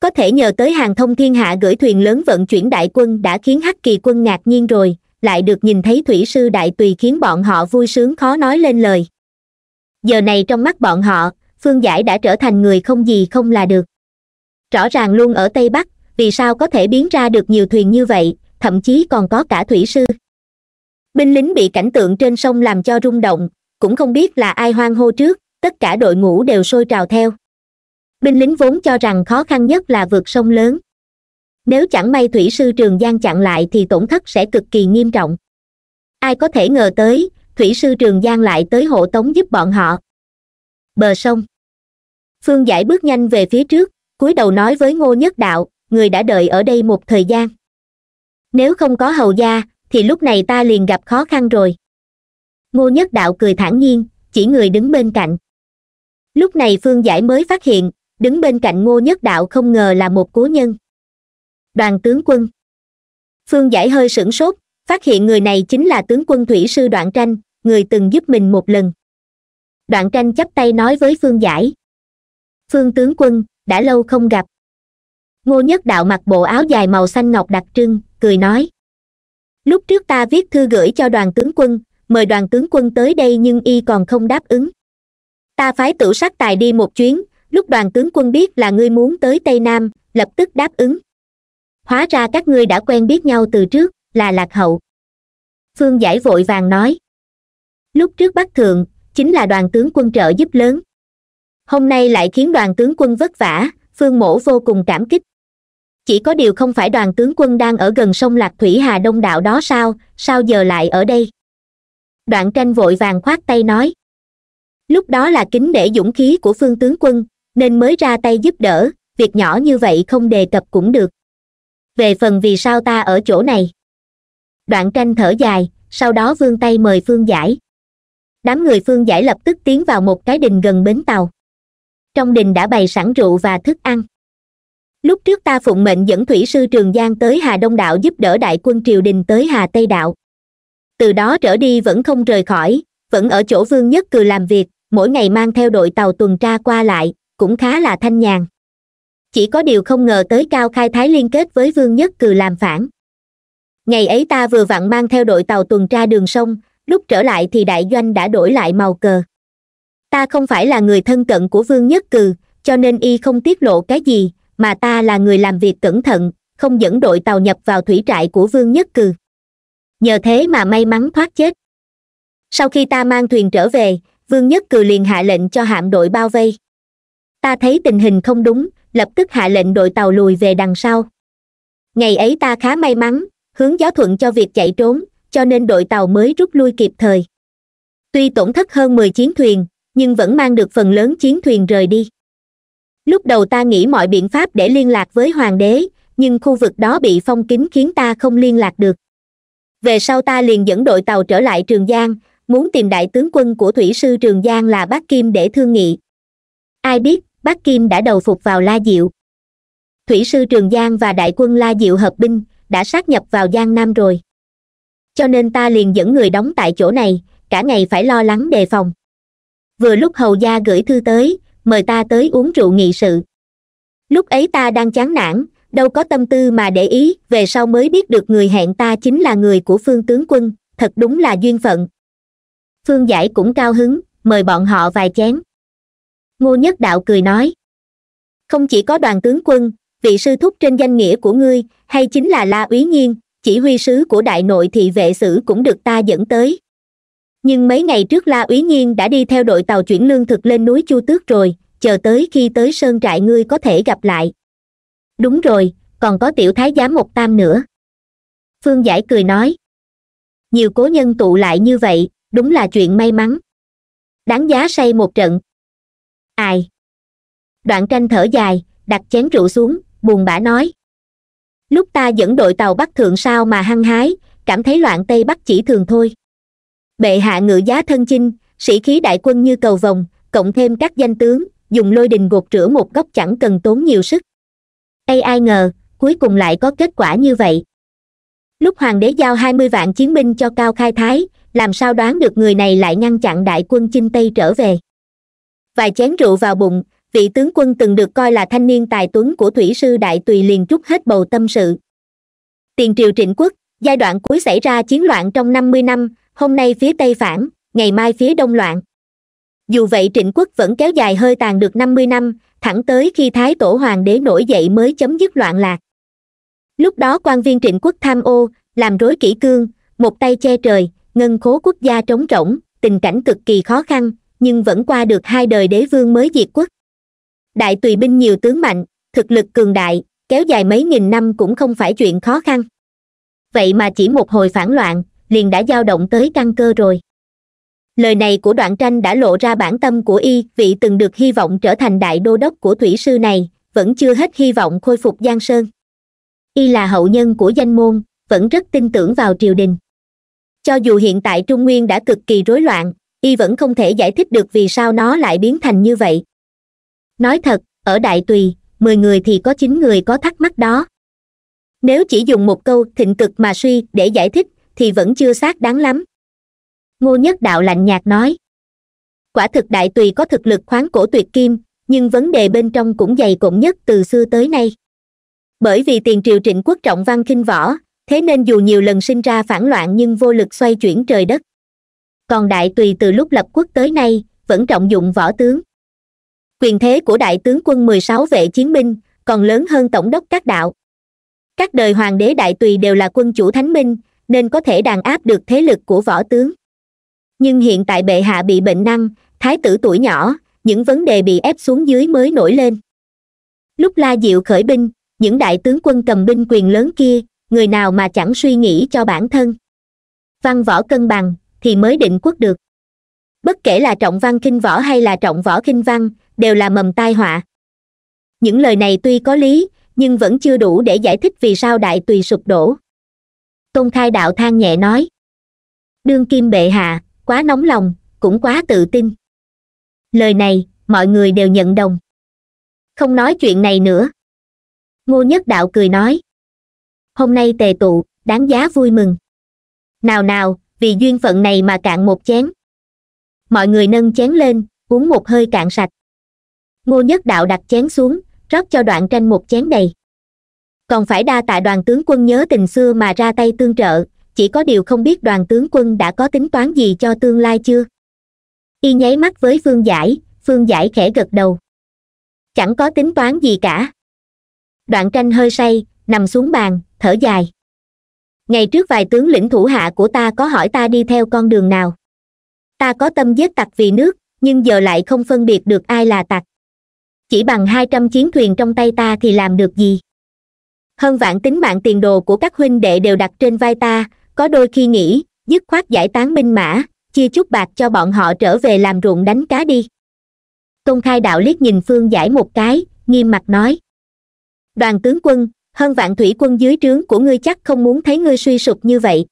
Speaker 1: có thể nhờ tới hàng thông thiên hạ gửi thuyền lớn vận chuyển đại quân đã khiến hắc kỳ quân ngạc nhiên rồi lại được nhìn thấy thủy sư đại tùy khiến bọn họ vui sướng khó nói lên lời giờ này trong mắt bọn họ phương giải đã trở thành người không gì không là được rõ ràng luôn ở tây bắc vì sao có thể biến ra được nhiều thuyền như vậy thậm chí còn có cả thủy sư binh lính bị cảnh tượng trên sông làm cho rung động cũng không biết là ai hoang hô trước tất cả đội ngũ đều sôi trào theo binh lính vốn cho rằng khó khăn nhất là vượt sông lớn nếu chẳng may thủy sư trường giang chặn lại thì tổn thất sẽ cực kỳ nghiêm trọng ai có thể ngờ tới thủy sư trường giang lại tới hộ tống giúp bọn họ bờ sông phương giải bước nhanh về phía trước cúi đầu nói với ngô nhất đạo người đã đợi ở đây một thời gian nếu không có hầu gia thì lúc này ta liền gặp khó khăn rồi ngô nhất đạo cười thản nhiên chỉ người đứng bên cạnh lúc này phương giải mới phát hiện đứng bên cạnh ngô nhất đạo không ngờ là một cố nhân đoàn tướng quân phương giải hơi sửng sốt phát hiện người này chính là tướng quân thủy sư đoạn tranh người từng giúp mình một lần đoạn tranh chắp tay nói với phương giải phương tướng quân đã lâu không gặp ngô nhất đạo mặc bộ áo dài màu xanh ngọc đặc trưng cười nói lúc trước ta viết thư gửi cho đoàn tướng quân mời đoàn tướng quân tới đây nhưng y còn không đáp ứng ta phái tử sắc tài đi một chuyến lúc đoàn tướng quân biết là ngươi muốn tới tây nam lập tức đáp ứng hóa ra các ngươi đã quen biết nhau từ trước là lạc hậu phương giải vội vàng nói lúc trước bắc thượng chính là đoàn tướng quân trợ giúp lớn hôm nay lại khiến đoàn tướng quân vất vả phương mổ vô cùng cảm kích chỉ có điều không phải đoàn tướng quân đang ở gần sông lạc thủy hà đông đạo đó sao sao giờ lại ở đây đoạn tranh vội vàng khoát tay nói lúc đó là kính để dũng khí của phương tướng quân nên mới ra tay giúp đỡ việc nhỏ như vậy không đề cập cũng được về phần vì sao ta ở chỗ này đoạn tranh thở dài sau đó vươn tay mời phương giải đám người phương giải lập tức tiến vào một cái đình gần bến tàu trong đình đã bày sẵn rượu và thức ăn lúc trước ta phụng mệnh dẫn thủy sư trường giang tới hà đông đạo giúp đỡ đại quân triều đình tới hà tây đạo từ đó trở đi vẫn không rời khỏi vẫn ở chỗ vương nhất cừ làm việc mỗi ngày mang theo đội tàu tuần tra qua lại cũng khá là thanh nhàn chỉ có điều không ngờ tới cao khai thái liên kết với vương nhất cừ làm phản ngày ấy ta vừa vặn mang theo đội tàu tuần tra đường sông lúc trở lại thì đại doanh đã đổi lại màu cờ ta không phải là người thân cận của vương nhất cừ cho nên y không tiết lộ cái gì mà ta là người làm việc cẩn thận không dẫn đội tàu nhập vào thủy trại của vương nhất cừ nhờ thế mà may mắn thoát chết sau khi ta mang thuyền trở về vương nhất cừ liền hạ lệnh cho hạm đội bao vây ta thấy tình hình không đúng lập tức hạ lệnh đội tàu lùi về đằng sau ngày ấy ta khá may mắn hướng gió thuận cho việc chạy trốn cho nên đội tàu mới rút lui kịp thời tuy tổn thất hơn mười chiến thuyền nhưng vẫn mang được phần lớn chiến thuyền rời đi lúc đầu ta nghĩ mọi biện pháp để liên lạc với hoàng đế nhưng khu vực đó bị phong kín khiến ta không liên lạc được về sau ta liền dẫn đội tàu trở lại trường giang muốn tìm đại tướng quân của thủy sư trường giang là bác kim để thương nghị ai biết bác kim đã đầu phục vào la diệu thủy sư trường giang và đại quân la diệu hợp binh đã sát nhập vào giang nam rồi cho nên ta liền dẫn người đóng tại chỗ này cả ngày phải lo lắng đề phòng vừa lúc hầu gia gửi thư tới mời ta tới uống rượu nghị sự lúc ấy ta đang chán nản đâu có tâm tư mà để ý về sau mới biết được người hẹn ta chính là người của phương tướng quân thật đúng là duyên phận phương giải cũng cao hứng mời bọn họ vài chén ngô nhất đạo cười nói không chỉ có đoàn tướng quân vị sư thúc trên danh nghĩa của ngươi hay chính là la úy nhiên chỉ huy sứ của đại nội thị vệ sử cũng được ta dẫn tới nhưng mấy ngày trước la úy nhiên đã đi theo đội tàu chuyển lương thực lên núi chu tước rồi chờ tới khi tới sơn trại ngươi có thể gặp lại đúng rồi còn có tiểu thái giám một tam nữa phương giải cười nói nhiều cố nhân tụ lại như vậy đúng là chuyện may mắn đáng giá say một trận ai đoạn tranh thở dài đặt chén rượu xuống buồn bã nói lúc ta dẫn đội tàu bắt thượng sao mà hăng hái cảm thấy loạn tây bắc chỉ thường thôi bệ hạ ngự giá thân chinh sĩ khí đại quân như cầu vồng cộng thêm các danh tướng dùng lôi đình gột rửa một góc chẳng cần tốn nhiều sức ai ai ngờ cuối cùng lại có kết quả như vậy lúc hoàng đế giao hai mươi vạn chiến binh cho cao khai thái làm sao đoán được người này lại ngăn chặn đại quân chinh tây trở về vài chén rượu vào bụng vị tướng quân từng được coi là thanh niên tài tuấn của thủy sư đại tùy liền trút hết bầu tâm sự tiền triều trịnh quốc giai đoạn cuối xảy ra chiến loạn trong năm mươi năm hôm nay phía tây phản ngày mai phía đông loạn dù vậy trịnh quốc vẫn kéo dài hơi tàn được năm mươi năm thẳng tới khi thái tổ hoàng đế nổi dậy mới chấm dứt loạn lạc lúc đó quan viên trịnh quốc tham ô làm rối kỷ cương một tay che trời ngân khố quốc gia trống rỗng tình cảnh cực kỳ khó khăn nhưng vẫn qua được hai đời đế vương mới diệt quốc đại tùy binh nhiều tướng mạnh thực lực cường đại kéo dài mấy nghìn năm cũng không phải chuyện khó khăn vậy mà chỉ một hồi phản loạn liền đã dao động tới căn cơ rồi lời này của đoạn tranh đã lộ ra bản tâm của y vị từng được hy vọng trở thành đại đô đốc của thủy sư này vẫn chưa hết hy vọng khôi phục giang sơn y là hậu nhân của danh môn vẫn rất tin tưởng vào triều đình cho dù hiện tại trung nguyên đã cực kỳ rối loạn y vẫn không thể giải thích được vì sao nó lại biến thành như vậy nói thật ở đại tùy mười người thì có chín người có thắc mắc đó nếu chỉ dùng một câu thịnh cực mà suy để giải thích thì vẫn chưa xác đáng lắm ngô nhất đạo lạnh nhạt nói quả thực đại tùy có thực lực khoáng cổ tuyệt kim nhưng vấn đề bên trong cũng dày cộn nhất từ xưa tới nay bởi vì tiền triều trịnh quốc trọng văn kinh võ thế nên dù nhiều lần sinh ra phản loạn nhưng vô lực xoay chuyển trời đất còn đại tùy từ lúc lập quốc tới nay vẫn trọng dụng võ tướng quyền thế của đại tướng quân mười sáu vệ chiến binh còn lớn hơn tổng đốc các đạo các đời hoàng đế đại tùy đều là quân chủ thánh minh nên có thể đàn áp được thế lực của võ tướng nhưng hiện tại bệ hạ bị bệnh năng thái tử tuổi nhỏ những vấn đề bị ép xuống dưới mới nổi lên lúc la diệu khởi binh những đại tướng quân cầm binh quyền lớn kia người nào mà chẳng suy nghĩ cho bản thân văn võ cân bằng thì mới định quốc được bất kể là trọng văn kinh võ hay là trọng võ kinh văn đều là mầm tai họa những lời này tuy có lý nhưng vẫn chưa đủ để giải thích vì sao đại tùy sụp đổ tôn khai đạo than nhẹ nói đương kim bệ hạ quá nóng lòng cũng quá tự tin lời này mọi người đều nhận đồng không nói chuyện này nữa ngô nhất đạo cười nói hôm nay tề tụ đáng giá vui mừng nào nào vì duyên phận này mà cạn một chén mọi người nâng chén lên uống một hơi cạn sạch ngô nhất đạo đặt chén xuống rót cho đoạn tranh một chén đầy còn phải đa tạ đoàn tướng quân nhớ tình xưa mà ra tay tương trợ chỉ có điều không biết đoàn tướng quân đã có tính toán gì cho tương lai chưa y nháy mắt với phương giải phương giải khẽ gật đầu chẳng có tính toán gì cả đoạn tranh hơi say nằm xuống bàn thở dài ngày trước vài tướng lĩnh thủ hạ của ta có hỏi ta đi theo con đường nào ta có tâm giết tặc vì nước nhưng giờ lại không phân biệt được ai là tặc chỉ bằng hai trăm chiến thuyền trong tay ta thì làm được gì hơn vạn tính mạng tiền đồ của các huynh đệ đều đặt trên vai ta có đôi khi nghĩ dứt khoát giải tán binh mã chia chút bạc cho bọn họ trở về làm ruộng đánh cá đi tôn khai đạo liếc nhìn phương giải một cái nghiêm mặt nói đoàn tướng quân hơn vạn thủy quân dưới trướng của ngươi chắc không muốn thấy ngươi suy sụp như vậy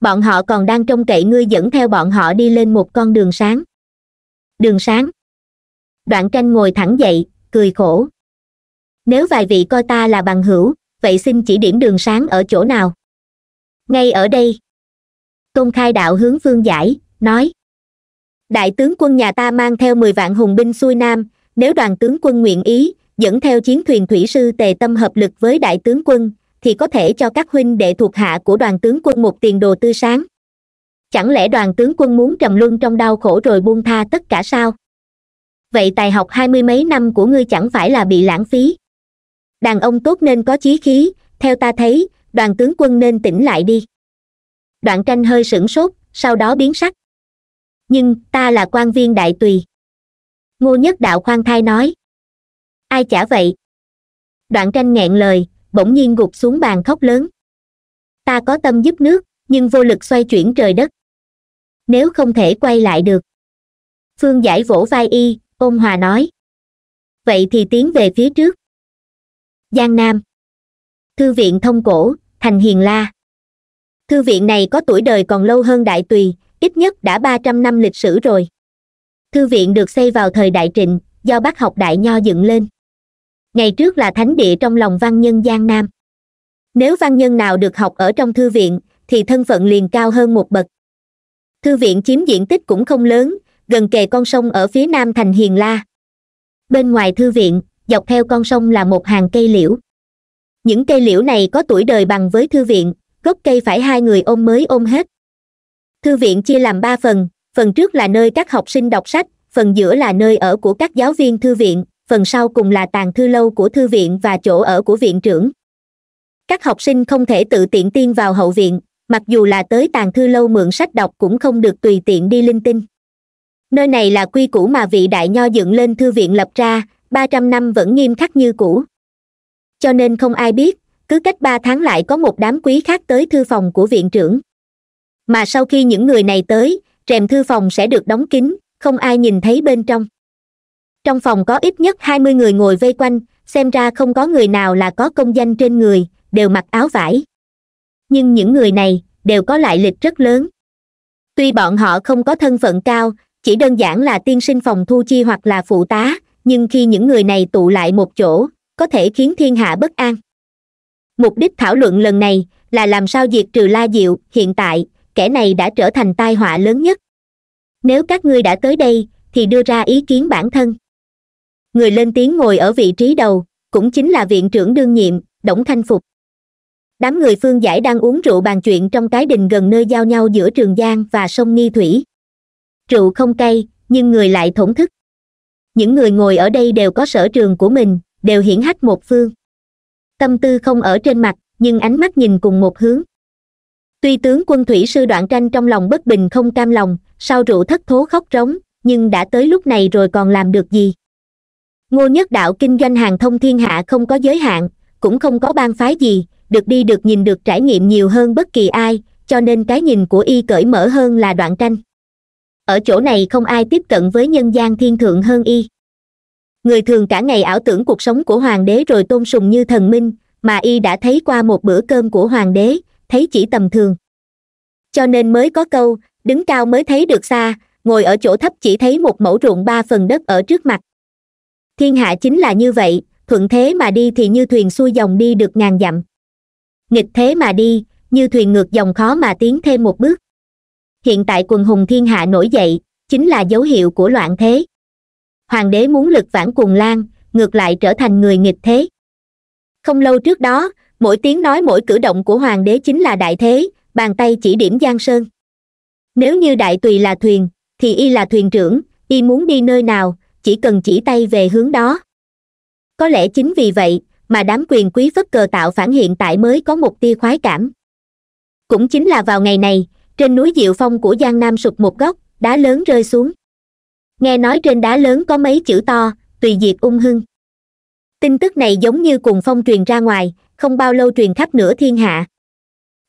Speaker 1: bọn họ còn đang trông cậy ngươi dẫn theo bọn họ đi lên một con đường sáng đường sáng đoạn tranh ngồi thẳng dậy cười khổ nếu vài vị coi ta là bằng hữu vậy xin chỉ điểm đường sáng ở chỗ nào ngay ở đây tôn khai đạo hướng phương giải nói đại tướng quân nhà ta mang theo mười vạn hùng binh xuôi nam nếu đoàn tướng quân nguyện ý dẫn theo chiến thuyền thủy sư tề tâm hợp lực với đại tướng quân thì có thể cho các huynh đệ thuộc hạ của đoàn tướng quân một tiền đồ tư sáng chẳng lẽ đoàn tướng quân muốn trầm luân trong đau khổ rồi buông tha tất cả sao vậy tài học hai mươi mấy năm của ngươi chẳng phải là bị lãng phí đàn ông tốt nên có chí khí theo ta thấy đoàn tướng quân nên tỉnh lại đi đoạn tranh hơi sửng sốt sau đó biến sắc nhưng ta là quan viên đại tùy ngô nhất đạo khoan thai nói ai chả vậy đoạn tranh nghẹn lời bỗng nhiên gục xuống bàn khóc lớn ta có tâm giúp nước nhưng vô lực xoay chuyển trời đất nếu không thể quay lại được phương giải vỗ vai y ôn hòa nói vậy thì tiến về phía trước giang nam thư viện thông cổ thành hiền la thư viện này có tuổi đời còn lâu hơn đại tùy ít nhất đã ba trăm năm lịch sử rồi thư viện được xây vào thời đại trịnh do bác học đại nho dựng lên ngày trước là thánh địa trong lòng văn nhân giang nam nếu văn nhân nào được học ở trong thư viện thì thân phận liền cao hơn một bậc thư viện chiếm diện tích cũng không lớn gần kề con sông ở phía nam thành hiền la bên ngoài thư viện dọc theo con sông là một hàng cây liễu những cây liễu này có tuổi đời bằng với thư viện gốc cây phải hai người ôm mới ôm hết thư viện chia làm ba phần phần trước là nơi các học sinh đọc sách phần giữa là nơi ở của các giáo viên thư viện phần sau cùng là tàn thư lâu của thư viện và chỗ ở của viện trưởng các học sinh không thể tự tiện tiên vào hậu viện mặc dù là tới tàn thư lâu mượn sách đọc cũng không được tùy tiện đi linh tinh nơi này là quy củ mà vị đại nho dựng lên thư viện lập ra ba trăm năm vẫn nghiêm khắc như cũ cho nên không ai biết cứ cách ba tháng lại có một đám quý khác tới thư phòng của viện trưởng mà sau khi những người này tới rèm thư phòng sẽ được đóng kín không ai nhìn thấy bên trong trong phòng có ít nhất hai mươi người ngồi vây quanh xem ra không có người nào là có công danh trên người đều mặc áo vải nhưng những người này đều có lại lịch rất lớn tuy bọn họ không có thân phận cao chỉ đơn giản là tiên sinh phòng thu chi hoặc là phụ tá nhưng khi những người này tụ lại một chỗ có thể khiến thiên hạ bất an mục đích thảo luận lần này là làm sao diệt trừ la diệu hiện tại kẻ này đã trở thành tai họa lớn nhất nếu các ngươi đã tới đây thì đưa ra ý kiến bản thân người lên tiếng ngồi ở vị trí đầu cũng chính là viện trưởng đương nhiệm đổng thanh phục đám người phương giải đang uống rượu bàn chuyện trong cái đình gần nơi giao nhau giữa trường giang và sông nghi thủy rượu không cay nhưng người lại thổn thức những người ngồi ở đây đều có sở trường của mình đều hiển hách một phương tâm tư không ở trên mặt nhưng ánh mắt nhìn cùng một hướng tuy tướng quân thủy sư đoạn tranh trong lòng bất bình không cam lòng sau rượu thất thố khóc rống nhưng đã tới lúc này rồi còn làm được gì ngô nhất đạo kinh doanh hàng thông thiên hạ không có giới hạn cũng không có ban phái gì được đi được nhìn được trải nghiệm nhiều hơn bất kỳ ai cho nên cái nhìn của y cởi mở hơn là đoạn tranh ở chỗ này không ai tiếp cận với nhân gian thiên thượng hơn y người thường cả ngày ảo tưởng cuộc sống của hoàng đế rồi tôn sùng như thần minh mà y đã thấy qua một bữa cơm của hoàng đế thấy chỉ tầm thường cho nên mới có câu đứng cao mới thấy được xa ngồi ở chỗ thấp chỉ thấy một mẫu ruộng ba phần đất ở trước mặt thiên hạ chính là như vậy thuận thế mà đi thì như thuyền xuôi dòng đi được ngàn dặm nghịch thế mà đi như thuyền ngược dòng khó mà tiến thêm một bước hiện tại quần hùng thiên hạ nổi dậy chính là dấu hiệu của loạn thế hoàng đế muốn lực vãn cùng lan ngược lại trở thành người nghịch thế không lâu trước đó mỗi tiếng nói mỗi cử động của hoàng đế chính là đại thế bàn tay chỉ điểm giang sơn nếu như đại tùy là thuyền thì y là thuyền trưởng y muốn đi nơi nào chỉ cần chỉ tay về hướng đó có lẽ chính vì vậy mà đám quyền quý phất cờ tạo phản hiện tại mới có một tia khoái cảm cũng chính là vào ngày này trên núi diệu phong của giang nam sụp một góc đá lớn rơi xuống nghe nói trên đá lớn có mấy chữ to tùy diệt ung hưng tin tức này giống như cùng phong truyền ra ngoài không bao lâu truyền khắp nửa thiên hạ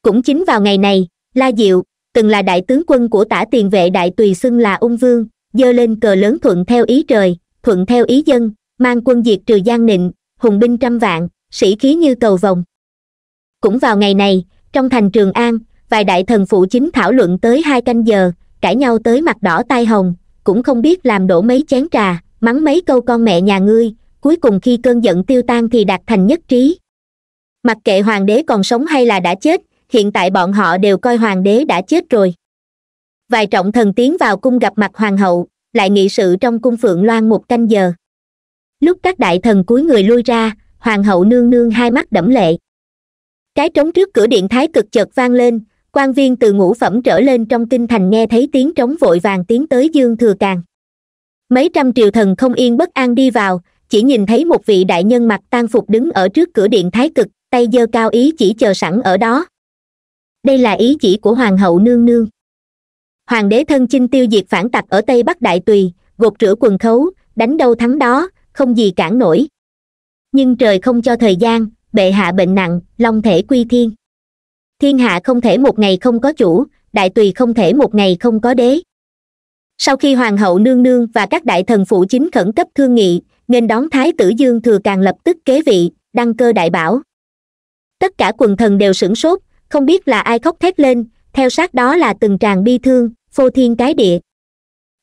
Speaker 1: cũng chính vào ngày này la diệu từng là đại tướng quân của tả tiền vệ đại tùy xưng là ung vương dơ lên cờ lớn thuận theo ý trời thuận theo ý dân mang quân diệt trừ giang nịnh hùng binh trăm vạn sĩ khí như cầu vồng cũng vào ngày này trong thành trường an vài đại thần phụ chính thảo luận tới hai canh giờ cãi nhau tới mặt đỏ tai hồng cũng không biết làm đổ mấy chén trà mắng mấy câu con mẹ nhà ngươi cuối cùng khi cơn giận tiêu tan thì đạt thành nhất trí mặc kệ hoàng đế còn sống hay là đã chết hiện tại bọn họ đều coi hoàng đế đã chết rồi vài trọng thần tiến vào cung gặp mặt hoàng hậu lại nghị sự trong cung phượng loan một canh giờ lúc các đại thần cúi người lui ra hoàng hậu nương nương hai mắt đẫm lệ cái trống trước cửa điện thái cực chợt vang lên quan viên từ ngũ phẩm trở lên trong kinh thành nghe thấy tiếng trống vội vàng tiến tới dương thừa càng mấy trăm triều thần không yên bất an đi vào chỉ nhìn thấy một vị đại nhân mặc tang phục đứng ở trước cửa điện thái cực tay dơ cao ý chỉ chờ sẵn ở đó đây là ý chỉ của hoàng hậu nương nương hoàng đế thân chinh tiêu diệt phản tặc ở tây bắc đại tùy gột rửa quần khấu đánh đâu thắng đó không gì cản nổi nhưng trời không cho thời gian bệ hạ bệnh nặng long thể quy thiên thiên hạ không thể một ngày không có chủ đại tùy không thể một ngày không có đế sau khi hoàng hậu nương nương và các đại thần phụ chính khẩn cấp thương nghị nên đón thái tử dương thừa càng lập tức kế vị đăng cơ đại bảo tất cả quần thần đều sửng sốt không biết là ai khóc thét lên theo sát đó là từng tràng bi thương phô thiên cái địa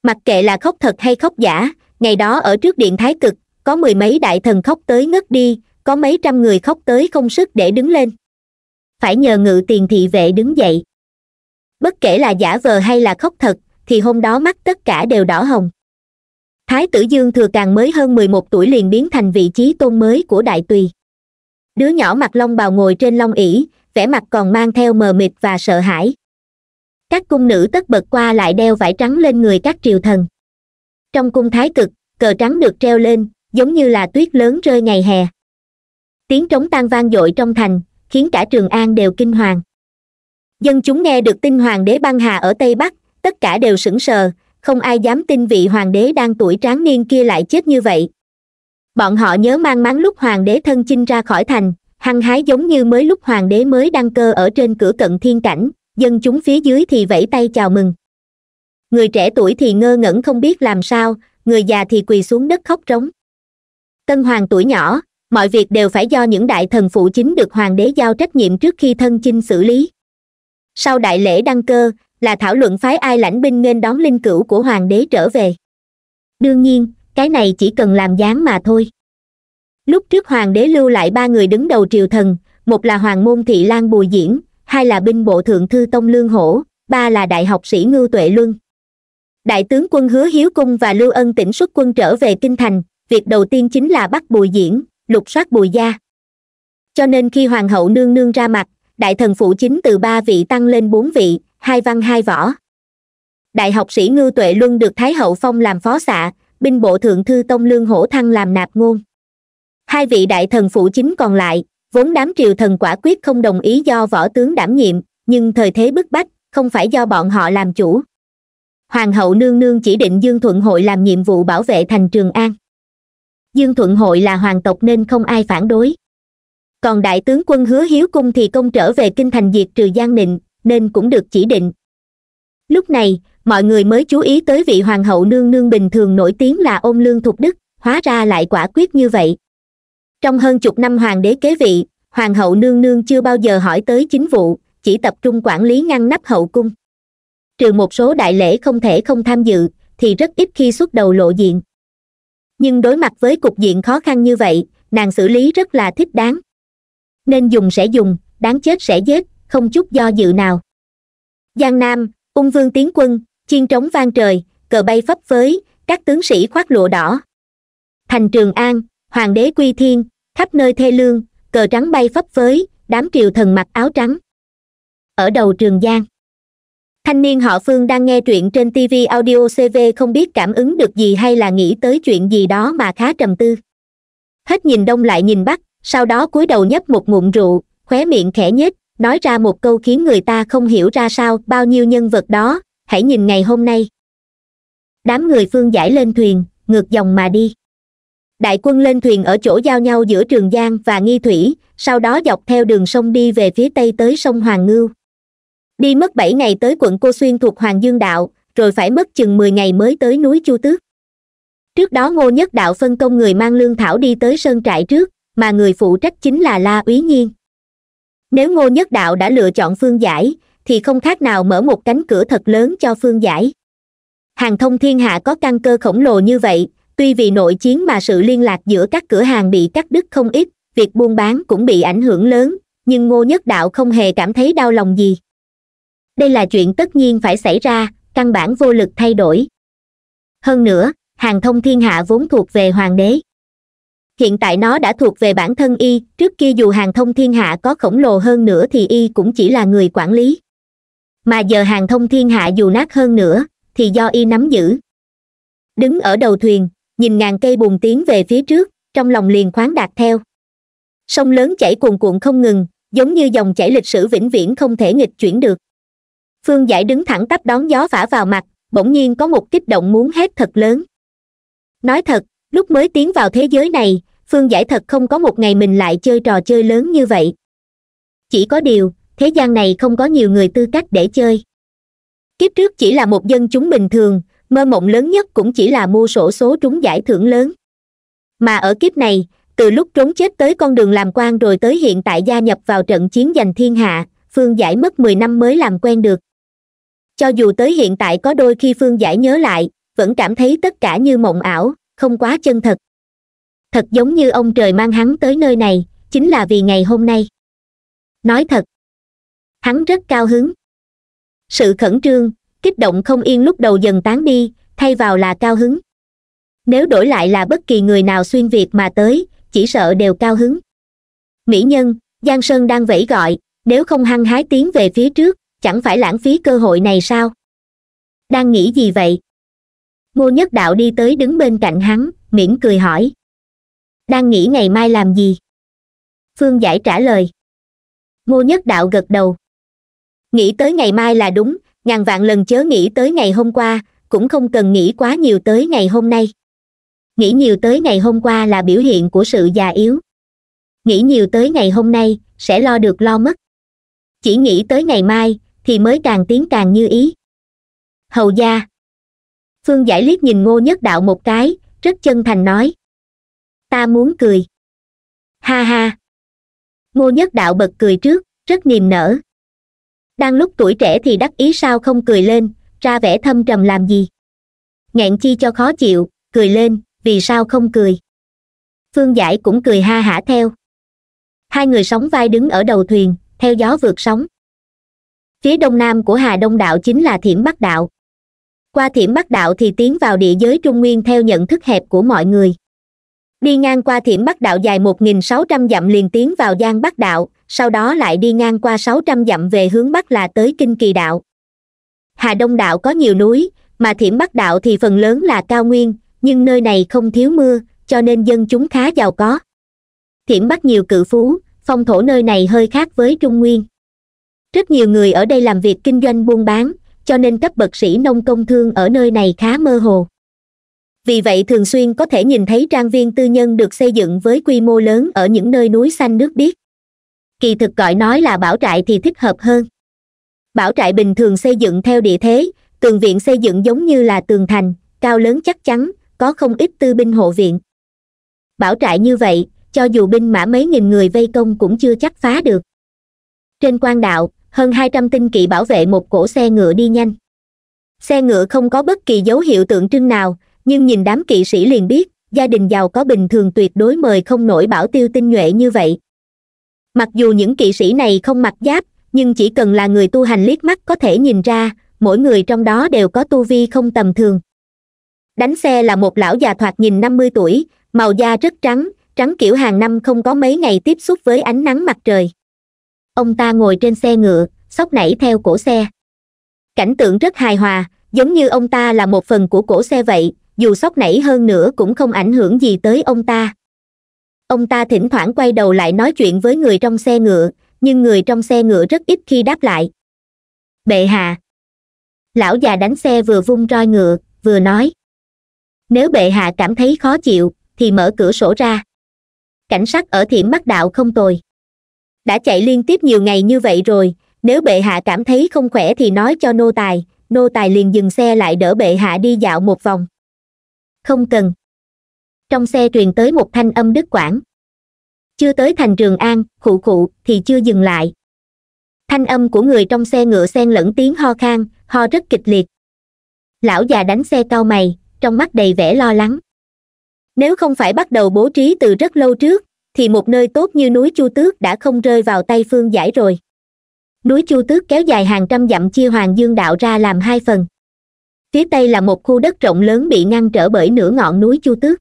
Speaker 1: mặc kệ là khóc thật hay khóc giả ngày đó ở trước điện thái cực có mười mấy đại thần khóc tới ngất đi có mấy trăm người khóc tới không sức để đứng lên phải nhờ ngự tiền thị vệ đứng dậy bất kể là giả vờ hay là khóc thật thì hôm đó mắt tất cả đều đỏ hồng thái tử dương thừa càng mới hơn mười một tuổi liền biến thành vị trí tôn mới của đại tùy đứa nhỏ mặt long bào ngồi trên long ỷ vẻ mặt còn mang theo mờ mịt và sợ hãi các cung nữ tất bật qua lại đeo vải trắng lên người các triều thần trong cung thái cực cờ trắng được treo lên giống như là tuyết lớn rơi ngày hè tiếng trống tan vang dội trong thành khiến cả trường an đều kinh hoàng dân chúng nghe được tin hoàng đế băng hà ở tây bắc tất cả đều sững sờ không ai dám tin vị hoàng đế đang tuổi tráng niên kia lại chết như vậy bọn họ nhớ mang máng lúc hoàng đế thân chinh ra khỏi thành hăng hái giống như mới lúc hoàng đế mới đăng cơ ở trên cửa cận thiên cảnh dân chúng phía dưới thì vẫy tay chào mừng người trẻ tuổi thì ngơ ngẩn không biết làm sao người già thì quỳ xuống đất khóc trống tân hoàng tuổi nhỏ mọi việc đều phải do những đại thần phụ chính được hoàng đế giao trách nhiệm trước khi thân chinh xử lý sau đại lễ đăng cơ là thảo luận phái ai lãnh binh nên đón linh cửu của hoàng đế trở về đương nhiên cái này chỉ cần làm dáng mà thôi lúc trước hoàng đế lưu lại ba người đứng đầu triều thần một là hoàng môn thị lan bùi diễn hai là binh bộ thượng thư tông lương hổ ba là đại học sĩ ngưu tuệ luân đại tướng quân hứa hiếu cung và lưu ân tỉnh xuất quân trở về kinh thành việc đầu tiên chính là bắt bùi diễn lục soát bùi gia cho nên khi hoàng hậu nương nương ra mặt đại thần phụ chính từ ba vị tăng lên bốn vị hai văn hai võ đại học sĩ ngư tuệ luân được thái hậu phong làm phó xạ binh bộ thượng thư tông lương hổ thăng làm nạp ngôn hai vị đại thần phụ chính còn lại vốn đám triều thần quả quyết không đồng ý do võ tướng đảm nhiệm nhưng thời thế bức bách không phải do bọn họ làm chủ hoàng hậu nương nương chỉ định dương thuận hội làm nhiệm vụ bảo vệ thành trường an dương thuận hội là hoàng tộc nên không ai phản đối còn đại tướng quân hứa hiếu cung thì công trở về kinh thành diệt trừ giang nịnh nên cũng được chỉ định lúc này mọi người mới chú ý tới vị hoàng hậu nương nương bình thường nổi tiếng là ôn lương thục đức hóa ra lại quả quyết như vậy trong hơn chục năm hoàng đế kế vị hoàng hậu nương nương chưa bao giờ hỏi tới chính vụ chỉ tập trung quản lý ngăn nắp hậu cung trừ một số đại lễ không thể không tham dự thì rất ít khi xuất đầu lộ diện nhưng đối mặt với cục diện khó khăn như vậy nàng xử lý rất là thích đáng nên dùng sẽ dùng đáng chết sẽ giết không chút do dự nào giang nam ung vương tiến quân chiên trống vang trời cờ bay phấp phới các tướng sĩ khoác lụa đỏ thành trường an hoàng đế quy thiên khắp nơi thê lương cờ trắng bay phấp phới đám triều thần mặc áo trắng ở đầu trường giang thanh niên họ phương đang nghe truyện trên tv audio cv không biết cảm ứng được gì hay là nghĩ tới chuyện gì đó mà khá trầm tư hết nhìn đông lại nhìn bắc sau đó cúi đầu nhấp một ngụm rượu khóe miệng khẽ nhếch nói ra một câu khiến người ta không hiểu ra sao bao nhiêu nhân vật đó hãy nhìn ngày hôm nay đám người phương giải lên thuyền ngược dòng mà đi đại quân lên thuyền ở chỗ giao nhau giữa trường giang và nghi thủy sau đó dọc theo đường sông đi về phía tây tới sông hoàng ngưu đi mất bảy ngày tới quận cô xuyên thuộc hoàng dương đạo rồi phải mất chừng mười ngày mới tới núi chu tước trước đó ngô nhất đạo phân công người mang lương thảo đi tới sơn trại trước mà người phụ trách chính là la úy nhiên nếu ngô nhất đạo đã lựa chọn phương giải thì không khác nào mở một cánh cửa thật lớn cho phương giải hàng thông thiên hạ có căn cơ khổng lồ như vậy tuy vì nội chiến mà sự liên lạc giữa các cửa hàng bị cắt đứt không ít việc buôn bán cũng bị ảnh hưởng lớn nhưng ngô nhất đạo không hề cảm thấy đau lòng gì đây là chuyện tất nhiên phải xảy ra căn bản vô lực thay đổi hơn nữa hàng thông thiên hạ vốn thuộc về hoàng đế hiện tại nó đã thuộc về bản thân y trước kia dù hàng thông thiên hạ có khổng lồ hơn nữa thì y cũng chỉ là người quản lý mà giờ hàng thông thiên hạ dù nát hơn nữa thì do y nắm giữ đứng ở đầu thuyền nhìn ngàn cây bùn tiến về phía trước trong lòng liền khoáng đạt theo sông lớn chảy cuồn cuộn không ngừng giống như dòng chảy lịch sử vĩnh viễn không thể nghịch chuyển được phương giải đứng thẳng tắp đón gió vả vào mặt bỗng nhiên có một kích động muốn hét thật lớn nói thật lúc mới tiến vào thế giới này phương giải thật không có một ngày mình lại chơi trò chơi lớn như vậy chỉ có điều thế gian này không có nhiều người tư cách để chơi kiếp trước chỉ là một dân chúng bình thường mơ mộng lớn nhất cũng chỉ là mua sổ số trúng giải thưởng lớn mà ở kiếp này từ lúc trốn chết tới con đường làm quan rồi tới hiện tại gia nhập vào trận chiến giành thiên hạ phương giải mất mười năm mới làm quen được cho dù tới hiện tại có đôi khi phương giải nhớ lại vẫn cảm thấy tất cả như mộng ảo không quá chân thật thật giống như ông trời mang hắn tới nơi này chính là vì ngày hôm nay nói thật hắn rất cao hứng sự khẩn trương kích động không yên lúc đầu dần tán đi thay vào là cao hứng nếu đổi lại là bất kỳ người nào xuyên việt mà tới chỉ sợ đều cao hứng mỹ nhân giang sơn đang vẫy gọi nếu không hăng hái tiến về phía trước chẳng phải lãng phí cơ hội này sao đang nghĩ gì vậy ngô nhất đạo đi tới đứng bên cạnh hắn mỉm cười hỏi đang nghĩ ngày mai làm gì phương giải trả lời ngô nhất đạo gật đầu nghĩ tới ngày mai là đúng ngàn vạn lần chớ nghĩ tới ngày hôm qua cũng không cần nghĩ quá nhiều tới ngày hôm nay nghĩ nhiều tới ngày hôm qua là biểu hiện của sự già yếu nghĩ nhiều tới ngày hôm nay sẽ lo được lo mất chỉ nghĩ tới ngày mai thì mới càng tiến càng như ý hầu gia phương giải liếc nhìn ngô nhất đạo một cái rất chân thành nói ta muốn cười ha ha ngô nhất đạo bật cười trước rất niềm nở đang lúc tuổi trẻ thì đắc ý sao không cười lên ra vẻ thâm trầm làm gì nghẹn chi cho khó chịu cười lên vì sao không cười phương giải cũng cười ha hả theo hai người sóng vai đứng ở đầu thuyền theo gió vượt sóng phía đông nam của hà đông đạo chính là thiểm bắc đạo qua thiểm bắc đạo thì tiến vào địa giới trung nguyên theo nhận thức hẹp của mọi người đi ngang qua thiểm bắc đạo dài một nghìn sáu trăm dặm liền tiến vào giang bắc đạo sau đó lại đi ngang qua sáu trăm dặm về hướng bắc là tới kinh kỳ đạo hà đông đạo có nhiều núi mà thiểm bắc đạo thì phần lớn là cao nguyên nhưng nơi này không thiếu mưa cho nên dân chúng khá giàu có thiểm bắc nhiều cự phú phong thổ nơi này hơi khác với trung nguyên rất nhiều người ở đây làm việc kinh doanh buôn bán cho nên cấp bậc sĩ nông công thương ở nơi này khá mơ hồ vì vậy thường xuyên có thể nhìn thấy trang viên tư nhân được xây dựng với quy mô lớn ở những nơi núi xanh nước biếc kỳ thực gọi nói là bảo trại thì thích hợp hơn bảo trại bình thường xây dựng theo địa thế tường viện xây dựng giống như là tường thành cao lớn chắc chắn có không ít tư binh hộ viện bảo trại như vậy cho dù binh mã mấy nghìn người vây công cũng chưa chắc phá được trên quan đạo hơn hai trăm tinh kỵ bảo vệ một cổ xe ngựa đi nhanh xe ngựa không có bất kỳ dấu hiệu tượng trưng nào nhưng nhìn đám kỵ sĩ liền biết gia đình giàu có bình thường tuyệt đối mời không nổi bảo tiêu tinh nhuệ như vậy mặc dù những kỵ sĩ này không mặc giáp nhưng chỉ cần là người tu hành liếc mắt có thể nhìn ra mỗi người trong đó đều có tu vi không tầm thường đánh xe là một lão già thoạt nhìn năm mươi tuổi màu da rất trắng trắng kiểu hàng năm không có mấy ngày tiếp xúc với ánh nắng mặt trời ông ta ngồi trên xe ngựa sóc nảy theo cổ xe cảnh tượng rất hài hòa giống như ông ta là một phần của cổ xe vậy dù sóc nảy hơn nữa cũng không ảnh hưởng gì tới ông ta ông ta thỉnh thoảng quay đầu lại nói chuyện với người trong xe ngựa nhưng người trong xe ngựa rất ít khi đáp lại bệ hạ lão già đánh xe vừa vung roi ngựa vừa nói nếu bệ hạ cảm thấy khó chịu thì mở cửa sổ ra cảnh sát ở thiểm mắt đạo không tồi đã chạy liên tiếp nhiều ngày như vậy rồi nếu bệ hạ cảm thấy không khỏe thì nói cho nô tài nô tài liền dừng xe lại đỡ bệ hạ đi dạo một vòng không cần trong xe truyền tới một thanh âm đức quảng chưa tới thành trường an khụ khụ thì chưa dừng lại thanh âm của người trong xe ngựa xen lẫn tiếng ho khan ho rất kịch liệt lão già đánh xe cau mày trong mắt đầy vẻ lo lắng nếu không phải bắt đầu bố trí từ rất lâu trước thì một nơi tốt như núi chu tước đã không rơi vào tay phương giải rồi núi chu tước kéo dài hàng trăm dặm chia hoàng dương đạo ra làm hai phần phía tây là một khu đất rộng lớn bị ngăn trở bởi nửa ngọn núi chu tước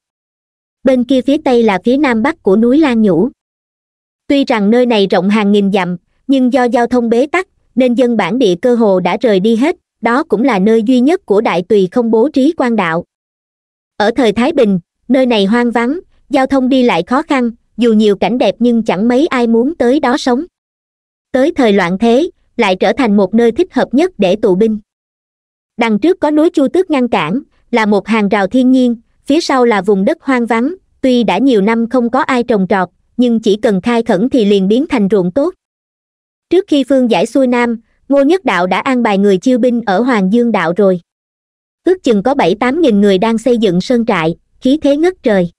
Speaker 1: bên kia phía tây là phía nam bắc của núi lan nhũ tuy rằng nơi này rộng hàng nghìn dặm nhưng do giao thông bế tắc nên dân bản địa cơ hồ đã rời đi hết đó cũng là nơi duy nhất của đại tùy không bố trí quan đạo ở thời thái bình nơi này hoang vắng giao thông đi lại khó khăn dù nhiều cảnh đẹp nhưng chẳng mấy ai muốn tới đó sống tới thời loạn thế lại trở thành một nơi thích hợp nhất để tù binh đằng trước có núi chu tước ngăn cản là một hàng rào thiên nhiên phía sau là vùng đất hoang vắng tuy đã nhiều năm không có ai trồng trọt nhưng chỉ cần khai khẩn thì liền biến thành ruộng tốt trước khi phương giải xuôi nam ngô nhất đạo đã an bài người chiêu binh ở hoàng dương đạo rồi ước chừng có bảy tám nghìn người đang xây dựng sơn trại khí thế ngất trời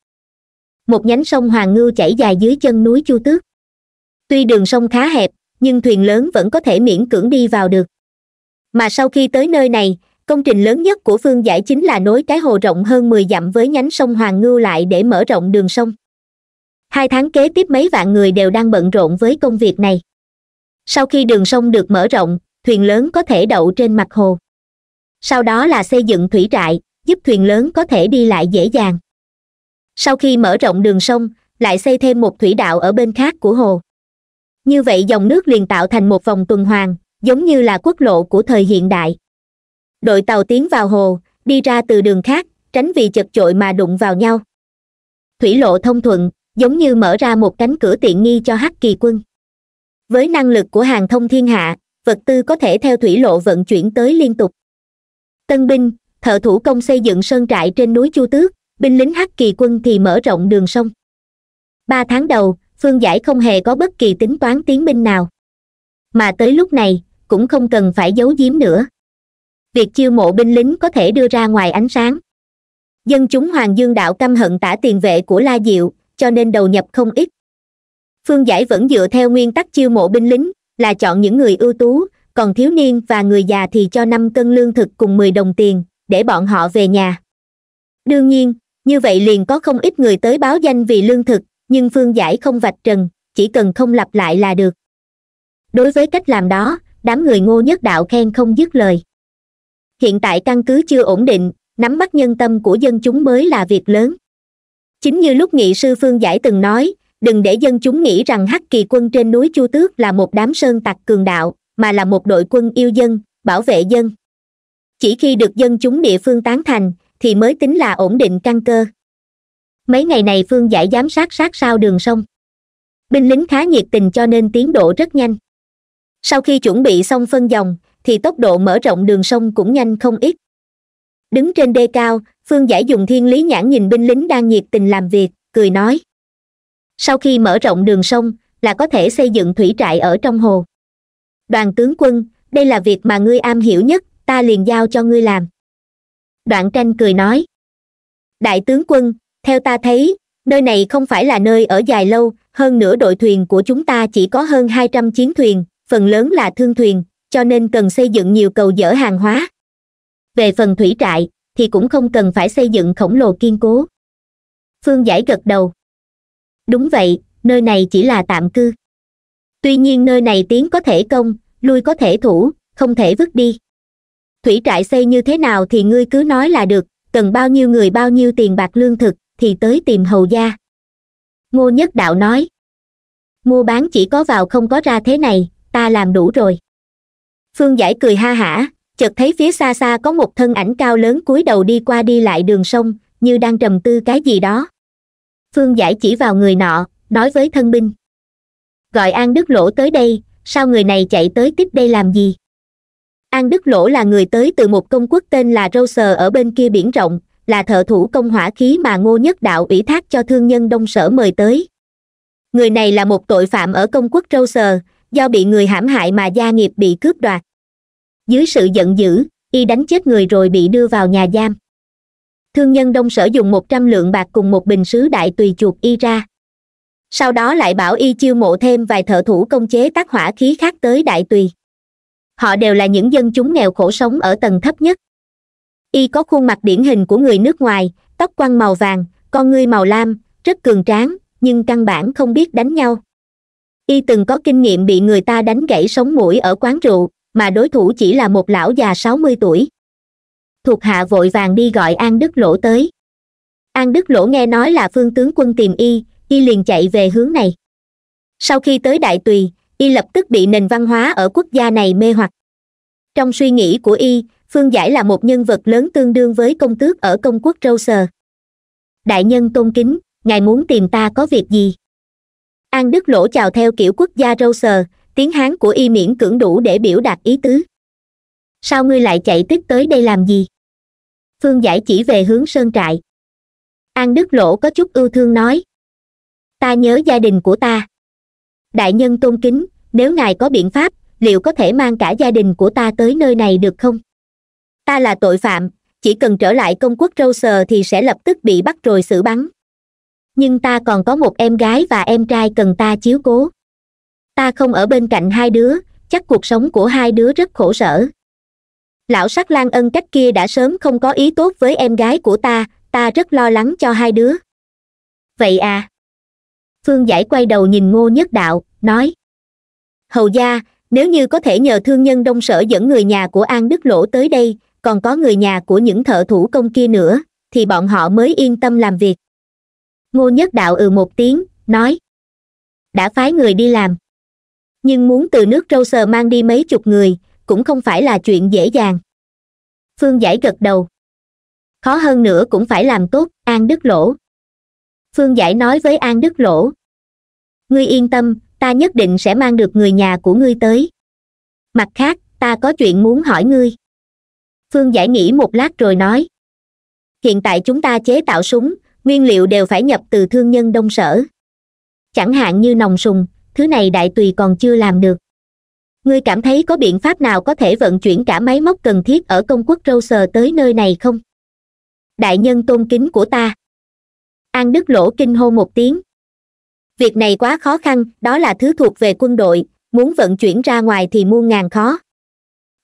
Speaker 1: một nhánh sông hoàng Ngư chảy dài dưới chân núi chu tước tuy đường sông khá hẹp nhưng thuyền lớn vẫn có thể miễn cưỡng đi vào được mà sau khi tới nơi này công trình lớn nhất của phương giải chính là nối cái hồ rộng hơn mười dặm với nhánh sông hoàng Ngư lại để mở rộng đường sông hai tháng kế tiếp mấy vạn người đều đang bận rộn với công việc này sau khi đường sông được mở rộng thuyền lớn có thể đậu trên mặt hồ sau đó là xây dựng thủy trại giúp thuyền lớn có thể đi lại dễ dàng sau khi mở rộng đường sông lại xây thêm một thủy đạo ở bên khác của hồ như vậy dòng nước liền tạo thành một vòng tuần hoàn giống như là quốc lộ của thời hiện đại đội tàu tiến vào hồ đi ra từ đường khác tránh vì chật chội mà đụng vào nhau thủy lộ thông thuận giống như mở ra một cánh cửa tiện nghi cho hắc kỳ quân với năng lực của hàng thông thiên hạ vật tư có thể theo thủy lộ vận chuyển tới liên tục tân binh thợ thủ công xây dựng sơn trại trên núi chu tước binh lính hắc kỳ quân thì mở rộng đường sông ba tháng đầu phương giải không hề có bất kỳ tính toán tiến binh nào mà tới lúc này cũng không cần phải giấu giếm nữa việc chiêu mộ binh lính có thể đưa ra ngoài ánh sáng dân chúng hoàng dương đạo căm hận tả tiền vệ của la diệu cho nên đầu nhập không ít phương giải vẫn dựa theo nguyên tắc chiêu mộ binh lính là chọn những người ưu tú còn thiếu niên và người già thì cho năm cân lương thực cùng mười đồng tiền để bọn họ về nhà đương nhiên như vậy liền có không ít người tới báo danh vì lương thực nhưng phương giải không vạch trần chỉ cần không lặp lại là được đối với cách làm đó đám người ngô nhất đạo khen không dứt lời hiện tại căn cứ chưa ổn định nắm bắt nhân tâm của dân chúng mới là việc lớn chính như lúc nghị sư phương giải từng nói đừng để dân chúng nghĩ rằng hắc kỳ quân trên núi chu tước là một đám sơn tặc cường đạo mà là một đội quân yêu dân bảo vệ dân chỉ khi được dân chúng địa phương tán thành thì mới tính là ổn định căn cơ mấy ngày này phương giải giám sát sát sao đường sông binh lính khá nhiệt tình cho nên tiến độ rất nhanh sau khi chuẩn bị xong phân dòng thì tốc độ mở rộng đường sông cũng nhanh không ít đứng trên đê cao phương giải dùng thiên lý nhãn nhìn binh lính đang nhiệt tình làm việc cười nói sau khi mở rộng đường sông là có thể xây dựng thủy trại ở trong hồ đoàn tướng quân đây là việc mà ngươi am hiểu nhất ta liền giao cho ngươi làm đoạn tranh cười nói đại tướng quân theo ta thấy nơi này không phải là nơi ở dài lâu hơn nữa đội thuyền của chúng ta chỉ có hơn hai trăm chiến thuyền phần lớn là thương thuyền cho nên cần xây dựng nhiều cầu dỡ hàng hóa về phần thủy trại thì cũng không cần phải xây dựng khổng lồ kiên cố phương giải gật đầu đúng vậy nơi này chỉ là tạm cư tuy nhiên nơi này tiến có thể công lui có thể thủ không thể vứt đi thủy trại xây như thế nào thì ngươi cứ nói là được cần bao nhiêu người bao nhiêu tiền bạc lương thực thì tới tìm hầu gia ngô nhất đạo nói mua bán chỉ có vào không có ra thế này ta làm đủ rồi phương giải cười ha hả chợt thấy phía xa xa có một thân ảnh cao lớn cúi đầu đi qua đi lại đường sông như đang trầm tư cái gì đó phương giải chỉ vào người nọ nói với thân binh gọi an đức lỗ tới đây sao người này chạy tới tiếp đây làm gì an đức lỗ là người tới từ một công quốc tên là râu sờ ở bên kia biển rộng là thợ thủ công hỏa khí mà ngô nhất đạo ủy thác cho thương nhân đông sở mời tới người này là một tội phạm ở công quốc râu sờ do bị người hãm hại mà gia nghiệp bị cướp đoạt dưới sự giận dữ y đánh chết người rồi bị đưa vào nhà giam thương nhân đông sở dùng một trăm lượng bạc cùng một bình sứ đại tùy chuột y ra sau đó lại bảo y chiêu mộ thêm vài thợ thủ công chế tác hỏa khí khác tới đại tùy họ đều là những dân chúng nghèo khổ sống ở tầng thấp nhất y có khuôn mặt điển hình của người nước ngoài tóc quăn màu vàng con ngươi màu lam rất cường tráng nhưng căn bản không biết đánh nhau y từng có kinh nghiệm bị người ta đánh gãy sống mũi ở quán rượu mà đối thủ chỉ là một lão già sáu mươi tuổi thuộc hạ vội vàng đi gọi an đức lỗ tới an đức lỗ nghe nói là phương tướng quân tìm y y liền chạy về hướng này sau khi tới đại tùy y lập tức bị nền văn hóa ở quốc gia này mê hoặc trong suy nghĩ của y phương giải là một nhân vật lớn tương đương với công tước ở công quốc râu đại nhân tôn kính ngài muốn tìm ta có việc gì an đức lỗ chào theo kiểu quốc gia râu tiếng hán của y miễn cưỡng đủ để biểu đạt ý tứ sao ngươi lại chạy tức tới đây làm gì phương giải chỉ về hướng sơn trại an đức lỗ có chút ưu thương nói ta nhớ gia đình của ta đại nhân tôn kính nếu ngài có biện pháp liệu có thể mang cả gia đình của ta tới nơi này được không ta là tội phạm chỉ cần trở lại công quốc râu sờ thì sẽ lập tức bị bắt rồi xử bắn nhưng ta còn có một em gái và em trai cần ta chiếu cố ta không ở bên cạnh hai đứa chắc cuộc sống của hai đứa rất khổ sở lão sắc lan ân cách kia đã sớm không có ý tốt với em gái của ta ta rất lo lắng cho hai đứa vậy à phương giải quay đầu nhìn ngô nhất đạo nói hầu gia nếu như có thể nhờ thương nhân đông sở dẫn người nhà của an đức lỗ tới đây còn có người nhà của những thợ thủ công kia nữa thì bọn họ mới yên tâm làm việc ngô nhất đạo ừ một tiếng nói đã phái người đi làm nhưng muốn từ nước râu sờ mang đi mấy chục người cũng không phải là chuyện dễ dàng phương giải gật đầu khó hơn nữa cũng phải làm tốt an đức lỗ phương giải nói với an đức lỗ ngươi yên tâm ta nhất định sẽ mang được người nhà của ngươi tới mặt khác ta có chuyện muốn hỏi ngươi phương giải nghĩ một lát rồi nói hiện tại chúng ta chế tạo súng nguyên liệu đều phải nhập từ thương nhân đông sở chẳng hạn như nòng sùng thứ này đại tùy còn chưa làm được ngươi cảm thấy có biện pháp nào có thể vận chuyển cả máy móc cần thiết ở công quốc râu sờ tới nơi này không đại nhân tôn kính của ta an đức lỗ kinh hô một tiếng việc này quá khó khăn đó là thứ thuộc về quân đội muốn vận chuyển ra ngoài thì muôn ngàn khó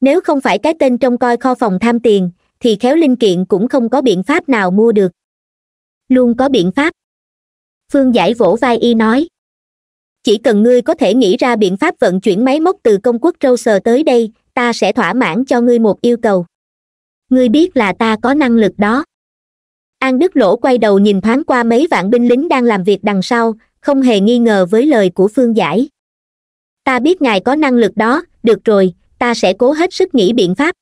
Speaker 1: nếu không phải cái tên trông coi kho phòng tham tiền thì khéo linh kiện cũng không có biện pháp nào mua được luôn có biện pháp phương giải vỗ vai y nói chỉ cần ngươi có thể nghĩ ra biện pháp vận chuyển máy móc từ công quốc trâu sờ tới đây ta sẽ thỏa mãn cho ngươi một yêu cầu ngươi biết là ta có năng lực đó an đức lỗ quay đầu nhìn thoáng qua mấy vạn binh lính đang làm việc đằng sau không hề nghi ngờ với lời của phương giải ta biết ngài có năng lực đó được rồi ta sẽ cố hết sức nghĩ biện pháp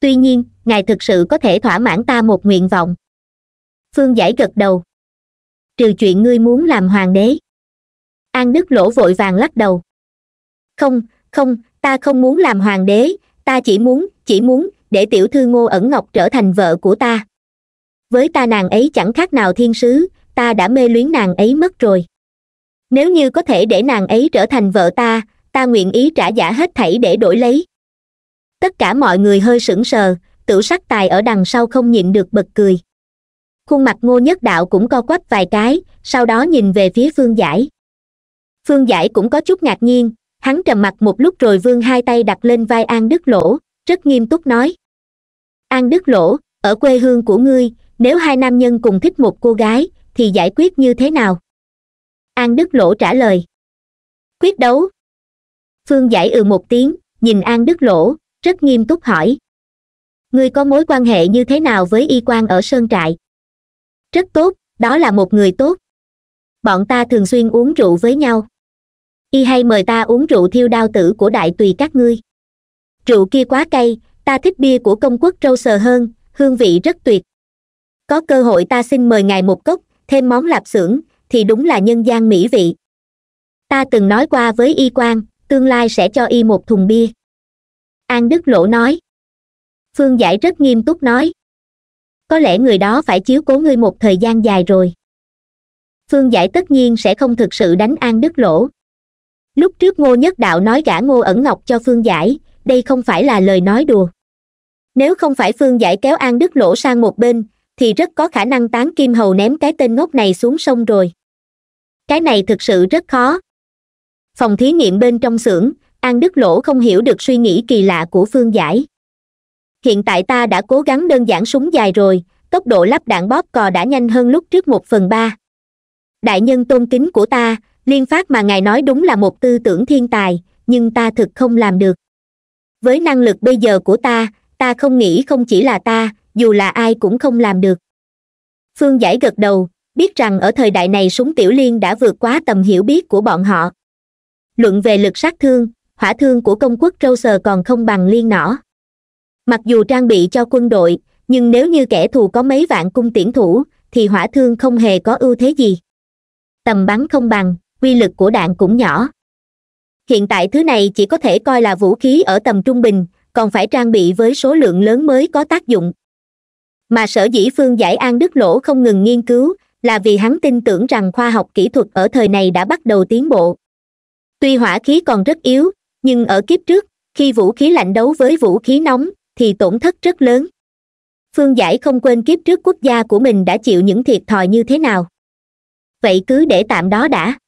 Speaker 1: tuy nhiên ngài thực sự có thể thỏa mãn ta một nguyện vọng phương giải gật đầu trừ chuyện ngươi muốn làm hoàng đế an đức lỗ vội vàng lắc đầu không không ta không muốn làm hoàng đế ta chỉ muốn chỉ muốn để tiểu thư ngô ẩn ngọc trở thành vợ của ta với ta nàng ấy chẳng khác nào thiên sứ ta đã mê luyến nàng ấy mất rồi nếu như có thể để nàng ấy trở thành vợ ta ta nguyện ý trả giả hết thảy để đổi lấy tất cả mọi người hơi sững sờ tiểu sắc tài ở đằng sau không nhịn được bật cười khuôn mặt ngô nhất đạo cũng co quắp vài cái sau đó nhìn về phía phương giải phương giải cũng có chút ngạc nhiên hắn trầm mặt một lúc rồi vươn hai tay đặt lên vai an đức lỗ rất nghiêm túc nói an đức lỗ ở quê hương của ngươi nếu hai nam nhân cùng thích một cô gái thì giải quyết như thế nào an đức lỗ trả lời quyết đấu phương giải ừ một tiếng nhìn an đức lỗ rất nghiêm túc hỏi ngươi có mối quan hệ như thế nào với y quan ở sơn trại rất tốt đó là một người tốt bọn ta thường xuyên uống rượu với nhau y hay mời ta uống rượu thiêu đao tử của đại tùy các ngươi rượu kia quá cay ta thích bia của công quốc râu sờ hơn hương vị rất tuyệt có cơ hội ta xin mời ngài một cốc thêm món lạp xưởng thì đúng là nhân gian mỹ vị ta từng nói qua với y quan tương lai sẽ cho y một thùng bia an đức lỗ nói phương giải rất nghiêm túc nói có lẽ người đó phải chiếu cố ngươi một thời gian dài rồi phương giải tất nhiên sẽ không thực sự đánh an đức lỗ lúc trước ngô nhất đạo nói gã ngô ẩn ngọc cho phương giải đây không phải là lời nói đùa nếu không phải phương giải kéo an đức lỗ sang một bên thì rất có khả năng tán kim hầu ném cái tên ngốc này xuống sông rồi cái này thực sự rất khó phòng thí nghiệm bên trong xưởng an đức lỗ không hiểu được suy nghĩ kỳ lạ của phương giải hiện tại ta đã cố gắng đơn giản súng dài rồi tốc độ lắp đạn bóp cò đã nhanh hơn lúc trước một phần ba đại nhân tôn kính của ta liên phát mà ngài nói đúng là một tư tưởng thiên tài nhưng ta thực không làm được với năng lực bây giờ của ta ta không nghĩ không chỉ là ta dù là ai cũng không làm được phương giải gật đầu biết rằng ở thời đại này súng tiểu liên đã vượt quá tầm hiểu biết của bọn họ luận về lực sát thương hỏa thương của công quốc râu sờ còn không bằng liên nỏ mặc dù trang bị cho quân đội nhưng nếu như kẻ thù có mấy vạn cung tiễn thủ thì hỏa thương không hề có ưu thế gì tầm bắn không bằng quy lực của đạn cũng nhỏ hiện tại thứ này chỉ có thể coi là vũ khí ở tầm trung bình còn phải trang bị với số lượng lớn mới có tác dụng mà sở dĩ phương giải an đức lỗ không ngừng nghiên cứu là vì hắn tin tưởng rằng khoa học kỹ thuật ở thời này đã bắt đầu tiến bộ tuy hỏa khí còn rất yếu nhưng ở kiếp trước khi vũ khí lạnh đấu với vũ khí nóng thì tổn thất rất lớn phương giải không quên kiếp trước quốc gia của mình đã chịu những thiệt thòi như thế nào vậy cứ để tạm đó đã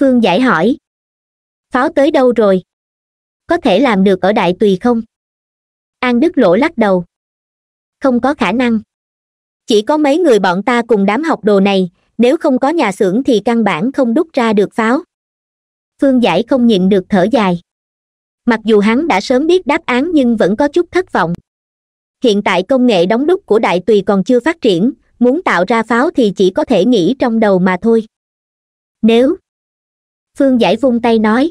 Speaker 1: phương giải hỏi pháo tới đâu rồi có thể làm được ở đại tùy không an đức lỗ lắc đầu không có khả năng chỉ có mấy người bọn ta cùng đám học đồ này nếu không có nhà xưởng thì căn bản không đúc ra được pháo phương giải không nhịn được thở dài mặc dù hắn đã sớm biết đáp án nhưng vẫn có chút thất vọng hiện tại công nghệ đóng đúc của đại tùy còn chưa phát triển muốn tạo ra pháo thì chỉ có thể nghĩ trong đầu mà thôi nếu phương giải vung tay nói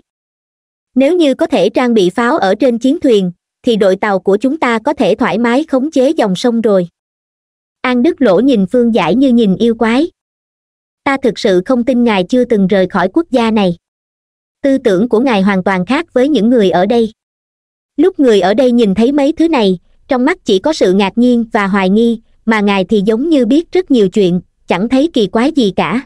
Speaker 1: nếu như có thể trang bị pháo ở trên chiến thuyền thì đội tàu của chúng ta có thể thoải mái khống chế dòng sông rồi an đức lỗ nhìn phương giải như nhìn yêu quái ta thực sự không tin ngài chưa từng rời khỏi quốc gia này tư tưởng của ngài hoàn toàn khác với những người ở đây lúc người ở đây nhìn thấy mấy thứ này trong mắt chỉ có sự ngạc nhiên và hoài nghi mà ngài thì giống như biết rất nhiều chuyện chẳng thấy kỳ quái gì cả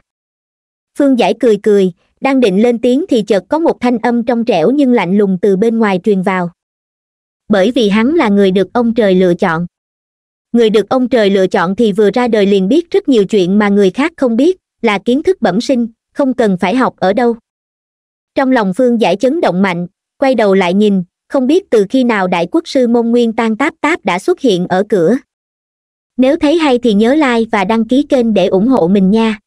Speaker 1: phương giải cười cười đang định lên tiếng thì chợt có một thanh âm trong trẻo nhưng lạnh lùng từ bên ngoài truyền vào bởi vì hắn là người được ông trời lựa chọn người được ông trời lựa chọn thì vừa ra đời liền biết rất nhiều chuyện mà người khác không biết là kiến thức bẩm sinh không cần phải học ở đâu trong lòng phương giải chấn động mạnh quay đầu lại nhìn không biết từ khi nào đại quốc sư môn nguyên tan táp táp đã xuất hiện ở cửa nếu thấy hay thì nhớ like và đăng ký kênh để ủng hộ mình nha